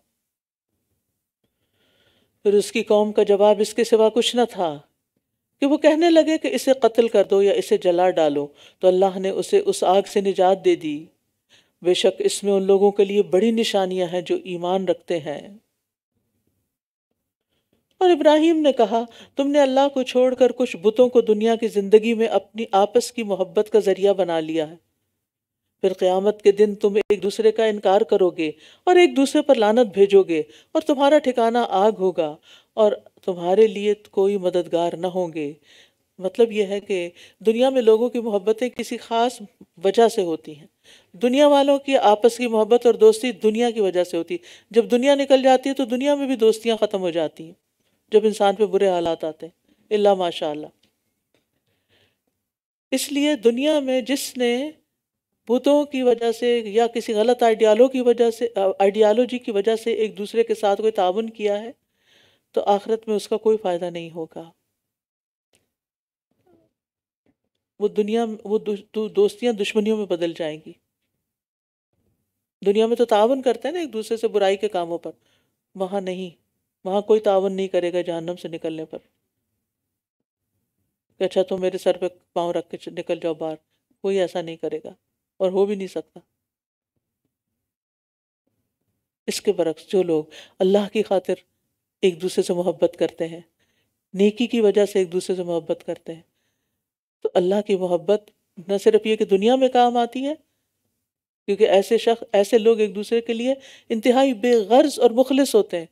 फिर उसकी कौम का जवाब इसके सिवा कुछ न था कि वो कहने लगे कि इसे कत्ल कर दो या इसे जला डालो तो अल्लाह ने उसे उस आग से निजात दे दी बेशक इसमें उन लोगों के लिए बड़ी निशानियां हैं जो ईमान रखते हैं और इब्राहिम ने कहा तुमने अल्लाह को छोड़कर कुछ बुतों को दुनिया की ज़िंदगी में अपनी आपस की मोहब्बत का ज़रिया बना लिया है फिर क़यामत के दिन तुम एक दूसरे का इनकार करोगे और एक दूसरे पर लानत भेजोगे और तुम्हारा ठिकाना आग होगा और तुम्हारे लिए कोई मददगार न होंगे मतलब यह है कि दुनिया में लोगों की मोहब्बतें किसी ख़ास वजह से होती हैं दुनिया वालों की आपस की मोहब्बत और दोस्ती दुनिया की वजह से होती है जब दुनिया निकल जाती है तो दुनिया में भी दोस्तियाँ ख़त्म हो जाती हैं जब इंसान पर बुरे हालात आते हैं इल्ला माशा इसलिए दुनिया में जिसने भूतों की वजह से या किसी गलत आइडियालो की वजह से आइडियालॉजी की वजह से एक दूसरे के साथ कोई ताउन किया है तो आखिरत में उसका कोई फ़ायदा नहीं होगा वो दुनिया वो दु, दु, दोस्तियाँ दुश्मनियों में बदल जाएंगी दुनिया में तो ताउन करते हैं ना एक दूसरे से बुराई के कामों पर वहाँ नहीं वहाँ कोई ताउन नहीं करेगा जहनम से निकलने पर अच्छा तुम तो मेरे सर पर पाँव रख के निकल जाओ बाहर कोई ऐसा नहीं करेगा और हो भी नहीं सकता इसके बरक्स जो लोग अल्लाह की खातिर एक दूसरे से मोहब्बत करते हैं नेकी की वजह से एक दूसरे से मोहब्बत करते हैं तो अल्लाह की मोहब्बत न सिर्फ ये कि दुनिया में काम आती है क्योंकि ऐसे शख्स ऐसे लोग एक दूसरे के लिए इंतहाई बेगर्ज और मुखलिस होते हैं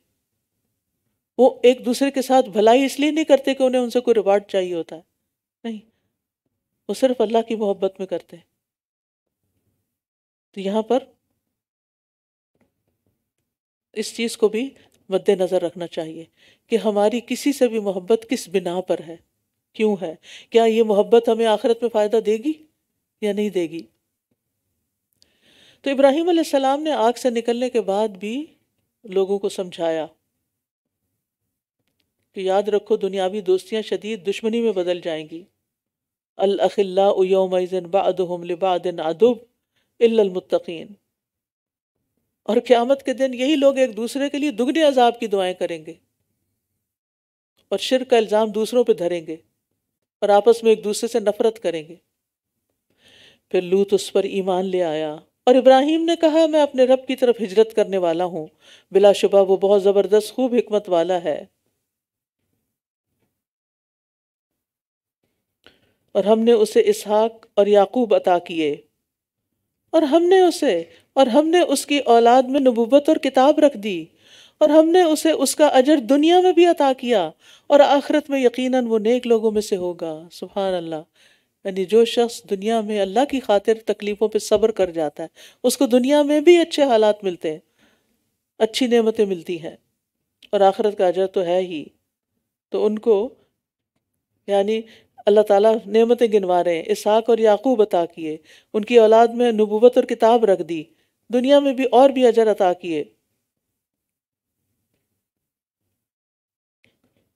वो एक दूसरे के साथ भलाई इसलिए नहीं करते कि उन्हें उनसे कोई रिवार्ड चाहिए होता है नहीं वो सिर्फ अल्लाह की मोहब्बत में करते हैं तो यहाँ पर इस चीज़ को भी मद्देनज़र रखना चाहिए कि हमारी किसी से भी मोहब्बत किस बिना पर है क्यों है क्या ये मोहब्बत हमें आखिरत में फ़ायदा देगी या नहीं देगी तो इब्राहिम सलाम ने आग से निकलने के बाद भी लोगों को समझाया कि याद रखो दुनियावी दोस्तियां शदीद दुश्मनी में बदल जाएंगी अल अखिल्ला यौमजन बाद हमल अदुब इल्लमुत्तकीन और क़्यामत के दिन यही लोग एक दूसरे के लिए दुगने अजाब की दुआएं करेंगे और शिर का इल्ज़ाम दूसरों पर धरेंगे और आपस में एक दूसरे से नफरत करेंगे फिर लूत उस पर ईमान ले आया और इब्राहिम ने कहा मैं अपने रब की तरफ हिजरत करने वाला हूँ बिलाशुबा वो बहुत ज़बरदस्त खूब हमत वाला है और हमने उसे इसहाक और याकूब अता किए और हमने उसे और हमने उसकी औलाद में नबूबत और किताब रख दी और हमने उसे उसका अजर दुनिया में भी अता किया और आखिरत में यकीनन वो नेक लोगों में से होगा सुबहान अल्लाह यानी जो शख्स दुनिया में अल्लाह की खातिर तकलीफ़ों पे सब्र कर जाता है उसको दुनिया में भी अच्छे हालात मिलते हैं अच्छी नेमतें मिलती हैं और आखिरत का अजर तो है ही तो उनको यानी अल्लाह ताला नेमतें गिनवा रहे हैं इसहाक और याकूब अता किए उनकी औलाद में नबूवत और किताब रख दी दुनिया में भी और भी अजर अता किए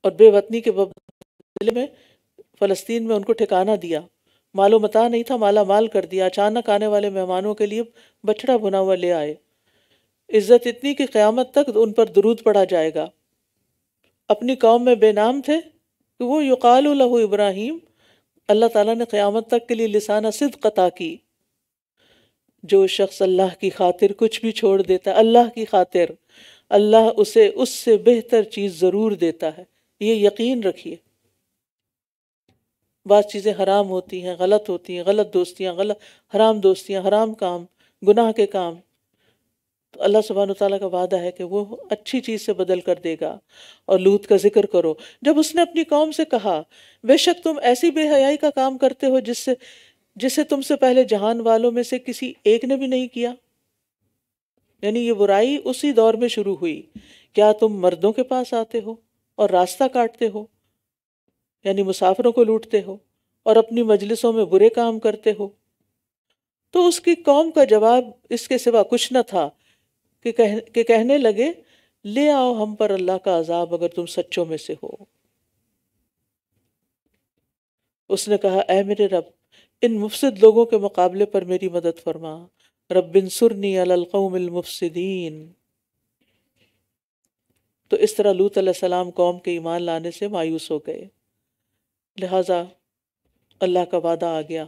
और बेवतनी के बदले में फ़लस्तीन में उनको ठिकाना दिया मालूम अता नहीं था माला माल कर दिया अचानक आने वाले मेहमानों के लिए बछड़ा बुना हुआ ले आए इज्जत इतनी कि क़्यामत तक उन पर दरूद पड़ा जाएगा अपनी कौम में बेनाम थे तो वो युकाल इब्राहिम अल्लाह ताला ने क़यामत तक के लिए लिसान सिद्क कता की जो शख्स अल्लाह की खातिर कुछ भी छोड़ देता है अल्लाह की खातिर अल्लाह उसे उससे बेहतर चीज़ ज़रूर देता है ये यकीन रखिए बात चीज़ें हराम होती हैं गलत होती हैं गलत दोस्तियाँ गलत हराम दोस्तियाँ हराम काम गुनाह के काम तो अल्लाह सुबहान तला का वादा है कि वो अच्छी चीज़ से बदल कर देगा और लूत का जिक्र करो जब उसने अपनी कौम से कहा बेशक तुम ऐसी बेहयाई का काम करते हो जिससे जिसे तुमसे पहले जहान वालों में से किसी एक ने भी नहीं किया यानी ये बुराई उसी दौर में शुरू हुई क्या तुम मर्दों के पास आते हो और रास्ता काटते हो यानी मुसाफिरों को लूटते हो और अपनी मजलिसों में बुरे काम करते हो तो उसकी कौम का जवाब इसके सिवा कुछ न था के कह के कहने लगे ले आओ हम पर अल्लाह का अजाब अगर तुम सच्चों में से हो उसने कहा ऐ मेरे रब इन मुफसद लोगों के मुकाबले पर मेरी मदद फरमा बिन सुरनी अलकौमफसदीन तो इस तरह लूत सलाम कौम के ईमान लाने से मायूस हो गए लिहाजा अल्लाह का वादा आ गया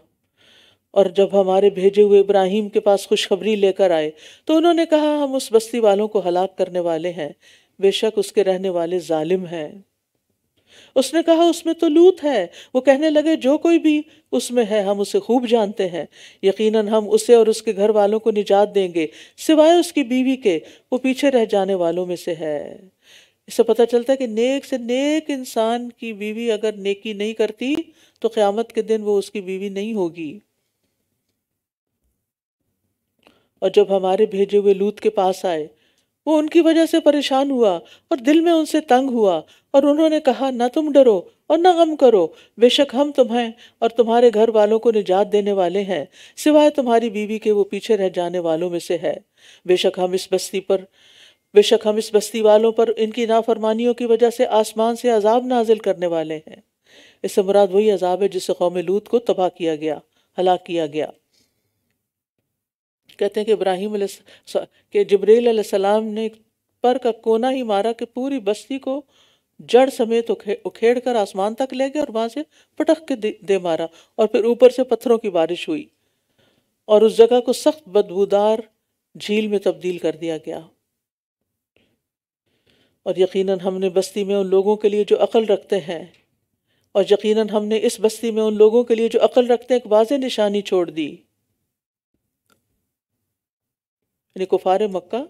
और जब हमारे भेजे हुए इब्राहिम के पास खुशखबरी लेकर आए तो उन्होंने कहा हम उस बस्ती वालों को हलाक करने वाले हैं बेशक उसके रहने वाले जालिम हैं उसने कहा उसमें तो लूत है वो कहने लगे जो कोई भी उसमें है हम उसे खूब जानते हैं यकीनन हम उसे और उसके घर वालों को निजात देंगे सिवाय उसकी बीवी के वो पीछे रह जाने वालों में से है इससे पता चलता है कि नेक से नेक इंसान की बीवी अगर नेकी नहीं करती तो क़्यामत के दिन वो उसकी बीवी नहीं होगी और जब हमारे भेजे हुए लूत के पास आए वो उनकी वजह से परेशान हुआ और दिल में उनसे तंग हुआ और उन्होंने कहा ना तुम डरो और न गम करो बेशक हम तुम्हें और तुम्हारे घर वालों को निजात देने वाले हैं सिवाय तुम्हारी बीवी के वो पीछे रह जाने वालों में से है बेशक हम इस बस्ती पर बेशक हम इस बस्ती वालों पर इनकी नाफरमानियों की वजह से आसमान से अजाब नाजिल करने वाले हैं इससे मुराद वही अजाब है जिससे कौम लूत को तबाह किया गया हलाक किया गया कहते हैं कि इब्राहिम के जबरील सलाम ने पर का कोना ही मारा कि पूरी बस्ती को जड़ समेत उखे, उखेड़ कर आसमान तक ले गए और वहां से पटक के दे, दे मारा और फिर ऊपर से पत्थरों की बारिश हुई और उस जगह को सख्त बदबूदार झील में तब्दील कर दिया गया और यकीनन हमने बस्ती में उन लोगों के लिए जो अकल रखते हैं और यकीनन हमने इस बस्ती में उन लोगों के लिए जो अकल रखते हैं एक वाज निशानी छोड़ दी यानी कुफार मक्का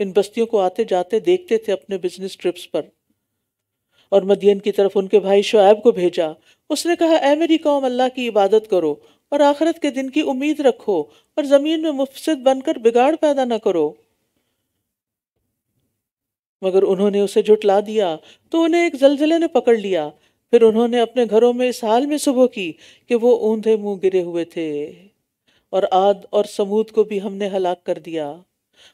इन बस्तियों को आते जाते देखते थे अपने बिजनेस ट्रिप्स पर और मदियन की तरफ उनके भाई शुएब को भेजा उसने कहा ए मेरी कौम अल्लाह की इबादत करो और आखरत के दिन की उम्मीद रखो और ज़मीन में मुफसद बनकर बिगाड़ पैदा न करो मगर उन्होंने उसे जुटला दिया तो उन्हें एक जलजले ने पकड़ लिया फिर उन्होंने अपने घरों में इस हाल में सुबह की कि वो ऊंधे मुंह गिरे हुए थे और आद और समूद को भी हमने हलाक कर दिया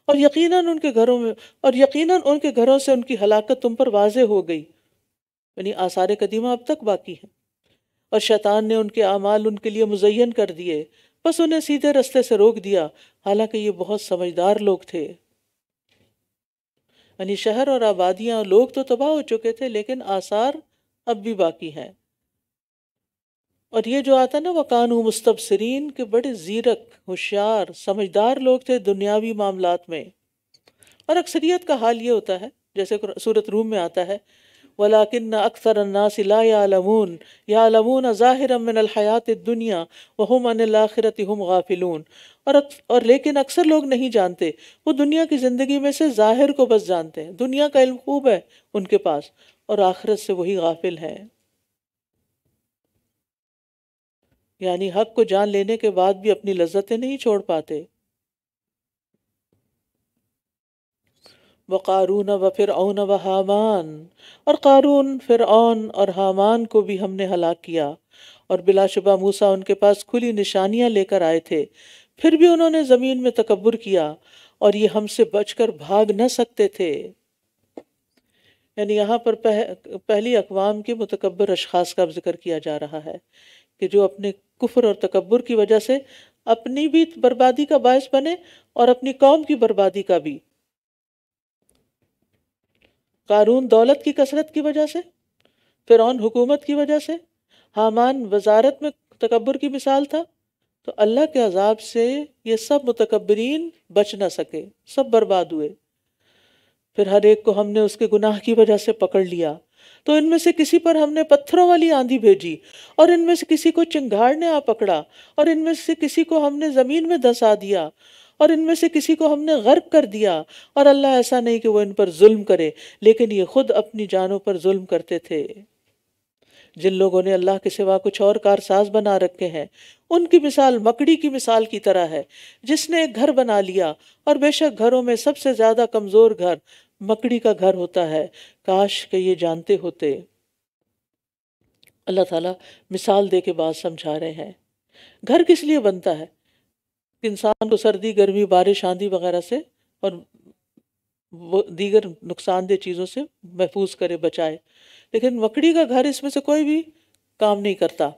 और यकीनन उनके घरों में और यकीनन उनके घरों से उनकी हलाकत तुम पर वाज हो गई यानी आसार कदीमा अब तक बाकी है और शैतान ने उनके अमाल उनके लिए मुजयन कर दिए बस उन्हें सीधे रास्ते से रोक दिया हालांकि ये बहुत समझदार लोग थे यानी शहर और आबादियां लोग तो तबाह हो चुके थे लेकिन आसार अब भी बाकी हैं और ये जो आता ना वकान मुस्तबसरीन के बड़े ज़ीरक होशियार समझदार लोग थे दुनियावी मामला में और अक्सरियत का हाल ये होता है जैसे सूरत रूम में आता है वलाकिन अक्सर अन्नासिला यामून यालमून ज़ाहिर मिन हयात दुनिया वहम आख़िरत हम गाफिलून और और लेकिन अक्सर लोग नहीं जानते वो दुनिया की ज़िंदगी में से ज़ाहिर को बस जानते हैं दुनिया का इल्म खूब है उनके पास और आखिरत से वही गाफिल हैं यानी हक को जान लेने के बाद भी अपनी लज्जतें नहीं छोड़ पाते वकारून व फिर ओन व हामान और कारून फिर ओन और हामान को भी हमने हलाक किया और बिलाशुबा मूसा उनके पास खुली निशानियां लेकर आए थे फिर भी उन्होंने ज़मीन में तकबर किया और ये हमसे बचकर भाग न सकते थे यानी यहाँ पर पह, पहली अकवाम के मुतकबर अशास का जिक्र किया जा रहा है कि जो अपने कुफर और तकबर की वजह से अपनी भी बर्बादी का बायस बने और अपनी कौम की बर्बादी का भी कानून दौलत की कसरत की वजह से फिर हुकूमत की वजह से हामान वजारत में तकबर की मिसाल था तो अल्लाह के अजाब से ये सब मुतकबरीन बच ना सके सब बर्बाद हुए फिर हर एक को हमने उसके गुनाह की वजह से पकड़ लिया तो इनमें से किसी पर हमने पत्थरों वाली आंधी भेजी और इनमें से किसी को चिंगाड़ ने आ पकड़ा और इनमें से किसी को हमने ज़मीन में धंसा दिया और इनमें से किसी को हमने गर्क कर दिया और अल्लाह ऐसा नहीं कि वो इन पर जुल्म करे लेकिन ये खुद अपनी जानों पर जुल्म करते थे जिन लोगों ने अल्लाह के सिवा कुछ और कारसाज बना रखे हैं उनकी मिसाल मकड़ी की मिसाल की तरह है जिसने एक घर बना लिया और बेशक घरों में सबसे ज़्यादा कमज़ोर घर मकड़ी का घर होता है काश के ये जानते होते अल्लाह ताला मिसाल दे के बात समझा रहे हैं घर किस लिए बनता है इंसान को सर्दी गर्मी बारिश आंधी वगैरह से और वो दीगर नुकसानदेह चीज़ों से महफूज करे बचाए लेकिन मकड़ी का घर इसमें से कोई भी काम नहीं करता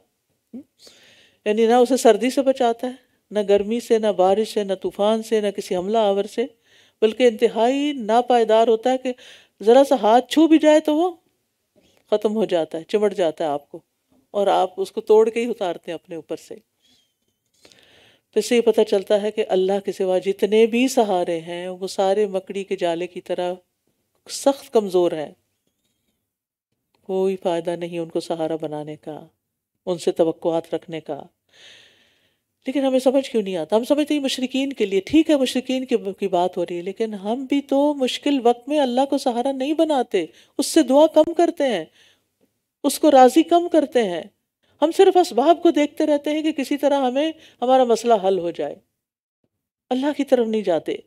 यानी ना उसे सर्दी से बचाता है ना गर्मी से ना बारिश से ना तूफान से ना किसी हमला आवर से बल्कि इंतहाई नापायदार होता है कि ज़रा सा हाथ छू भी जाए तो वो ख़त्म हो जाता है चिमट जाता है आपको और आप उसको तोड़ के ही उतारते हैं अपने ऊपर से तो इससे ये पता चलता है कि अल्लाह के सिवा जितने भी सहारे हैं वो सारे मकड़ी के जाले की तरह सख्त कमज़ोर हैं कोई फ़ायदा नहीं उनको सहारा बनाने का उनसे तो रखने का लेकिन हमें समझ क्यों नहीं आता हम समझते हैं मशरकिन के लिए ठीक है मशरकिन की, की बात हो रही है लेकिन हम भी तो मुश्किल वक्त में अल्लाह को सहारा नहीं बनाते उससे दुआ कम करते हैं उसको राज़ी कम करते हैं हम सिर्फ इसबाब को देखते रहते हैं कि किसी तरह हमें हमारा मसला हल हो जाए अल्लाह की तरफ नहीं जाते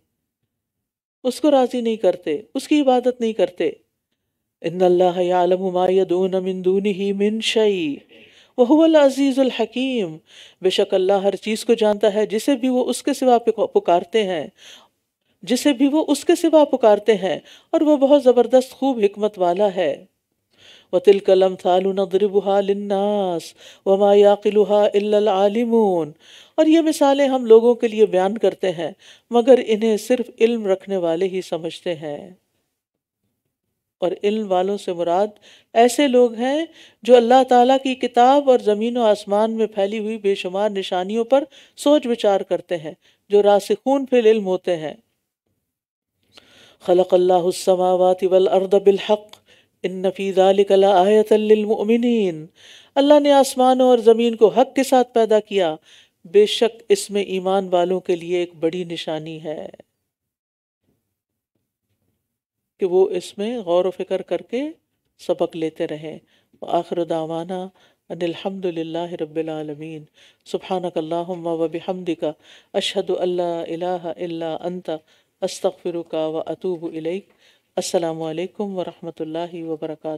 उसको राज़ी नहीं करते उसकी इबादत नहीं करते इन अल्लाह आलम मिन ही मिन शई वहुल हकीम बेशक अल्लाह हर चीज़ को जानता है जिसे भी वो उसके सिवा पुकारते हैं जिसे भी वो उसके सिवा पुकारते हैं और वह बहुत ज़बरदस्त खूब हमत वाला है व तिल कलम थालुनदरबहा लन्नास वमा याकिलहा आलिमून और ये मिसालें हम लोगों के लिए बयान करते हैं मगर इन्हें सिर्फ इल्म रखने वाले ही समझते हैं और इल्म वालों से मुराद ऐसे लोग हैं जो अल्लाह ताला की किताब और ज़मीन व आसमान में फैली हुई बेशुमार निशानियों पर सोच विचार करते हैं जो रासिखून फिल इल्म होते हैं खलक अल्लाहमावत बिलहक़ इन नफ़ीज़ालिकलायतमिन अल्लाह ने आसमानों और ज़मीन को हक के साथ पैदा किया बेशक इसमें ईमान वालों के लिए एक बड़ी निशानी है कि वो इसमें गौर वफ़िक्र करके सबक लेते रहें आखिर दावाना अनिलहमदिल्ला रबालमीन सुबहानकल्लाम वबहमदिका अशहद अल्ला अंता अस्तफ़िरुका व अतूब इलैक असलकम वरहमल वर्का